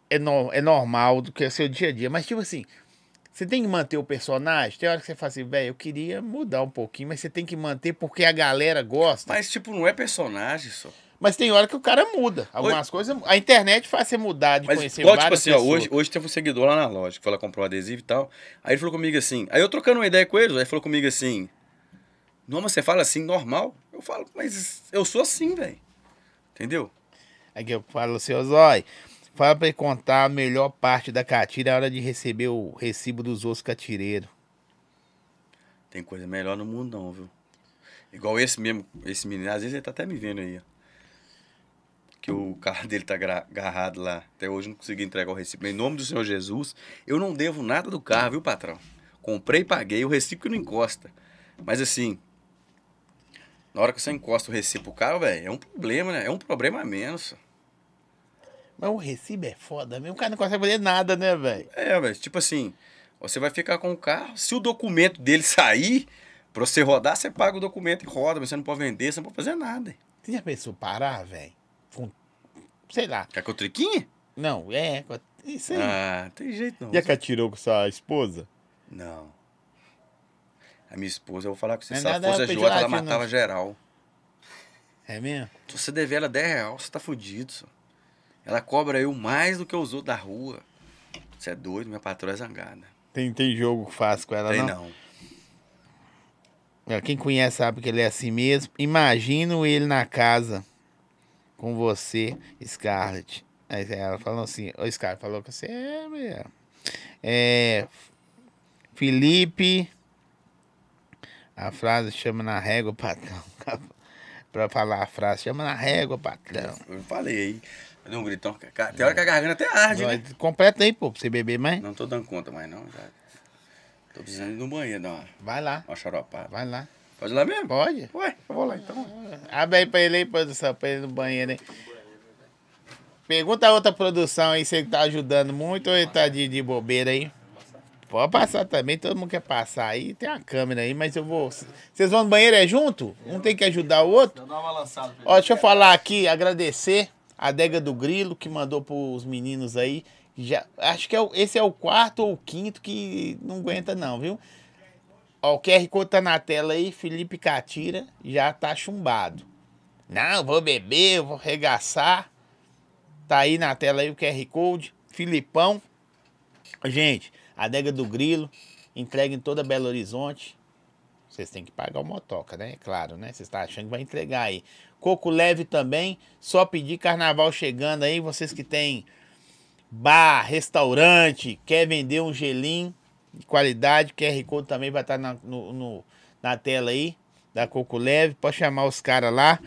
é, no, é normal do que é seu dia a dia. Mas, tipo assim, você tem que manter o personagem. Tem hora que você fala assim, velho, eu queria mudar um pouquinho, mas você tem que manter porque a galera gosta. Mas, tipo, não é personagem só. Mas tem hora que o cara muda. Algumas hoje... coisas. A internet faz você mudar de mas, conhecer igual, tipo assim, pessoas. Ó, hoje, hoje teve um seguidor lá na loja que foi lá comprar um adesivo e tal. Aí ele falou comigo assim. Aí eu trocando uma ideia com ele, aí falou comigo assim. Não, mas você fala assim, normal? Eu falo, mas eu sou assim, velho. Entendeu? Aí eu falo, seu assim, zói. Fala pra ele contar a melhor parte da catira, a hora de receber o recibo dos ossos catireiros. Tem coisa melhor no mundo não, viu? Igual esse mesmo, esse menino, às vezes ele tá até me vendo aí, ó. Que o carro dele tá agarrado lá. Até hoje não consegui entregar o recibo. Em nome do Senhor Jesus, eu não devo nada do carro, viu, patrão? Comprei, paguei, o recibo que não encosta. Mas assim, na hora que você encosta o recibo pro carro, velho, é um problema, né? É um problema a menos. Mas o Recife é foda mesmo. O cara não consegue fazer nada, né, velho? É, velho. Tipo assim, você vai ficar com o carro. Se o documento dele sair, pra você rodar, você paga o documento e roda. Mas você não pode vender, você não pode fazer nada. Você já pensou parar, velho? Com... Sei lá. Quer com o triquinho? Não, é. Isso aí. Ah, tem jeito não. E a que atirou com sua esposa? Não. A minha esposa, eu vou falar com você, é se ela fosse a Jota, ela matava não. geral. É mesmo? Se então você dever ela 10 reais, você tá fudido, senhor. Ela cobra eu mais do que os outros da rua. Você é doido, minha patroa é zangada. Tem, tem jogo fácil com ela, tem, não? não. É, quem conhece sabe que ele é assim mesmo. Imagino ele na casa com você, Scarlett. Aí ela falou assim, o Scarlett falou que você é, mulher. É, Felipe, a frase chama na régua, patrão. pra falar a frase, chama na régua, patrão. Eu falei, Deu um gritão. Tem hora que a garganta até arde, né? Completa aí, pô, pra você beber mais. Não tô dando conta mais, não. Já. Tô precisando ir no banheiro dar uma, Vai lá, uma xaropada. vai lá. Pode ir lá mesmo? Pode? Ué, eu vou lá então. Abre aí pra ele aí, produção, pra ele no banheiro, hein? Pergunta a outra produção aí se ele tá ajudando muito ou ele tá de, de bobeira aí. Pode passar também, todo mundo quer passar aí. Tem a câmera aí, mas eu vou. Vocês vão no banheiro é junto? Um tem que ajudar o outro? Ó, deixa eu falar aqui, agradecer a Adega do Grilo, que mandou pros meninos aí. Já, acho que é, esse é o quarto ou o quinto que não aguenta, não, viu? Ó, o QR Code tá na tela aí, Felipe Catira já tá chumbado. Não, vou beber, vou regaçar. Tá aí na tela aí o QR Code. Filipão. Gente, adega do Grilo, entrega em toda Belo Horizonte. Vocês têm que pagar o motoca, né? Claro, né? Vocês estão tá achando que vai entregar aí. Coco leve também. Só pedir carnaval chegando aí, vocês que têm bar, restaurante, quer vender um gelinho de qualidade, QR Code também vai estar tá na, no, no, na tela aí da Coco Leve. Pode chamar os caras lá.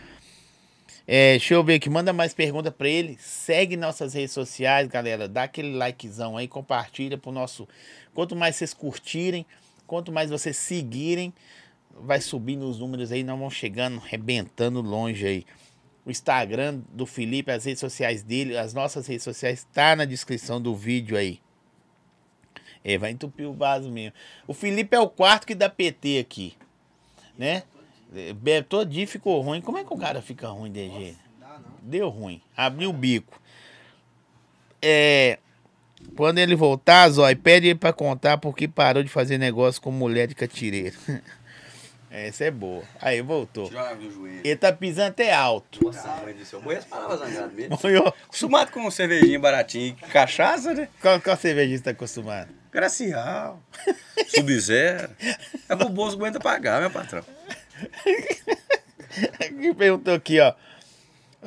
É, deixa eu ver aqui, manda mais pergunta para ele. Segue nossas redes sociais, galera. Dá aquele likezão aí, compartilha pro nosso. Quanto mais vocês curtirem, quanto mais vocês seguirem, vai subindo os números aí, não vão chegando, rebentando longe aí. O Instagram do Felipe, as redes sociais dele, as nossas redes sociais, tá na descrição do vídeo aí. É, vai entupir o vaso mesmo. O Felipe é o quarto que dá PT aqui, né? Bebe é, é, todo dia ficou ruim. Como é que o cara fica ruim, DG? Deu ruim. Abriu o bico. É, quando ele voltar, Zói, pede ele pra contar porque parou de fazer negócio com mulher de catireiro. Essa é boa. Aí voltou. Joga do joelho. Ele tá pisando até alto. Nossa, mãe do céu. eu as palavras zangadas né? mesmo. Acostumado com cervejinha baratinha e cachaça, né? Qual, qual cervejinha você tá acostumado? Gracial. Sub-zero. É pro bolso aguenta pagar, meu patrão. Quem perguntou aqui, ó.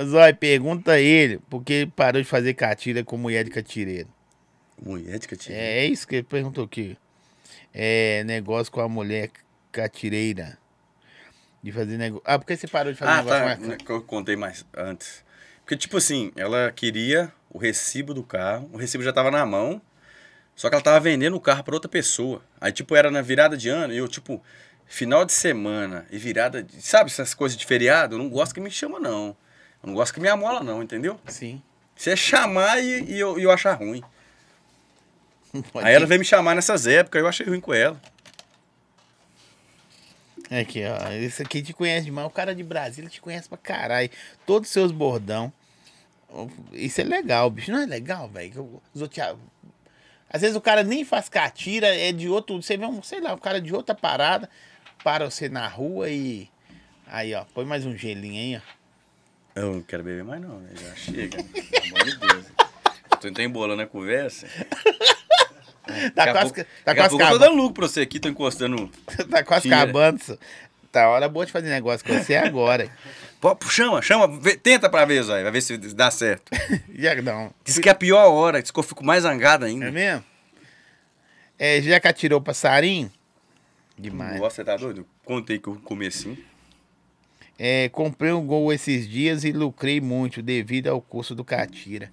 Zói, pergunta ele porque ele parou de fazer catira com mulher de catireiro. Mulher de catireiro? É, é isso que ele perguntou aqui. É, negócio com a mulher catireira. De fazer negócio. Ah, por que você parou de fazer ah, negócio tá, que eu contei mais antes. Porque, tipo assim, ela queria o recibo do carro, o recibo já tava na mão, só que ela tava vendendo o carro para outra pessoa. Aí, tipo, era na virada de ano e eu, tipo, final de semana e virada de. Sabe essas coisas de feriado? Eu não gosto que me chama, não. Eu não gosto que me amola, não, entendeu? Sim. Você é chamar e, e eu, eu achar ruim. Pode aí ir. ela veio me chamar nessas épocas, eu achei ruim com ela. Aqui, ó. Esse aqui te conhece demais. O cara de Brasília te conhece pra caralho. Todos os seus bordão. Isso é legal, bicho. Não é legal, velho? Às vezes o cara nem faz catira, é de outro. Você vê um, sei lá, o cara de outra parada. Para você na rua e. Aí, ó. Põe mais um gelinho aí, ó. Eu não quero beber mais, não. Né? Já chega. Pelo amor de Deus. Tu tá embolando a conversa. É. Tá quase, tá quase acabando. Eu dando lucro pra você aqui, tô encostando. tá quase tira. acabando. Tá hora boa de fazer negócio com você agora. Pô, chama, chama, vê, tenta pra ver, Zóia, vai ver se dá certo. Já não. Diz que é a pior hora, diz que eu fico mais zangado ainda. É mesmo? É, já que atirou o passarinho? Demais. Nossa, você tá doido? Contei que eu comecinho. É, comprei um gol esses dias e lucrei muito devido ao curso do Catira.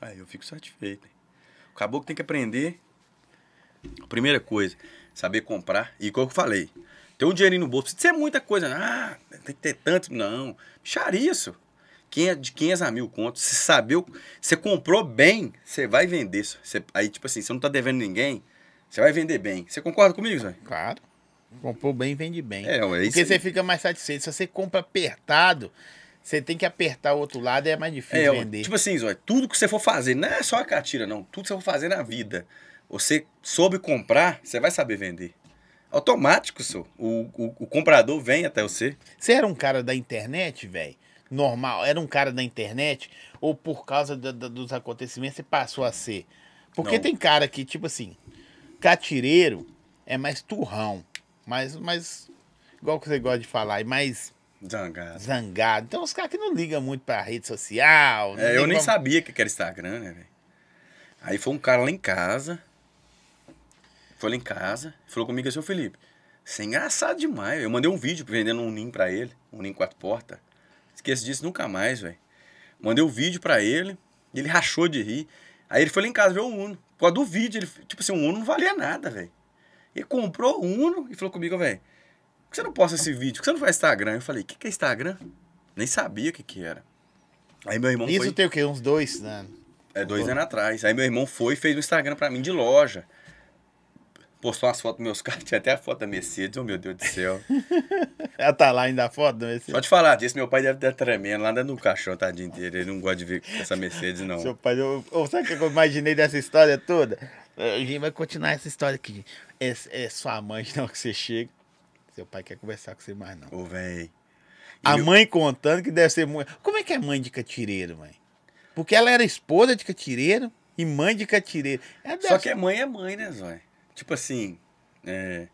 Aí eu fico satisfeito. Acabou que tem que aprender. Primeira coisa, saber comprar. E como eu falei, ter um dinheirinho no bolso. Precisa ser é muita coisa. Né? Ah, tem que ter tanto. Não. Bichar isso. Quem é de 500 a mil contos, se saber, você comprou bem, você vai vender. Você, aí, tipo assim, você não tá devendo ninguém, você vai vender bem. Você concorda comigo, Zé? Claro. Comprou bem, vende bem. É, é Porque você fica mais satisfeito. Se você compra apertado, você tem que apertar o outro lado, é mais difícil é, vender. Tipo assim, Zóia, tudo que você for fazer, não é só a catira, não. Tudo que você for fazer na vida, você soube comprar, você vai saber vender. Automático, senhor. O, o, o comprador vem até você. Você era um cara da internet, velho? normal, era um cara da internet, ou por causa da, da, dos acontecimentos você passou a ser? Porque não. tem cara que, tipo assim, catireiro é mais turrão, mais, mais igual que você gosta de falar, e mais Zangado. Zangado. Então os caras que não ligam muito pra rede social. É, eu nem pra... sabia que era Instagram, né, velho? Aí foi um cara lá em casa. Foi lá em casa, falou comigo assim, ô Felipe, isso é engraçado demais. Eu mandei um vídeo vendendo um ninho pra ele, um ninho quatro portas. Esqueci disso nunca mais, velho. Mandei o um vídeo pra ele, ele rachou de rir. Aí ele foi lá em casa ver o Uno. Por causa do vídeo, ele, tipo assim, um Uno não valia nada, velho. Ele comprou o Uno e falou comigo, velho, por que você não posta esse vídeo? Por que você não faz Instagram? Eu falei, o que, que é Instagram? Nem sabia o que, que era. Aí meu irmão Isso foi... tem o quê? Uns dois anos? Né? É, dois anos atrás. Aí meu irmão foi e fez um Instagram pra mim de loja. Postou umas fotos dos meus carros, tinha até a foto da Mercedes, oh meu Deus do céu. Ela tá lá ainda a foto da Mercedes? Pode falar disso, meu pai deve estar tremendo lá no caixão o tadinho inteiro. Ele não gosta de ver essa Mercedes, não. Seu pai, eu, eu, sabe o que eu imaginei dessa história toda? A gente vai continuar essa história aqui. É, é sua mãe não, que você chega. Seu pai quer conversar com você mais, não. Ô, véi. A mãe contando que deve ser mulher. Como é que é mãe de catireiro, mãe? Porque ela era esposa de catireiro e mãe de catireiro. Só que ser... É mãe é mãe, né, Zóia? Tipo assim. É...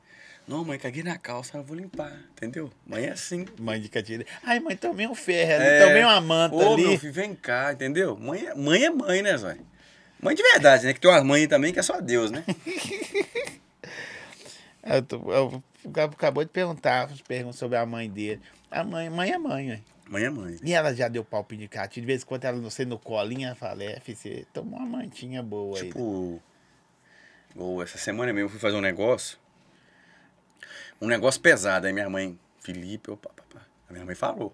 Não, mãe, caguei na calça, eu vou limpar, entendeu? Mãe é assim. Mãe de catireiro. Ai, mãe, também um ferro, é. também uma manta Ô, ali. Ô, meu filho, vem cá, entendeu? Mãe é mãe, é mãe né, Zóia? Mãe de verdade, né? Que tem uma mãe também que é só Deus, né? Eu, eu, eu, acabou de perguntar, perguntas sobre a mãe dele. A mãe, mãe é mãe, né? Mãe é mãe. E ela já deu palpite indicativo. De vez em quando ela não sei no colinha, ela fala, é, você tomou uma mantinha boa né? tipo, aí. Tipo. Ou essa semana mesmo eu fui fazer um negócio. Um negócio pesado. Aí minha mãe, Felipe, opa, opa, opa. a minha mãe falou.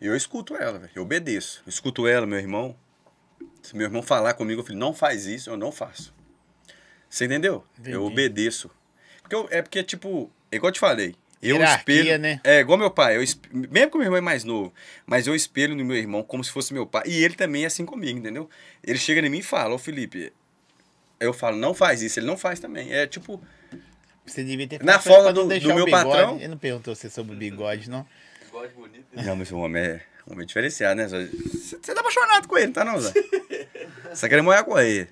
E eu escuto ela, velho. Eu obedeço. Eu escuto ela, meu irmão. Se meu irmão falar comigo, eu falo, não faz isso, eu não faço. Você entendeu? Entendi. Eu obedeço porque, é porque, tipo, igual eu te falei, eu Hierarquia, espelho. Né? É, igual meu pai. Eu Mesmo que meu irmão é mais novo, mas eu espelho no meu irmão como se fosse meu pai. E ele também é assim comigo, entendeu? Ele chega em mim e fala, ô oh, Felipe, eu falo, não faz isso, ele não faz também. É tipo. Você devia ter Na forma do, do meu bigode. patrão. Ele não perguntou você é sobre o bigode, não. Bigode bonito. Né? Não, mas o homem é, o homem é diferenciado, né? Você tá apaixonado com ele, tá não, Zé? Você quer morrer com ele.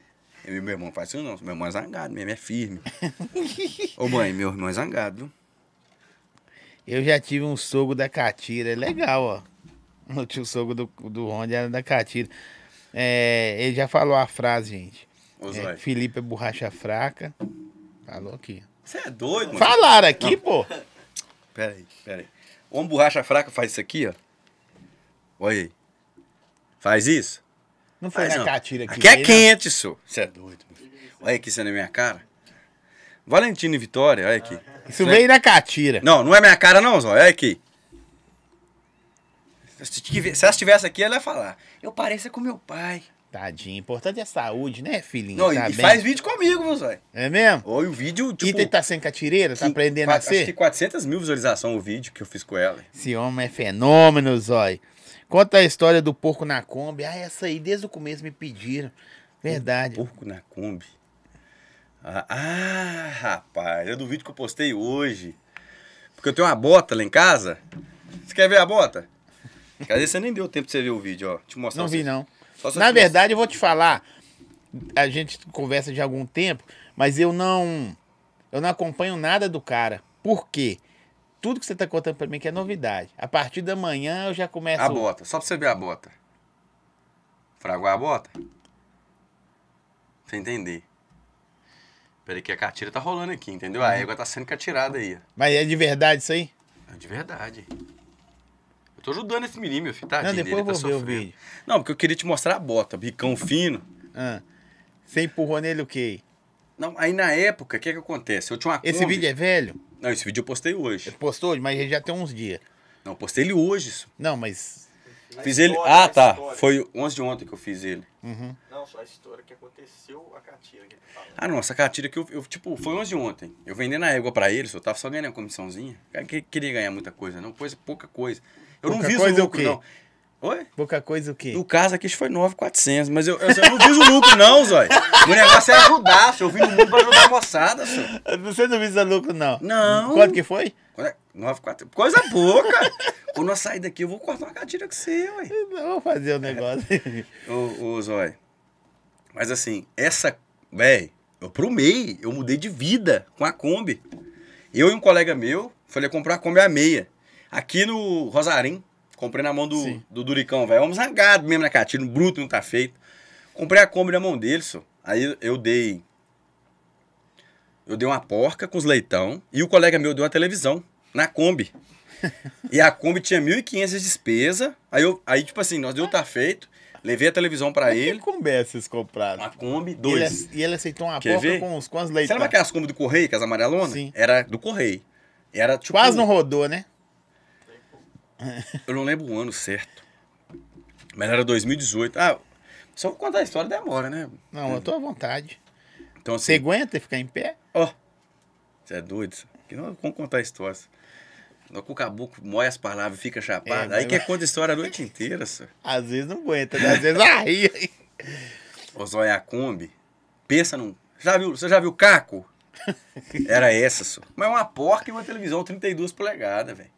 Eu e meu irmão faz isso não. Meu irmão é zangado, minha mãe é firme. Ô mãe, meu irmão é zangado, viu? Eu já tive um sogro da Catira, é legal, ó. Eu tinha o sogro do, do Ronde, era da Catira. É, ele já falou a frase, gente. É, Felipe é borracha fraca. Falou aqui. Você é doido, mano. Falaram aqui, não. pô. pera aí Uma borracha fraca faz isso aqui, ó. Olha aí. Faz isso. Não foi na não. catira aqui. Aqui é né? quente, isso. Você é tá doido. Olha aqui você na é minha cara. Valentino e Vitória, olha aqui. Isso, veio na catira. Não, não é minha cara não, Zó. Olha aqui. Se, ela estivesse aqui, ela ia falar. Eu pareço com meu pai. Tadinho, importante é a saúde, né, filhinho? Não, tá e bem? faz vídeo comigo, você. É mesmo? Oi, o vídeo, tipo... está tá sendo catireira? Tá aprendendo a ser? Acho que 400 mil visualizações o vídeo que eu fiz com ela. Esse homem é fenômeno, zói. Conta a história do porco na Kombi. Ah, essa aí desde o começo me pediram. Verdade. porco na Kombi. Ah, ah, rapaz, é do vídeo que eu postei hoje. Porque eu tenho uma bota lá em casa. Você quer ver a bota? Cadê você nem deu tempo de você ver o vídeo, ó. Te mostrar. Não vi, não. Na verdade, eu vou te falar. A gente conversa de algum tempo, mas eu não. Eu não acompanho nada do cara. Por quê? tudo que você está contando para mim que é novidade. A partir da manhã eu já começo. A bota, só para você ver a bota. Fraguar a bota. Pra você entender. Peraí que a cartilha tá rolando aqui, entendeu? A uhum. égua tá sendo catirada é aí. Mas é de verdade isso aí? É de verdade. Eu tô ajudando esse menino, meu filho. Não, depois dele, eu tá vou tá ver o vídeo. Não, porque eu queria te mostrar a bota, bicão fino. Ah. Você empurrou nele o quê? Não, aí na época, o que é que acontece? Eu tinha uma Kombi... Esse vídeo é velho? Não, esse vídeo eu postei hoje. postou hoje, mas ele já tem uns dias. Não, eu postei ele hoje. Isso. Não, mas. Na fiz história, ele. Ah, tá. História. Foi 11 de ontem que eu fiz ele. Uhum. Não, só a história que aconteceu, a catira que ele falou. Ah, nossa a catira que eu, eu, Tipo, foi 11 de ontem. Eu vendendo a égua pra ele, eu tava só ganhando a comissãozinha. Eu queria ganhar muita coisa, não. Coisa, pouca coisa. Eu pouca é não vi o lucro, não. Oi? Pouca coisa o quê? o caso aqui foi 9,400, mas eu, eu, eu não fiz o lucro, não, Zói. Meu negócio é ajudar, senhor. Eu vim no mundo pra ajudar a moçada, senhor. Você não o lucro, não? Não. Quanto que foi? 9,400. É? Coisa pouca. Quando eu sair daqui, eu vou cortar uma gatilha com você, ué. Eu não vou fazer o um é. negócio. ô, Zói. Mas assim, essa. Véi, eu promei, eu mudei de vida com a Kombi. Eu e um colega meu, falei comprar a Kombi é a meia. Aqui no Rosarim. Comprei na mão do, do Duricão, velho. Vamos zangado mesmo, na né, cara? Tiro bruto, não tá feito. Comprei a Kombi na mão dele, só. Aí eu dei. Eu dei uma porca com os leitão e o colega meu deu uma televisão na Kombi. e a Kombi tinha 1.500 de despesa. Aí, eu, aí, tipo assim, nós deu tá feito. Levei a televisão pra Mas ele. Que Kombi é vocês compraram? Uma Kombi, dois. E ele, é, e ele aceitou uma Quer porca ver? com, os, com as leitões. Você lembra aquelas Kombi do Correio, que as amarelonas? Sim. Era do Correio. Era tipo. Quase não rodou, né? Eu não lembro o ano certo. Mas era 2018. Ah, só contar a história demora, né? Não, eu tô à vontade. Então, assim, Você aguenta ficar em pé? Ó. Oh, você é doido? Que não vamos contar histórias. O caboclo moe as palavras fica chapado. É, aí mas... que conta história a noite inteira, só. Às vezes não aguenta, né? às vezes arria. Ô, Zóia a Kombi, pensa num. Já viu, você já viu Caco? Era essa, só. Mas é uma porca e uma televisão 32 polegadas, velho.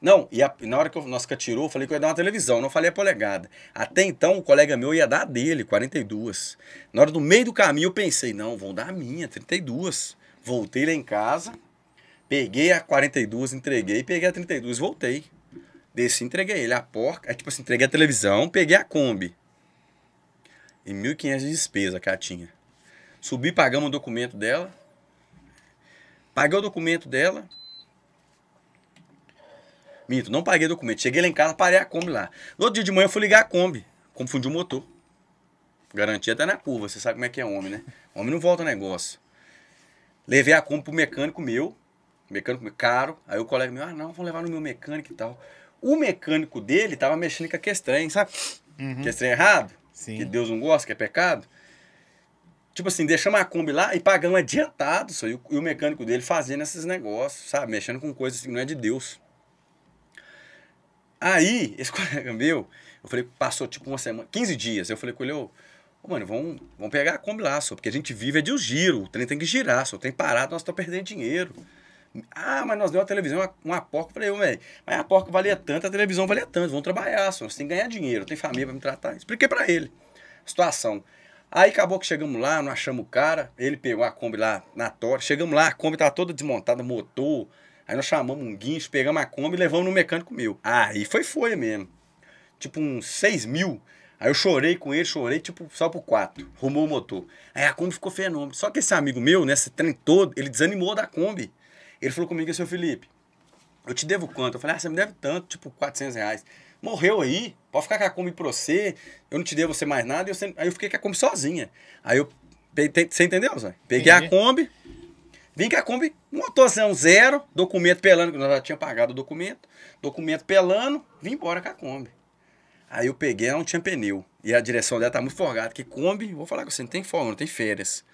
Não, e a, na hora que o nosso catirou, eu falei que eu ia dar uma televisão, não falei a polegada. Até então, o colega meu ia dar a dele, 42. Na hora do meio do caminho, eu pensei, não, vão dar a minha, 32. Voltei lá em casa, peguei a 42, entreguei, peguei a 32, voltei. Desci, entreguei ele a porca, é, tipo assim, entreguei a televisão, peguei a Kombi. E 1.500 de despesa que ela tinha. Subi, pagamos o documento dela. Paguei o documento dela, Minto, não paguei documento. Cheguei lá em casa, parei a Kombi lá. No outro dia de manhã eu fui ligar a Kombi. Confundi o motor. Garantia até na curva, você sabe como é que é homem, né? Homem não volta negócio. Levei a Kombi pro mecânico meu. Mecânico meu, caro. Aí o colega meu, ah não, vou levar no meu mecânico e tal. O mecânico dele tava mexendo com a questranha, sabe? Uhum. errado. Sim. Que Deus não gosta, que é pecado. Tipo assim, deixamos a Kombi lá e pagamos adiantado, só, e, o, e o mecânico dele fazendo esses negócios, sabe? Mexendo com coisas que não é de Deus. Aí, esse colega meu, eu falei, passou tipo uma semana, 15 dias. Eu falei com ele, ô, oh, mano, vamos, vamos pegar a Kombi lá, só, porque a gente vive é de um giro, o trem tem que girar, só, o trem parado, nós estamos perdendo dinheiro. Ah, mas nós deu uma televisão, uma, uma porca. Eu falei, velho, mas a porca valia tanto, a televisão valia tanto, vamos trabalhar, só, nós tem que ganhar dinheiro, tem família para me tratar. Expliquei para ele a situação. Aí acabou que chegamos lá, não achamos o cara, ele pegou a Kombi lá na torre chegamos lá, a Kombi tá toda desmontada, motor, Aí nós chamamos um guincho, pegamos a Kombi e levamos no mecânico meu. Aí foi foi mesmo. Tipo uns 6 mil. Aí eu chorei com ele, chorei, tipo, só por quatro. Rumou o motor. Aí a Kombi ficou fenômeno. Só que esse amigo meu, nesse né, trem todo, ele desanimou da Kombi. Ele falou comigo, assim, Felipe, eu te devo quanto? Eu falei, ah, você me deve tanto, tipo, 400 reais. Morreu aí, pode ficar com a Kombi pra você, eu não te devo você mais nada. Eu sempre... Aí eu fiquei com a Kombi sozinha. Aí eu, você entendeu, Zé? Peguei Entendi. a Kombi, Vim com a Kombi, motorzão assim, zero, documento pelando, que nós já tínhamos pagado o documento, documento pelando, vim embora com a Kombi. Aí eu peguei, ela não tinha pneu. E a direção dela tá muito folgada, que Kombi, vou falar com você, não tem folga, não tem férias.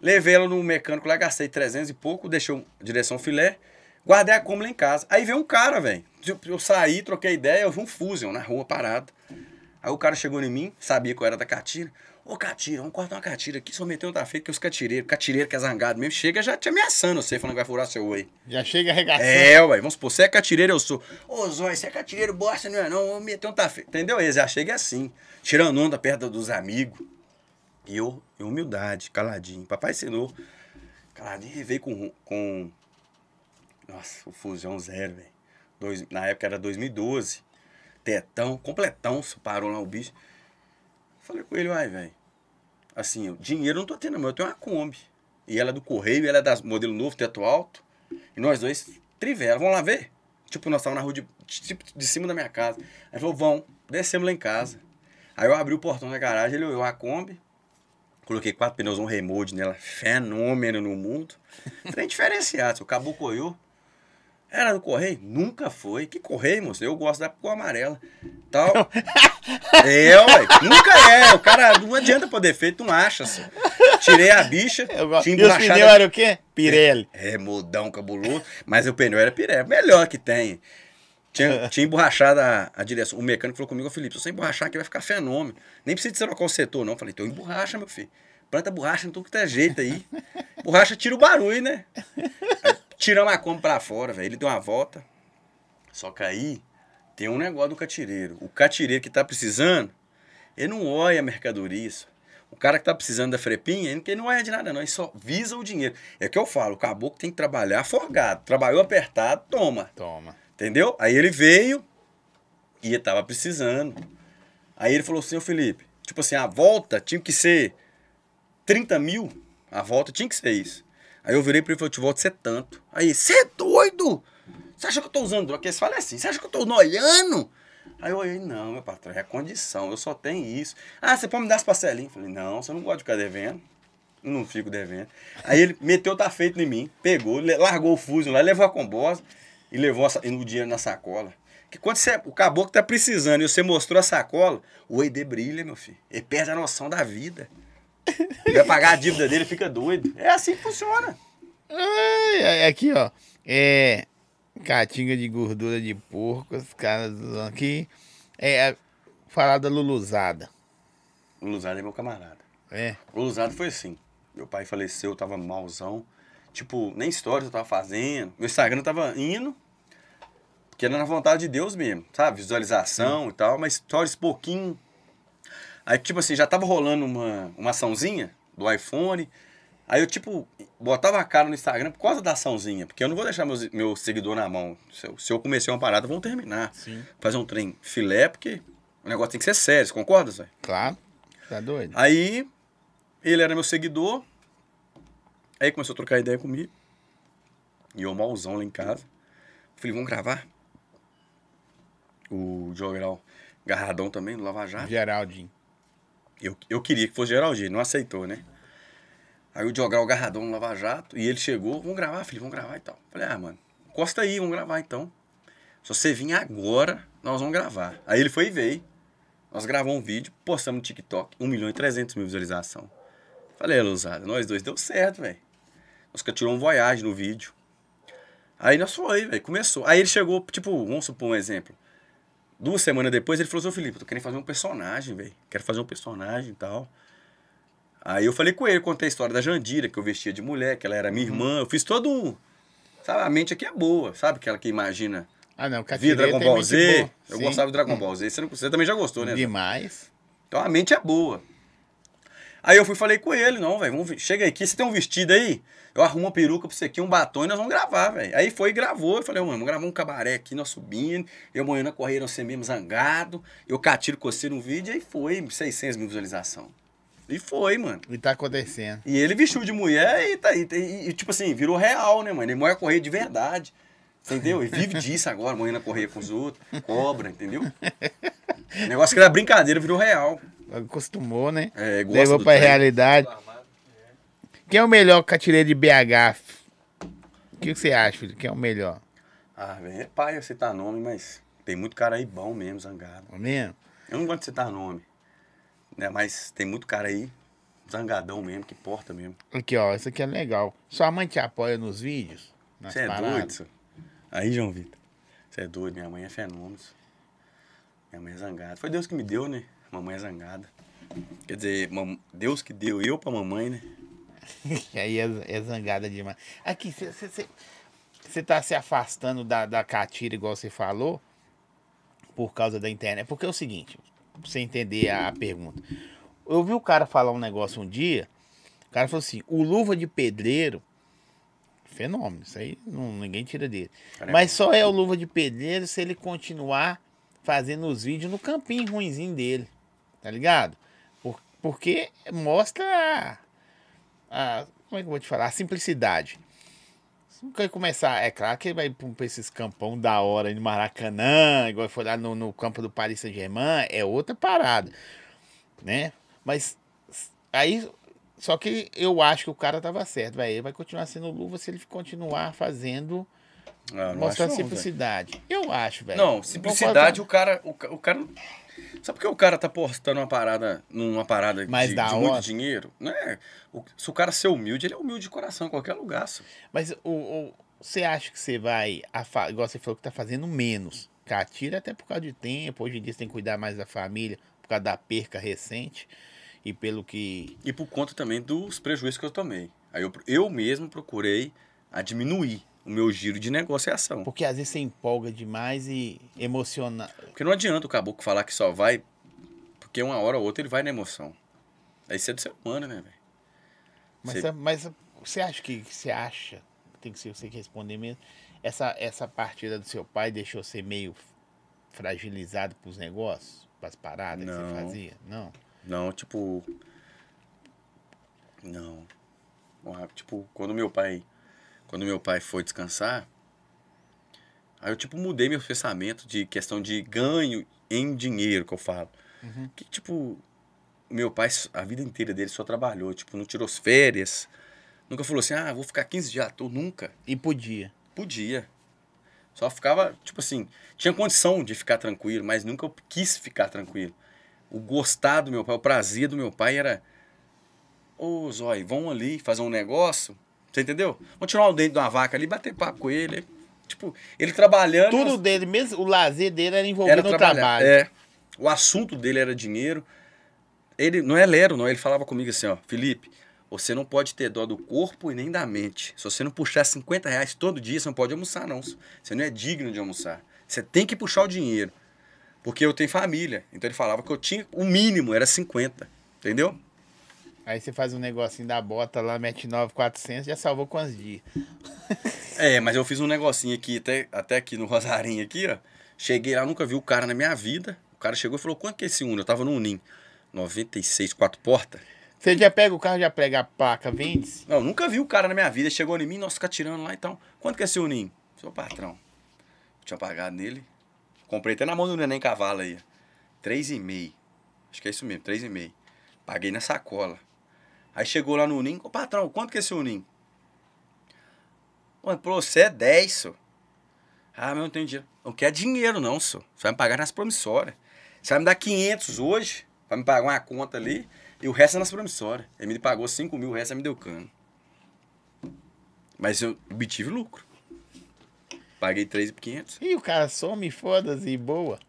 Levei ela no mecânico lá, gastei 300 e pouco, deixei a direção filé, guardei a Kombi lá em casa. Aí veio um cara, velho. Eu saí, troquei ideia, eu vi um Fusion na rua parado. Aí o cara chegou em mim, sabia que eu era da Catira. Ô, Catira, vamos cortar uma catira aqui, só meter um feita que os catireiros, catireiro que é zangado mesmo, chega já te ameaçando você, falando que vai furar seu oi. Já chega arregaçando. É, ué, vamos supor, você é catireiro, eu sou. Ô, Zói, você é catireiro, bosta, não é não, vamos meter um tá Entendeu? Eles já chega assim, tirando onda perto dos amigos. E eu, em humildade, caladinho. Papai ensinou, caladinho, veio com, com... Nossa, o Fusão Zero, velho. Dois... Na época era 2012. Tetão, completão, parou lá o bicho. Falei com ele, vai, velho. Assim, o dinheiro eu não tô tendo, mas eu tenho uma Kombi. E ela é do Correio, ela é das modelo novo, teto alto. E nós dois, trivela, vamos lá ver? Tipo, nós estávamos na rua de, tipo, de cima da minha casa. Aí falou, vão, descemos lá em casa. Aí eu abri o portão da garagem, ele olhou a Kombi. Coloquei quatro pneus, um remote nela, fenômeno no mundo. Trem diferenciado, o caboclo olhou. Era do Correio? Nunca foi. Que Correio, moço? Eu gosto da cor amarela. Tal. é, ué. Nunca é. O cara não adianta pôr defeito, não acha, assim. Tirei a bicha. Eu gosto. Tinha e os pneus era o quê? É, Pirelli. É, é modão cabuloso. Mas o pneu era Pirelli. Melhor que tem. Tinha, tinha emborrachado a, a, direção. O mecânico falou comigo, Felipe, se você emborrachar aqui vai ficar fenômeno. Nem precisa dizer qual setor, não. Eu falei, então emborracha, meu filho. Planta borracha, não tem que ter jeito aí. Borracha tira o barulho, né? Tiramos a Kombi pra fora, velho. Ele deu uma volta. Só que aí tem um negócio do catireiro. O catireiro que tá precisando, ele não olha a mercadoria. Só. O cara que tá precisando da frepinha, ele não olha de nada, não. Ele só visa o dinheiro. É que eu falo, o caboclo tem que trabalhar forgado. Trabalhou apertado, toma. Toma. Entendeu? Aí ele veio e ele tava precisando. Aí ele falou assim, ô Felipe, tipo assim, a volta tinha que ser 30 mil. A volta tinha que ser isso. Aí eu virei pra ele e falei, eu te volto, você é tanto. Aí, você é doido? Você acha que eu tô usando droga? eles falam é assim, você acha que eu tô noiando? Aí eu olhei, não, meu patrão, é condição, eu só tenho isso. Ah, você pode me dar as parcelinhas? Falei, não, você não gosta de ficar devendo. Eu não fico devendo. Aí ele meteu, tá feito em mim, pegou, largou o fuso lá, levou a combosa e levou o dinheiro na sacola. Que quando você, o caboclo tá precisando e você mostrou a sacola, o ED brilha, meu filho. Ele perde a noção da vida. Vai pagar a dívida dele, fica doido. É assim que funciona. É, aqui, ó. É. Catinga de gordura de porco, os caras aqui. É. é Falar da Luluzada. Luluzada é meu camarada. É. Luluzada foi assim. Meu pai faleceu, eu tava malzão. Tipo, nem história eu tava fazendo. Meu Instagram tava indo. Porque era na vontade de Deus mesmo, sabe? Visualização Sim. e tal, mas stories pouquinho, Aí, tipo assim, já tava rolando uma, uma açãozinha do iPhone. Aí eu, tipo, botava a cara no Instagram por causa da açãozinha, porque eu não vou deixar meus, meu seguidor na mão. Se eu, se eu comecei uma parada, vão terminar. Sim. Fazer um trem filé, porque o negócio tem que ser sério, você concorda, Zé? Claro, tá doido. Aí, ele era meu seguidor, aí começou a trocar ideia comigo, e eu malzão lá em casa. Falei, vamos gravar? O Joel Garradão também, do Lava Jato. Geraldinho. Eu, eu queria que fosse Geraldinho, não aceitou, né? Aí o Diogal agarradão no Lava Jato e ele chegou, vamos gravar, filho, vamos gravar e tal. Falei, ah, mano, encosta aí, vamos gravar então. Se você vir agora, nós vamos gravar. Aí ele foi e veio. Nós gravamos um vídeo, postamos no TikTok, 1 milhão e 300 mil visualização. Falei, é, Luzada, nós dois deu certo, velho. Nós tiramos um voyage no vídeo. Aí nós foi, velho, começou. Aí ele chegou, tipo, vamos supor um exemplo. Duas semanas depois ele falou assim, Felipe, tô querendo fazer um personagem, velho. Quero fazer um personagem e tal. Aí eu falei com ele, contei a história da Jandira, que eu vestia de mulher, que ela era minha uhum. irmã. Eu fiz todo um. Sabe, a mente aqui é boa, sabe? Aquela que imagina. Ah, não, Via Dragon Ball Z. Eu Sim. gostava do Dragon Ball Z. Você, não, você também já gostou, né? Demais. Então a mente é boa. Aí eu fui falei com ele, não, velho, chega aqui, você tem um vestido aí? Eu arrumo uma peruca pra você aqui, um batom e nós vamos gravar, velho. Aí foi e gravou. Eu falei, mano, vamos gravar um cabaré aqui, nós subindo. Eu amanhã na não nós mesmo zangado. Eu catiro com você no vídeo e foi 600 mil visualização. E foi, mano. E tá acontecendo. E ele vestiu de mulher e, tá, e, e, e tipo assim, virou real, né, mano? Ele mora correr de verdade. Entendeu? E vive disso agora, amanhã na correia com os outros, cobra, entendeu? O negócio que era brincadeira virou real acostumou, né? É, gosta Levou pra realidade. Quem é o melhor catireiro de BH? O que, que você acha, filho? Quem é o melhor? Ah, velho, é paia citar nome, mas tem muito cara aí bom mesmo, zangado. É mesmo? Eu não gosto de citar nome. Né? Mas tem muito cara aí zangadão mesmo, que porta mesmo. Aqui, ó, isso aqui é legal. Sua mãe te apoia nos vídeos? Você é doido, Isso? Aí, João Vitor. Você é doido, minha mãe é fenômeno. Minha mãe é zangada. Foi Deus que me deu, né? Mamãe é zangada. Quer dizer, mam... Deus que deu eu pra mamãe, né? Aí é, é, zangada demais. Aqui, você tá se afastando da, da catira, igual você falou, por causa da internet. Porque é o seguinte, pra você entender a, a pergunta. Eu vi o cara falar um negócio um dia, o cara falou assim, o luva de pedreiro, fenômeno, isso aí não, ninguém tira dele. Caramba. Mas só é o luva de pedreiro se ele continuar fazendo os vídeos no campinho ruinzinho dele. Tá ligado? Por, porque mostra a, a, Como é que eu vou te falar? A simplicidade. Se não quer começar, é claro que ele vai pra esses campão da hora no Maracanã, igual foi lá no, no campo do Paris Saint-Germain, é outra parada, né? Mas aí só que eu acho que o cara tava certo, velho. Ele vai continuar sendo luva se ele continuar fazendo. Ah, mostrar simplicidade. Eu acho, velho. Não, simplicidade, o cara, o, o cara só porque o cara tá postando uma parada numa parada Mas de, de muito dinheiro, né? O, se o cara ser humilde, ele é humilde de coração, qualquer lugar. Só. Mas o, o, você acha que você vai. Fa... Igual você falou que tá fazendo menos. Catira até por causa de tempo. Hoje em dia você tem que cuidar mais da família, por causa da perca recente. E pelo que. E por conta também dos prejuízos que eu tomei. Aí eu, eu mesmo procurei a diminuir o meu giro de negociação. É porque às vezes você empolga demais e emociona. Porque não adianta o caboclo falar que só vai, porque uma hora ou outra ele vai na emoção. Aí você é do ser humano, né, velho? Mas, você... É, mas você acha que, que você acha, tem que ser você que responder mesmo, essa, essa partida do seu pai deixou você meio fragilizado pros negócios, pras paradas não. que você fazia? Não. Não, tipo. Não. Tipo, quando meu pai quando meu pai foi descansar, aí eu, tipo, mudei meu pensamento de questão de ganho em dinheiro, que eu falo. Uhum. Que, tipo, meu pai, a vida inteira dele só trabalhou, tipo, não tirou as férias. Nunca falou assim, ah, vou ficar 15 dias à toa, nunca. E podia. Podia. Só ficava, tipo assim, tinha condição de ficar tranquilo, mas nunca eu quis ficar tranquilo. O gostar do meu pai, o prazer do meu pai era. Ô, oh, Zói, vão ali fazer um negócio, você entendeu? Vamos tirar o dente de uma vaca ali, bater papo com ele. Tipo, ele trabalhando. Tudo dele, mesmo o lazer dele era envolvido era no trabalho. É. O assunto dele era dinheiro. Ele não é lero, não. Ele falava comigo assim, ó, Felipe, você não pode ter dó do corpo e nem da mente. Se você não puxar 50 reais todo dia, você não pode almoçar, não. Você não é digno de almoçar. Você tem que puxar o dinheiro. Porque eu tenho família. Então ele falava que eu tinha. O mínimo era 50. Entendeu? Aí você faz um negocinho da bota lá, mete 9,400, já salvou quantos dias? é, mas eu fiz um negocinho aqui, até, até aqui no Rosarinho aqui, ó. Cheguei lá, nunca vi o cara na minha vida. O cara chegou e falou, quanto que é esse Uno? Eu tava no Unim. 96, quatro portas. Você já pega o carro, já pega a placa, vende -se? Não, nunca vi o cara na minha vida. Chegou em mim, nossa, fica tirando lá e então. Quanto que é esse Unim? Seu patrão. tinha pagado nele. Comprei até na mão do neném cavalo aí. Três e meio. Acho que é isso mesmo, três e meio. Paguei na sacola. Aí chegou lá no Unim, ô patrão, quanto que é esse Unim? Pô, você é 10, senhor. Ah, mas eu não tenho dinheiro. Não quer dinheiro não, senhor. Você vai me pagar nas promissórias. Você vai me dar 500 hoje, vai me pagar uma conta ali, e o resto é nas promissórias. Ele me pagou 5 mil, o resto me deu cano. Mas eu obtive lucro. Paguei 3,500. E o cara some, foda-se, boa.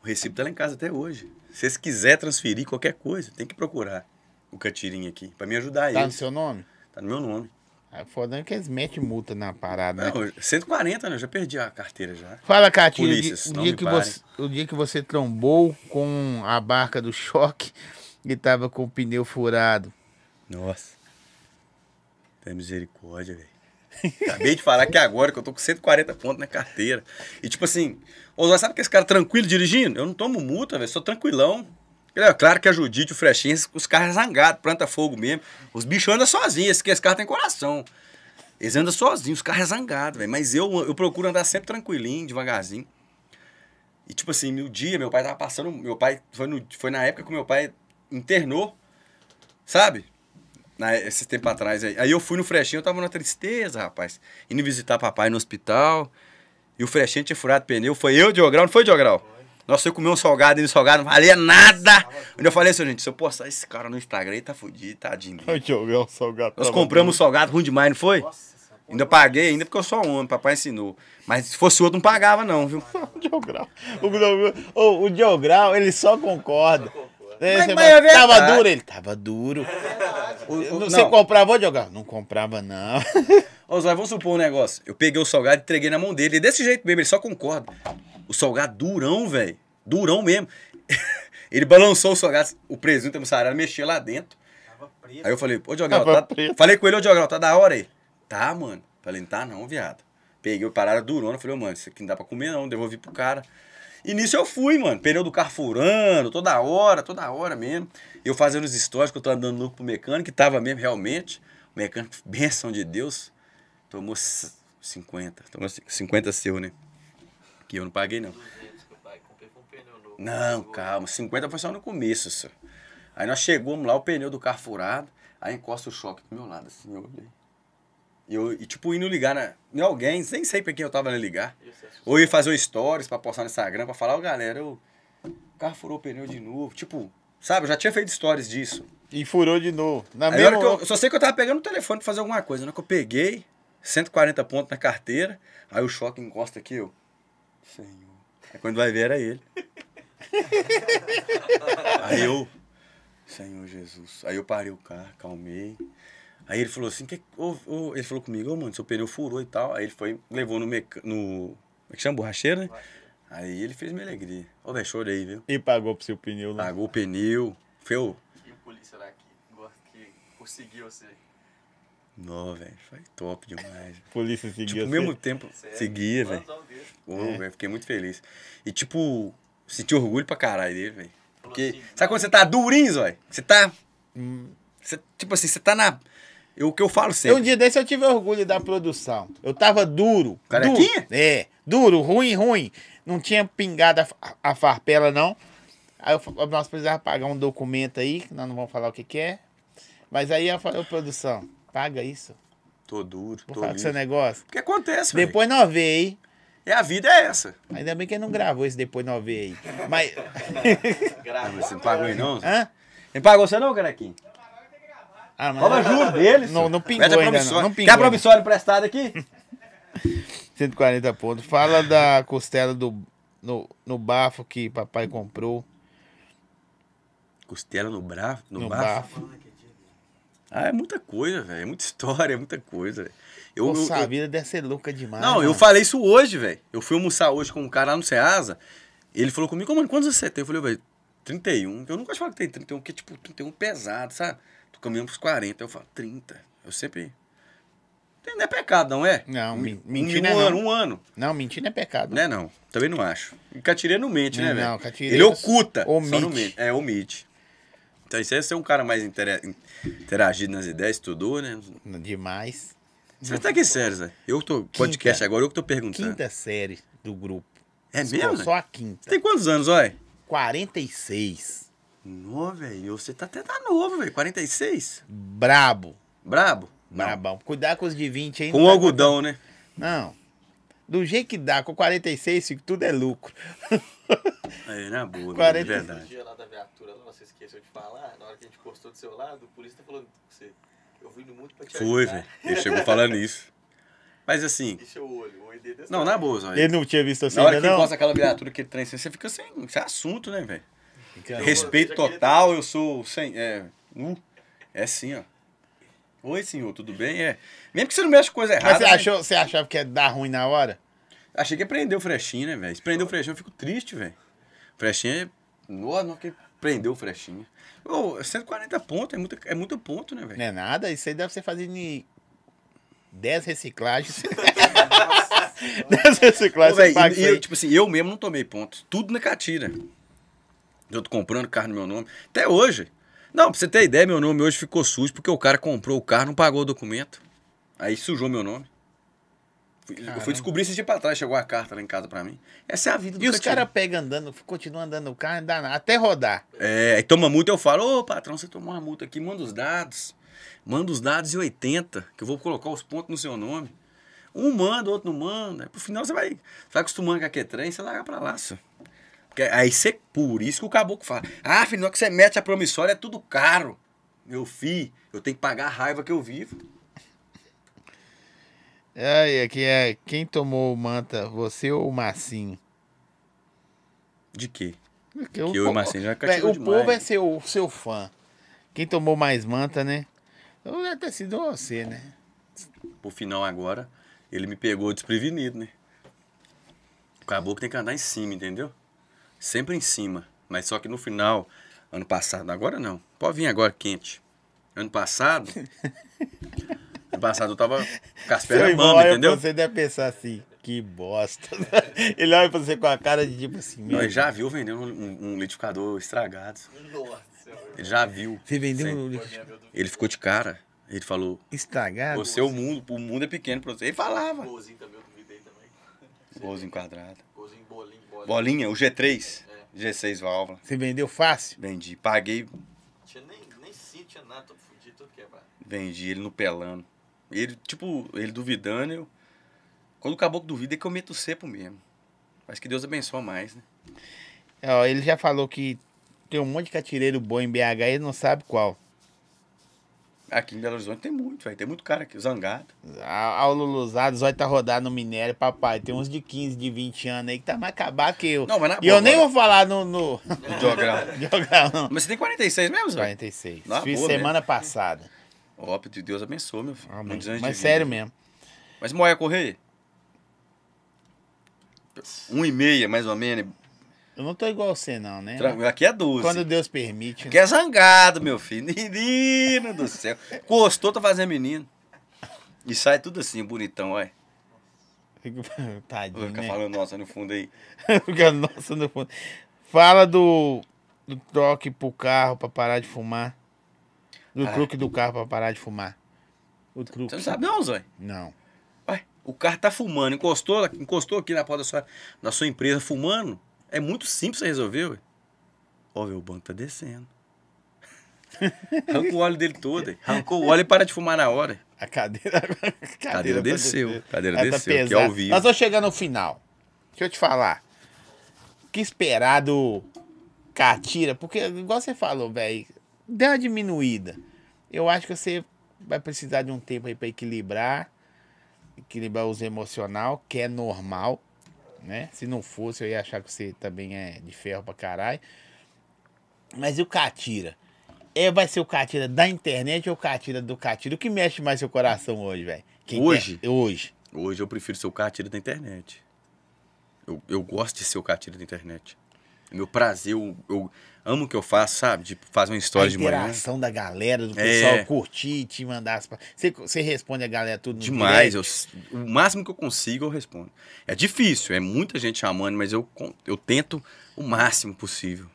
O recibo tá lá em casa até hoje. Se vocês quiserem transferir qualquer coisa, tem que procurar o Catirinha aqui, pra me ajudar aí tá ele. no seu nome? Tá no meu nome. É foda né, que eles metem multa na parada. Né? Não, né? 140, né? Eu já perdi a carteira já. Fala, Catinho. o, dia, que você, o dia que você trombou com a barca do choque e tava com o pneu furado. Nossa. Tem misericórdia, velho. Acabei de falar que agora que eu tô com 140 pontos na carteira. E tipo assim, ô, sabe que esse cara tranquilo dirigindo? Eu não tomo multa, velho. Sou tranquilão. É claro que a Judite, o Frechinha, os caras é zangados, planta fogo mesmo. Os bichos andam sozinhos, esses, esses caras têm coração. Eles andam sozinhos, os caras é zangados, velho. Mas eu, eu procuro andar sempre tranquilinho, devagarzinho. E tipo assim, meu dia, meu pai tava passando. Meu pai foi, no, foi na época que meu pai internou, sabe? Na, esse tempo atrás aí. Aí eu fui no Frechinho, eu tava numa tristeza, rapaz. Indo visitar papai no hospital. E o Frechinho tinha furado pneu. Foi eu, Diogral, não foi, Diogral? Nós eu comi um salgado e o salgado não valia nada. Onde eu falei assim, gente, se eu postar esse cara no Instagram, ele tá fudido, tadinho. Ai, que eu um salgado. Nós compramos um salgado ruim demais, não foi? Nossa, ainda paguei, ainda porque eu sou homem, papai ensinou. Mas se fosse outro, não pagava, não, viu? o Diograu. O, o, o Diograu, ele só concorda. Mas, mas é tava duro, ele tava duro. É você comprava, Diograu? Não comprava, não. Ô, Zóia, vamos supor um negócio. Eu peguei o salgado e entreguei na mão dele. E desse jeito mesmo, ele só concorda. O salgado durão, velho. Durão mesmo. ele balançou o salgado, o presunto mussarela, mexeu lá dentro. Tava preto. Aí eu falei, ô Diogral, tá... falei com ele, ô Diogral, tá da hora aí? Tá, mano. Falei, não tá não, viado. Peguei o parada durona, falei, ô mano, isso aqui não dá pra comer não, devolvi pro cara. E nisso eu fui, mano. Pneu do carro furando, toda hora, toda hora mesmo. Eu fazendo os histórias, que eu tô andando louco pro mecânico, que tava mesmo realmente. O mecânico, benção de Deus, tomou 50. Tomou 50 seu, né? eu não paguei não. Não, calma, 50 foi só no começo, senhor. Aí nós chegamos lá, o pneu do carro furado, aí encosta o choque pro meu lado, assim, eu olhei. E eu, e, tipo, indo ligar na, em alguém, nem sei pra quem eu tava indo ligar. Ou ia fazer stories pra postar no Instagram, pra falar, ó, oh, galera, eu, o carro furou o pneu de novo. Tipo, sabe, eu já tinha feito stories disso. E furou de novo. Na aí mesma... eu, só sei que eu tava pegando o telefone pra fazer alguma coisa. Na hora que eu peguei, 140 pontos na carteira, aí o choque encosta aqui, eu. Senhor. Aí quando vai ver, era ele. Aí eu, Senhor Jesus. Aí eu parei o carro, calmei. Aí ele falou assim, que, oh, oh, ele falou comigo, ô oh, mano, seu pneu furou e tal. Aí ele foi, levou no, meca, no como é que chama, borracheiro, né? Aí ele fez minha alegria. Ô, oh, velho, chorei, viu? E pagou pro seu pneu, né? Pagou o pneu, feu. E o polícia lá que, que conseguiu Assim. Não, velho, foi top demais. Polícia seguia. Tipo, ao mesmo tempo, Sério? seguia, velho. Oh, é. Fiquei muito feliz. E, tipo, senti orgulho pra caralho dele, velho. Porque, assim, sabe quando você tá durinho, velho? Você tá. tipo assim, você tá na. Eu, o que eu falo sempre. Um dia desse eu tive orgulho da produção. Eu tava duro. Carequinha? Duro, é. Duro, ruim, ruim. Não tinha pingado a, a farpela, não. Aí eu, nós precisávamos pagar um documento aí, que nós não vamos falar o que, que é. Mas aí eu falei, produção, Paga isso. Tô duro, Vou tô falar com seu negócio. O que acontece, Depois nós vê, hein? É a vida é essa. Ainda bem que ele não gravou isso depois nós vê aí. Mas. Grava, você não pagou aí não? Hã? Ele pagou você não, carequinho? Ah, mas... Olha juro deles. Não, não pingou ainda não. não pingou Quer promissório emprestado aqui? 140 pontos. Fala da costela do, no, no bafo que papai comprou. Costela no, bra no, no bafo? bafo. Ah, é muita coisa, velho. É muita história, é muita coisa. Eu, Nossa, eu, a vida deve ser louca demais. Não, mano. eu falei isso hoje, velho. Eu fui almoçar hoje com um cara lá no Ceasa. Ele falou comigo, mano, quantos você tem? Eu falei, velho, 31. Eu nunca falo que tem 31, porque, tipo, 31 é pesado, sabe? Tô caminhando pros 40. Eu falo, 30. Eu sempre. Não é pecado, não é? Não, um, mentira. Um, um ano, não. um ano. Não, mentira é pecado. Não é, não. Também não acho. E Catire não mente, né, não, né, velho? É não, Catire. Ele oculta. Omite. Só no mente. É, omite. Então, isso aí é ser um cara mais interessante interagido nas ideias, estudou, né? Demais. Você tá que sério, Zé? Eu tô. Quinta, podcast agora, eu que tô perguntando. Quinta série do grupo. É mesmo? Né? Só a quinta. tem quantos anos, olha? 46. novo velho. Você tá até tá novo, velho. 46? Brabo. Brabo? Brabão. Cuidar com os de 20 ainda. Com tá algodão, né? Não do jeito que dá, com 46, fico, tudo é lucro. É, na boa, 40... Né, de verdade. dia lá da viatura, lá, você esqueceu de falar, na hora que a gente postou do seu lado, o polícia falou que você... Eu vim no muito pra te Foi, velho. Ele chegou falando isso. Mas assim. Deixa o olho, o olho dele é Não, na boa, velho. Ele não tinha visto assim, não. Na hora né, que não? encosta aquela viatura que ele trem, você fica sem, sem assunto, né, velho? Respeito total, eu sou sem. É, uh, é assim, ó. Oi, senhor, tudo bem? É. Mesmo que você não mexa com coisa errada. Mas você, achou, né? você achava que ia dar ruim na hora? Achei que ia prender o frechinho, né, velho? Se prender o frechinho, eu fico triste, velho. Frechinho é. Nossa, não, que prendeu o frechinho. Ô, 140 pontos é muito, é muito ponto, né, velho? Não é nada, isso aí deve ser fazendo fazer em 10 reciclagens. 10 reciclagens. Ô, véio, você e, eu, tipo assim, eu mesmo não tomei pontos. Tudo na catira. Eu tô comprando carro no meu nome. Até hoje. Não, pra você ter ideia, meu nome hoje ficou sujo porque o cara comprou o carro, não pagou o documento. Aí sujou meu nome. Fui- eu fui descobrir esse dia pra trás, chegou a carta lá em casa pra mim. Essa é a vida do E os caras pegam andando, continuam andando o carro, não dá nada, até rodar. É, aí toma multa, eu falo, ô patrão, você tomou uma multa aqui, manda os dados. Manda os dados e 80, que eu vou colocar os pontos no seu nome. Um manda, o outro não manda. Aí, Pro final você vai, você vai acostumando com a Q3, você larga pra lá. só aí você, por isso que o caboclo fala. Ah, filho, não é que você mete a promissória, é tudo caro. Meu filho, eu tenho que pagar a raiva que eu vivo. É, aqui é quem tomou o manta, você ou o Marcinho? De quê? Porque é que o, eu e o Marcinho já véio, O demais. povo é seu, seu fã. Quem tomou mais manta, né? Eu ter sido você, né? Por final agora, ele me pegou desprevenido, né? O caboclo tem que andar em cima, entendeu? sempre em cima. Mas só que no final, ano passado, agora não. Pode vir agora quente. Ano passado. ano passado eu tava com as pernas mama, entendeu? Você deve pensar assim, que bosta. Ele olha pra você com a cara de tipo assim. Não, ele já viu vender um, um, liquidificador estragado. Nossa. Ele já viu. Você vendeu um liquidificador? Ele ficou de cara. Ele falou. Estragado? Você, é o mundo, o mundo é pequeno pra você. Ele falava. Bozinho também, eu duvidei também. Bozinho quadrado bolinha, bolinha. Bolinha, o G3. É. G6 válvula. Você vendeu fácil? Vendi. Paguei. Tinha nem, nem sim, tinha nada, todo fudido, todo quebrado. Vendi ele no pelando. Ele, tipo, ele duvidando, eu. Quando o caboclo duvida, é que eu meto o mesmo. Mas que Deus abençoa mais, né? É, ó, ele já falou que tem um monte de catireiro bom em BH e ele não sabe qual. Aqui em Belo Horizonte tem muito, velho. Tem muito cara aqui, zangado. Ao Luluzado, vai tá rodado no minério, papai. Tem uns de 15, de 20 anos aí que tá mais acabado que eu. Não, mas na E boa, eu nem vou falar no. no... Jogral. Mas você tem 46 mesmo, Zóio? 46. Na Fiz boa semana passada. Óbvio, de Deus abençoe, meu filho. Amém. Mas de sério mesmo. Mas Moia Correia? Um e meia, mais ou menos. Eu não tô igual você, não, né? Tranquilo, aqui é 12. Quando Deus permite. Aqui né? é zangado, meu filho. Menino do céu. Gostou, tá fazendo menino. E sai tudo assim, bonitão, olha. Tadinho. Fica né? falando nossa no fundo aí. Fica nossa no fundo. Fala do, do troque pro carro pra parar de fumar. Do troque truque do carro pra parar de fumar. O truque. Você não sabe, não, Zói? Não. Ué, o carro tá fumando, encostou, encostou aqui na porta da sua, da sua empresa fumando. É muito simples você resolver, ué. Ó, meu banco tá descendo. Arrancou o óleo dele todo. Hein? Arrancou o óleo e para de fumar na hora. A cadeira. A cadeira, cadeira tá desceu. A Cadeira Ela desceu, tá que é ao vivo. Nós vamos chegar no final. Deixa eu te falar. O que esperar do Catira? Porque, igual você falou, velho, deu uma diminuída. Eu acho que você vai precisar de um tempo aí pra equilibrar. Equilibrar os emocional, que é normal né? Se não fosse, eu ia achar que você também é de ferro pra caralho. Mas e o Catira? É, vai ser o Catira da internet ou o Catira do Catira? O que mexe mais seu coração hoje, velho? É? Hoje? Quer? Hoje. Hoje eu prefiro ser o Catira da internet. Eu, eu gosto de ser o Catira da internet meu prazer, eu, eu amo o que eu faço, sabe? De fazer uma história de manhã. A interação da galera, do pessoal é. curtir, te mandar as... Você, você responde a galera tudo no Demais, eu, o máximo que eu consigo eu respondo. É difícil, é muita gente chamando, mas eu, eu tento o máximo possível.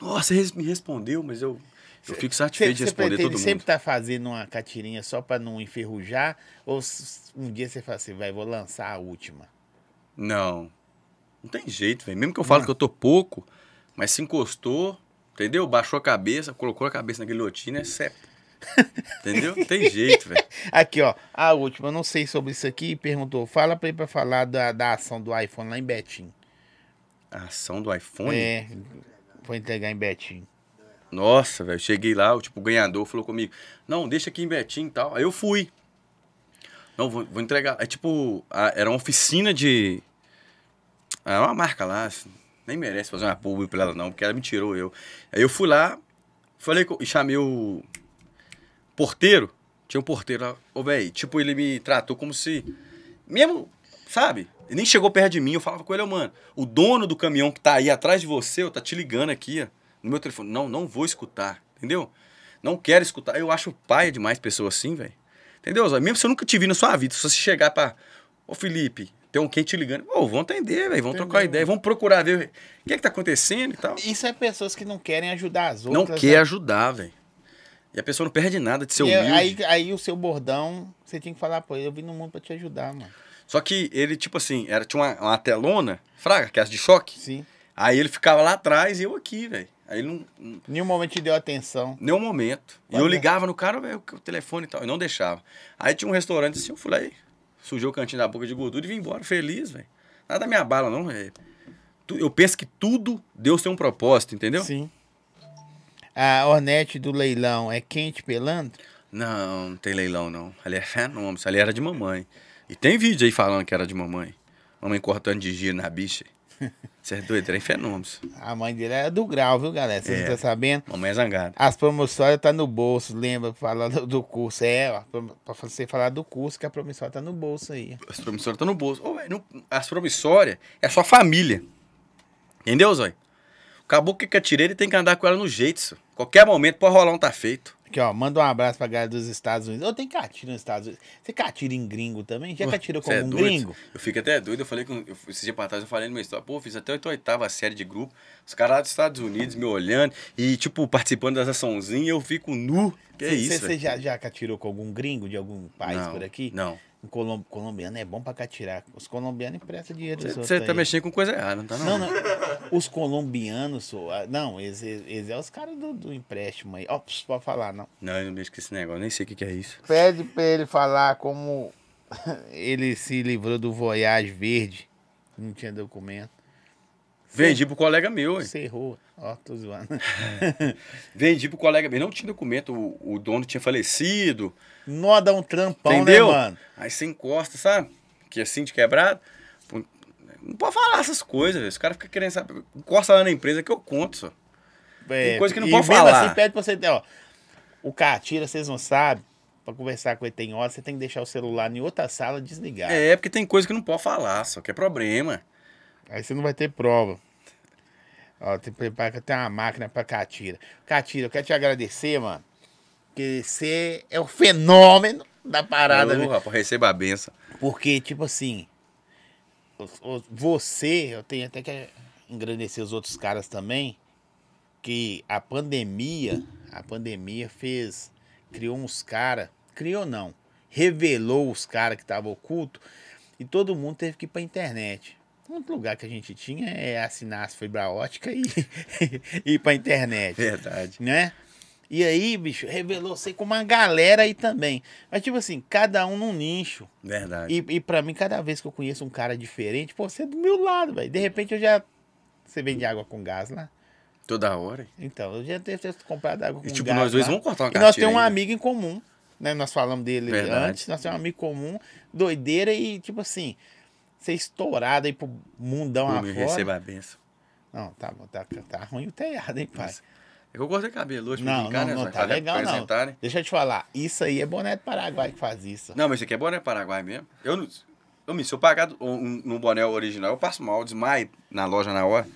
Nossa, você me respondeu, mas eu... Eu fico satisfeito cê, de responder todo mundo. Você sempre tá fazendo uma catirinha só para não enferrujar? Ou um dia você fala assim, vai, vou lançar a última? Não. Não tem jeito, velho. Mesmo que eu falo que eu tô pouco, mas se encostou, entendeu? Baixou a cabeça, colocou a cabeça na guilhotina, né? é septo. Entendeu? Tem jeito, velho. Aqui, ó. A última, eu não sei sobre isso aqui, perguntou. Fala pra ele pra falar da, da ação do iPhone lá em Betim. A ação do iPhone? É. Foi entregar em Betim. Nossa, velho. Cheguei lá, o tipo, ganhador falou comigo: Não, deixa aqui em Betim e tal. Aí eu fui. Não, vou, vou entregar. É tipo, a, era uma oficina de, é uma marca lá, assim, nem merece fazer uma publi pra ela não, porque ela me tirou eu. Aí eu fui lá, falei, chamei o porteiro, tinha um porteiro lá, ô velho, tipo, ele me tratou como se, mesmo, sabe? Ele nem chegou perto de mim, eu falava com ele, mano, o dono do caminhão que tá aí atrás de você, eu tá te ligando aqui, ó, no meu telefone. Não, não vou escutar, entendeu? Não quero escutar. Eu acho paia demais pessoa assim, velho. Entendeu? Mesmo se eu nunca te vi na sua vida, se você chegar pra, ô Felipe, tem um quem te ligando. Ô, vão entender, velho. Vão trocar ideia, vão procurar ver o que é que tá acontecendo e tal. Isso é pessoas que não querem ajudar as outras. Não quer né? ajudar, velho. E a pessoa não perde nada de ser humilde. aí, aí o seu bordão, você tinha que falar, pô, eu vim no mundo pra te ajudar, mano. Só que ele, tipo assim, era, tinha uma, uma telona, fraga, que é as de choque. Sim. Aí ele ficava lá atrás e eu aqui, velho. Aí não, Nenhum momento te deu atenção. Nenhum momento. e eu ligava no cara, velho, o telefone e tal. E não deixava. Aí tinha um restaurante assim, eu falei, sujou o cantinho da boca de gordura e vim embora feliz, velho. Nada me abala, não, velho. Eu penso que tudo Deus tem um propósito, entendeu? Sim. A Ornete do leilão é quente pelando? Não, não tem leilão, não. Ali é fenômeno, ali era de mamãe. E tem vídeo aí falando que era de mamãe. Mamãe cortando de giro na bicha. Você é doido, é fenômeno. A mãe dele era é do grau, viu, galera? Vocês é. não estão sabendo? Mamãe é zangada. As promissórias tá no bolso, lembra? Falando do curso. É, pra você falar do curso, que a promissória tá no bolso aí. As promissórias tá no bolso. Ô, véio, não, as promissórias é sua família. Entendeu, Zói? Acabou que eu tirei ele tem que andar com ela no jeito, só. Qualquer momento, pode rolar um tá feito. Aqui, ó, manda um abraço pra galera dos Estados Unidos. Eu oh, tem atirar nos Estados Unidos. Você catira em gringo também? Já atirou com é um gringo? Eu fico até doido. Eu falei que eu, esse dia pra trás eu falei no meu história, pô, fiz até a oitava série de grupo. Os caras lá dos Estados Unidos me olhando e, tipo, participando das açãozinhas, eu fico nu. Que cê, é isso? Você já, já catirou com algum gringo de algum país não, por aqui? Não. Colom colombiano é bom pra catirar. Os colombianos emprestam dinheiro. Você tá aí. mexendo com coisa errada, não tá não? Não, não. Os colombianos, ah, não, eles, eles é os caras do, do, empréstimo aí. Ó, oh, pode falar, não. Não, eu não mexo com esse negócio, nem sei o que, que é isso. Pede pra ele falar como ele se livrou do Voyage Verde, não tinha documento. Vendi pro colega meu, hein? Você errou. Ó, tô zoando. Vendi pro colega meu. Não tinha documento, o, o dono tinha falecido. Nó dá um trampão, né, Entendeu? né, mano? Aí você encosta, sabe? Que é assim de quebrado. Não pode falar essas coisas, velho. Os caras ficam querendo saber. Encosta lá na empresa que eu conto, só. É, Tem coisa que não pode falar. assim, pede pra você. Ó, o Catira, vocês não sabem para conversar com ele tem hora, você tem que deixar o celular em outra sala desligado. É, porque tem coisa que não pode falar, só que é problema. Aí você não vai ter prova. Ó, tem, tenho uma máquina para catira. Catira, eu quero te agradecer, mano. Porque você é o fenômeno da parada. Ô, né? rapaz, receba a benção. Porque, tipo assim, você, eu tenho até que engrandecer os outros caras também, que a pandemia, a pandemia fez, criou uns caras, criou não, revelou os caras que estavam oculto e todo mundo teve que ir pra internet. Um lugar que a gente tinha é assinar as fibra ótica e, e ir pra internet. Verdade. Né? E aí, bicho, revelou sei com uma galera aí também. Mas, tipo assim, cada um num nicho. Verdade. E, e pra mim, cada vez que eu conheço um cara diferente, pô, você é do meu lado, velho. De repente eu já. Você vende água com gás lá? Né? Toda hora. Então, eu já tenho comprado água com e, tipo, gás. Tipo, nós dois lá. vamos cortar uma E nós temos um né? amigo em comum, né? Nós falamos dele Verdade. antes. Nós temos um amigo comum, doideira e, tipo assim, ser estourado aí pro mundão eu receba a benção. Não, tá, tá, tá ruim o telhado, hein, pai? Nossa. É eu gosto de cabelo hoje. Não, brincar, não, né, não, tá legal não. Né? Deixa eu te falar, isso aí é boné do Paraguai que faz isso. Não, mas isso aqui é boné do Paraguai mesmo. Eu não... Eu, me, se eu pagar um, um boné original, eu passo mal, desmaio na loja na hora.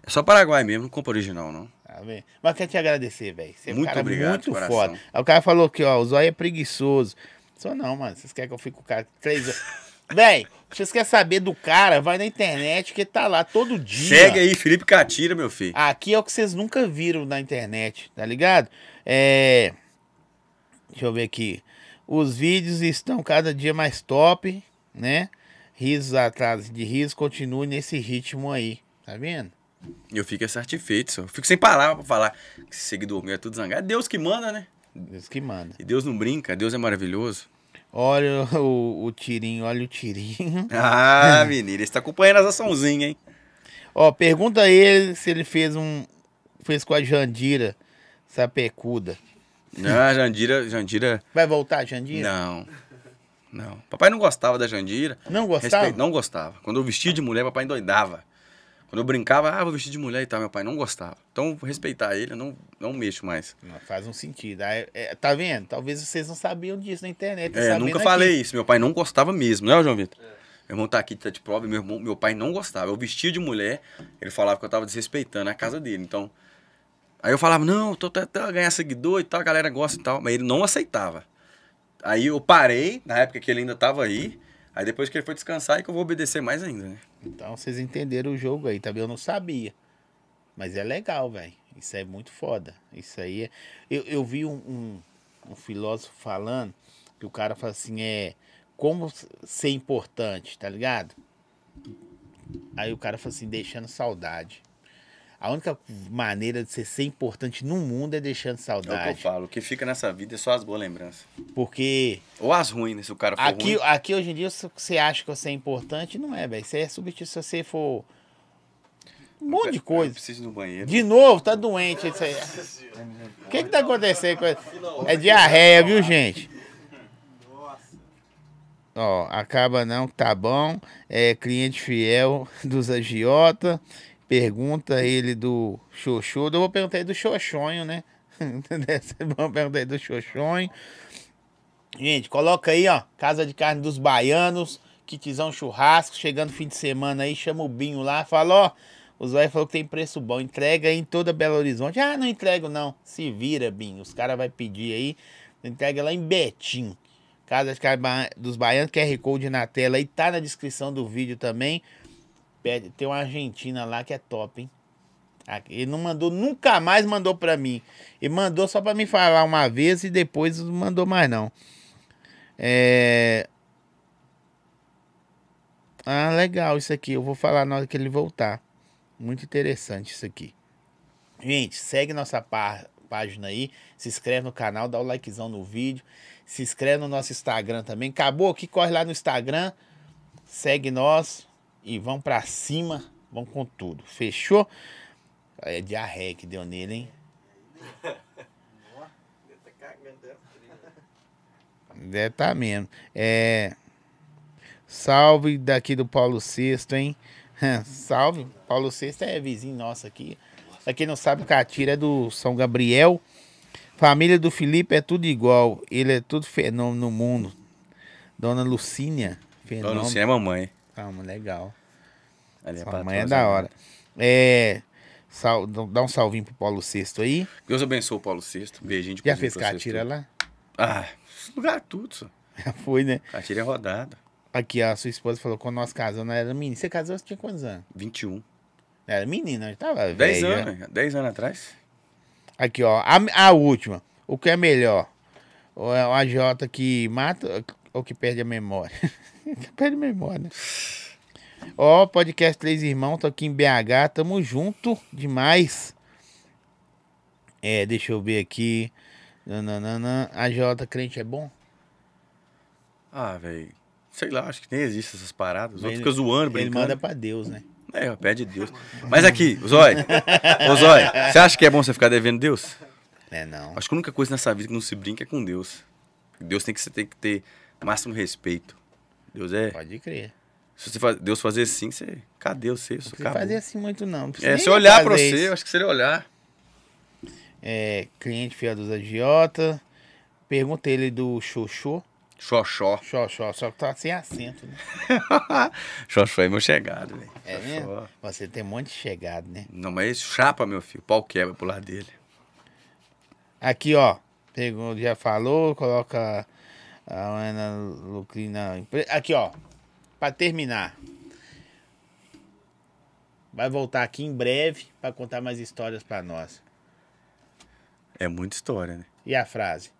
É só Paraguai mesmo, não compra original, não. Tá mas quero te agradecer, velho. É muito um cara obrigado, muito foda. Aí o cara falou que, ó, o zóio é preguiçoso. Só não, mano. Vocês querem que eu fique com o cara três anos? Véi, vocês querem saber do cara, vai na internet que tá lá todo dia. Segue aí, Felipe Catira, meu filho. Aqui é o que vocês nunca viram na internet, tá ligado? É. Deixa eu ver aqui. Os vídeos estão cada dia mais top, né? Risos atrás de risos, continue nesse ritmo aí, tá vendo? Eu fico satisfeito, só. Eu fico sem palavra pra falar. Esse seguidor meu é tudo zangado. É Deus que manda, né? Deus que manda. E Deus não brinca, Deus é maravilhoso. Olha o, o tirinho, olha o tirinho. Ah, menino, ele está acompanhando as açãozinhas, hein? Ó, pergunta a ele se ele fez um. Fez com a Jandira, sapecuda. Não, ah, Jandira, Jandira. Vai voltar, Jandira? Não. Não. Papai não gostava da Jandira. Não gostava? não gostava. Quando eu vestia de mulher, papai endoidava. Quando eu brincava, ah, vou vestir de mulher e tal, meu pai não gostava. Então, respeitar ele, eu não, não mexo mais. faz um sentido. é, tá vendo? Talvez vocês não sabiam disso na internet. É, nunca aqui. falei isso. Meu pai não gostava mesmo, né, João Vitor? É. Meu irmão tá aqui, tá de prova, meu, irmão, meu pai não gostava. Eu vestia de mulher, ele falava que eu tava desrespeitando a casa dele. Então, aí eu falava, não, tô tentando ganhar seguidor e tal, a galera gosta e tal. Mas ele não aceitava. Aí eu parei, na época que ele ainda tava aí. Aí depois que ele foi descansar é que eu vou obedecer mais ainda, né? Então vocês entenderam o jogo aí, também tá? eu não sabia. Mas é legal, velho. Isso é muito foda. Isso aí é... eu, eu vi um, um, um filósofo falando que o cara fala assim, é como ser importante, tá ligado? Aí o cara fala assim, deixando saudade. A única maneira de você ser importante no mundo é deixando saudade. É o que eu falo, o que fica nessa vida é só as boas lembranças. Porque. Ou as ruins, né, se o cara for aqui, ruim. Aqui hoje em dia, se você acha que você é importante, não é, velho. Você é substituto se você for. Um monte eu de coisa. Preciso no banheiro. De novo, tá doente. Isso aí. O que que tá acontecendo com É diarreia, viu, gente? Ó, acaba não, tá bom. É cliente fiel dos agiotas. Pergunta ele do Xoxô. Eu vou perguntar aí do Xoxonho, né? Vamos perguntar aí do Xoxonho. Gente, coloca aí, ó. Casa de Carne dos Baianos. Kitzão Churrasco. Chegando fim de semana aí. Chama o Binho lá. Fala, ó. O Zóia falou que tem preço bom. Entrega aí em toda Belo Horizonte. Ah, não entrego não. Se vira, Binho. Os caras vão pedir aí. Entrega lá em Betim. Casa de carne dos Baianos, QR Code na tela aí, tá na descrição do vídeo também pede. Tem uma Argentina lá que é top, hein? Ele não mandou, nunca mais mandou para mim. Ele mandou só para me falar uma vez e depois não mandou mais, não. É... Ah, legal isso aqui. Eu vou falar na hora que ele voltar. Muito interessante isso aqui. Gente, segue nossa pá página aí. Se inscreve no canal, dá o likezão no vídeo. Se inscreve no nosso Instagram também. Acabou aqui, corre lá no Instagram. Segue nós e vão para cima, vão com tudo. Fechou? É diarreia que deu nele, hein? Deve tá mesmo. É. Salve daqui do Paulo VI, hein? Salve. Paulo VI é vizinho nosso aqui. Pra quem não sabe, o Catira é do São Gabriel. Família do Felipe é tudo igual. Ele é tudo fenômeno no mundo. Dona Lucínia. Fenômeno. Dona Lucínia é mamãe. Calma, legal. Ali é Sua mãe é da hora. É. Sal, dá um salvinho pro Paulo Sexto aí. Deus abençoe o Paulo Sexto. Beijinho de Já fez catira lá? Ah, lugar é tudo, só. Já foi, né? Catira é rodada. Aqui, a sua esposa falou que quando nós casamos, era menina Você casou, você tinha quantos anos? 21. Era menina, né? tava 10 anos, 10 né? né? anos atrás. Aqui, ó, a, a última. O que é melhor? é uma Jota que mata, ou que perde a memória. perde a memória, né? Ó, oh, podcast Três Irmãos, tô aqui em BH, tamo junto demais. É, deixa eu ver aqui. Nananana. A Jota crente é bom? Ah, velho. Sei lá, acho que nem existe essas paradas. Os outros ficam zoando, brincando. Ele manda pra Deus, né? É, pede Deus. Mas aqui, Zói. Ô, Zói, você acha que é bom você ficar devendo Deus? É, não. Acho que a única coisa nessa vida que não se brinca é com Deus. Deus tem que, você tem que ter é máximo respeito. Deus é. Pode crer. Se faz, Deus fazer assim, você. Cadê eu Não precisa fazer assim muito, não. não é, se olhar pra você, eu acho que se ele olhar. É, cliente fiel dos agiota. Pergunta ele do Xoxô. Xoxó. Xoxó, só que tá sem acento, né? Xoxó é meu chegado, velho. É mesmo? Você tem um monte de chegado, né? Não, mas esse chapa, meu filho, pau quebra pro lado dele. Aqui, ó. Pegou, já falou, coloca a Ana Lucrina. Aqui, ó. Para terminar. Vai voltar aqui em breve para contar mais histórias para nós. É muita história, né? E a frase?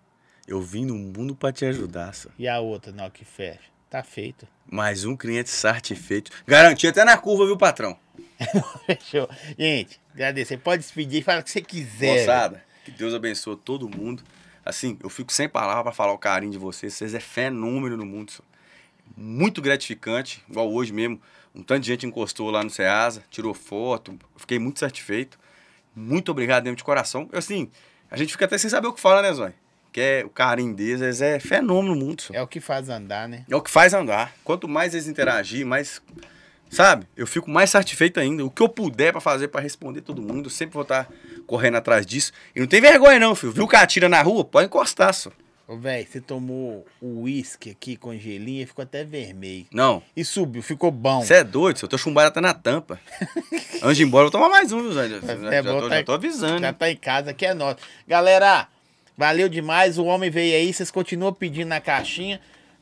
Eu vim no mundo para te ajudar, só. E a outra, não, que fecha. Tá feito. Mais um cliente sarte feito. Garantia até na curva, viu, patrão? Fechou. Gente, agradecer. Pode despedir, fala o que você quiser. Moçada, que Deus abençoe todo mundo. Assim, eu fico sem palavra para falar o carinho de vocês. Vocês é fenômeno no mundo. Senhor. Muito gratificante, igual hoje mesmo. Um tanto de gente encostou lá no Ceasa, tirou foto. Fiquei muito satisfeito. Muito obrigado mesmo de coração. Eu, assim, a gente fica até sem saber o que fala, né, Zói? Que é, o carinho deles é fenômeno no mundo. Senhor. É o que faz andar, né? É o que faz andar. Quanto mais eles interagirem, mais Sabe? Eu fico mais satisfeito ainda. O que eu puder para fazer para responder todo mundo, sempre vou estar tá correndo atrás disso. E não tem vergonha, não, filho. Viu o cara tira na rua? Pode encostar, só. Ô, velho, você tomou o uísque aqui com gelinha e ficou até vermelho. Não. E subiu, ficou bom. Você é doido, seu. Eu tô chumbado até tá na tampa. Antes de ir embora, eu vou tomar mais um, viu, Zé? É já, bom, tá, já tô avisando. Já tá em casa, aqui é nosso. Galera, valeu demais. O homem veio aí, vocês continuam pedindo na caixinha.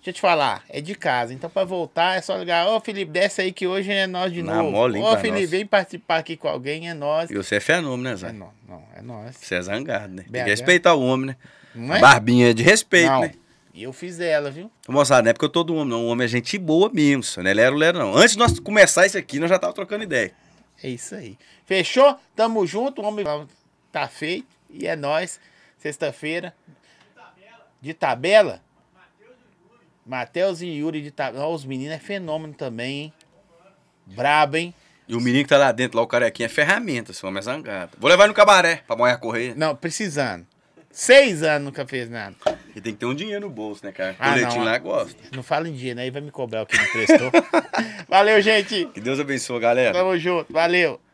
Deixa eu te falar, é de casa. Então, para voltar, é só ligar. Ô, oh, Felipe, desce aí que hoje é nós de Na novo. Mole, Ô, Felipe, nós. vem participar aqui com alguém, é nós. E você é fenômeno, né, Zé? É não, não, é nós. Você é zangado, né? BH. Tem que respeitar o homem, né? Não é? Barbinha é de respeito, não. né? E eu fiz ela viu? Moçada, não é porque eu tô do homem, não. O homem é gente boa mesmo, só não é lero, lero, não. Antes de nós começar isso aqui, nós já tava trocando ideia. É isso aí. Fechou? Tamo junto. O homem tá feito. E é nós. Sexta-feira. De tabela. De tabela? Matheus e Yuri de Tabata. Ó, os meninos é fenômeno também, hein? Brabo, hein? E o menino que tá lá dentro, lá o carequinha, é ferramenta, se mais é zangado. Vou levar no cabaré pra moer correr. Não, precisando. Seis anos nunca fez nada. E tem que ter um dinheiro no bolso, né, cara? Ah, não, lá gosta. Não fala em dinheiro, né? aí vai me cobrar o que me prestou. Valeu, gente. Que Deus abençoe, galera. Tamo junto. Valeu.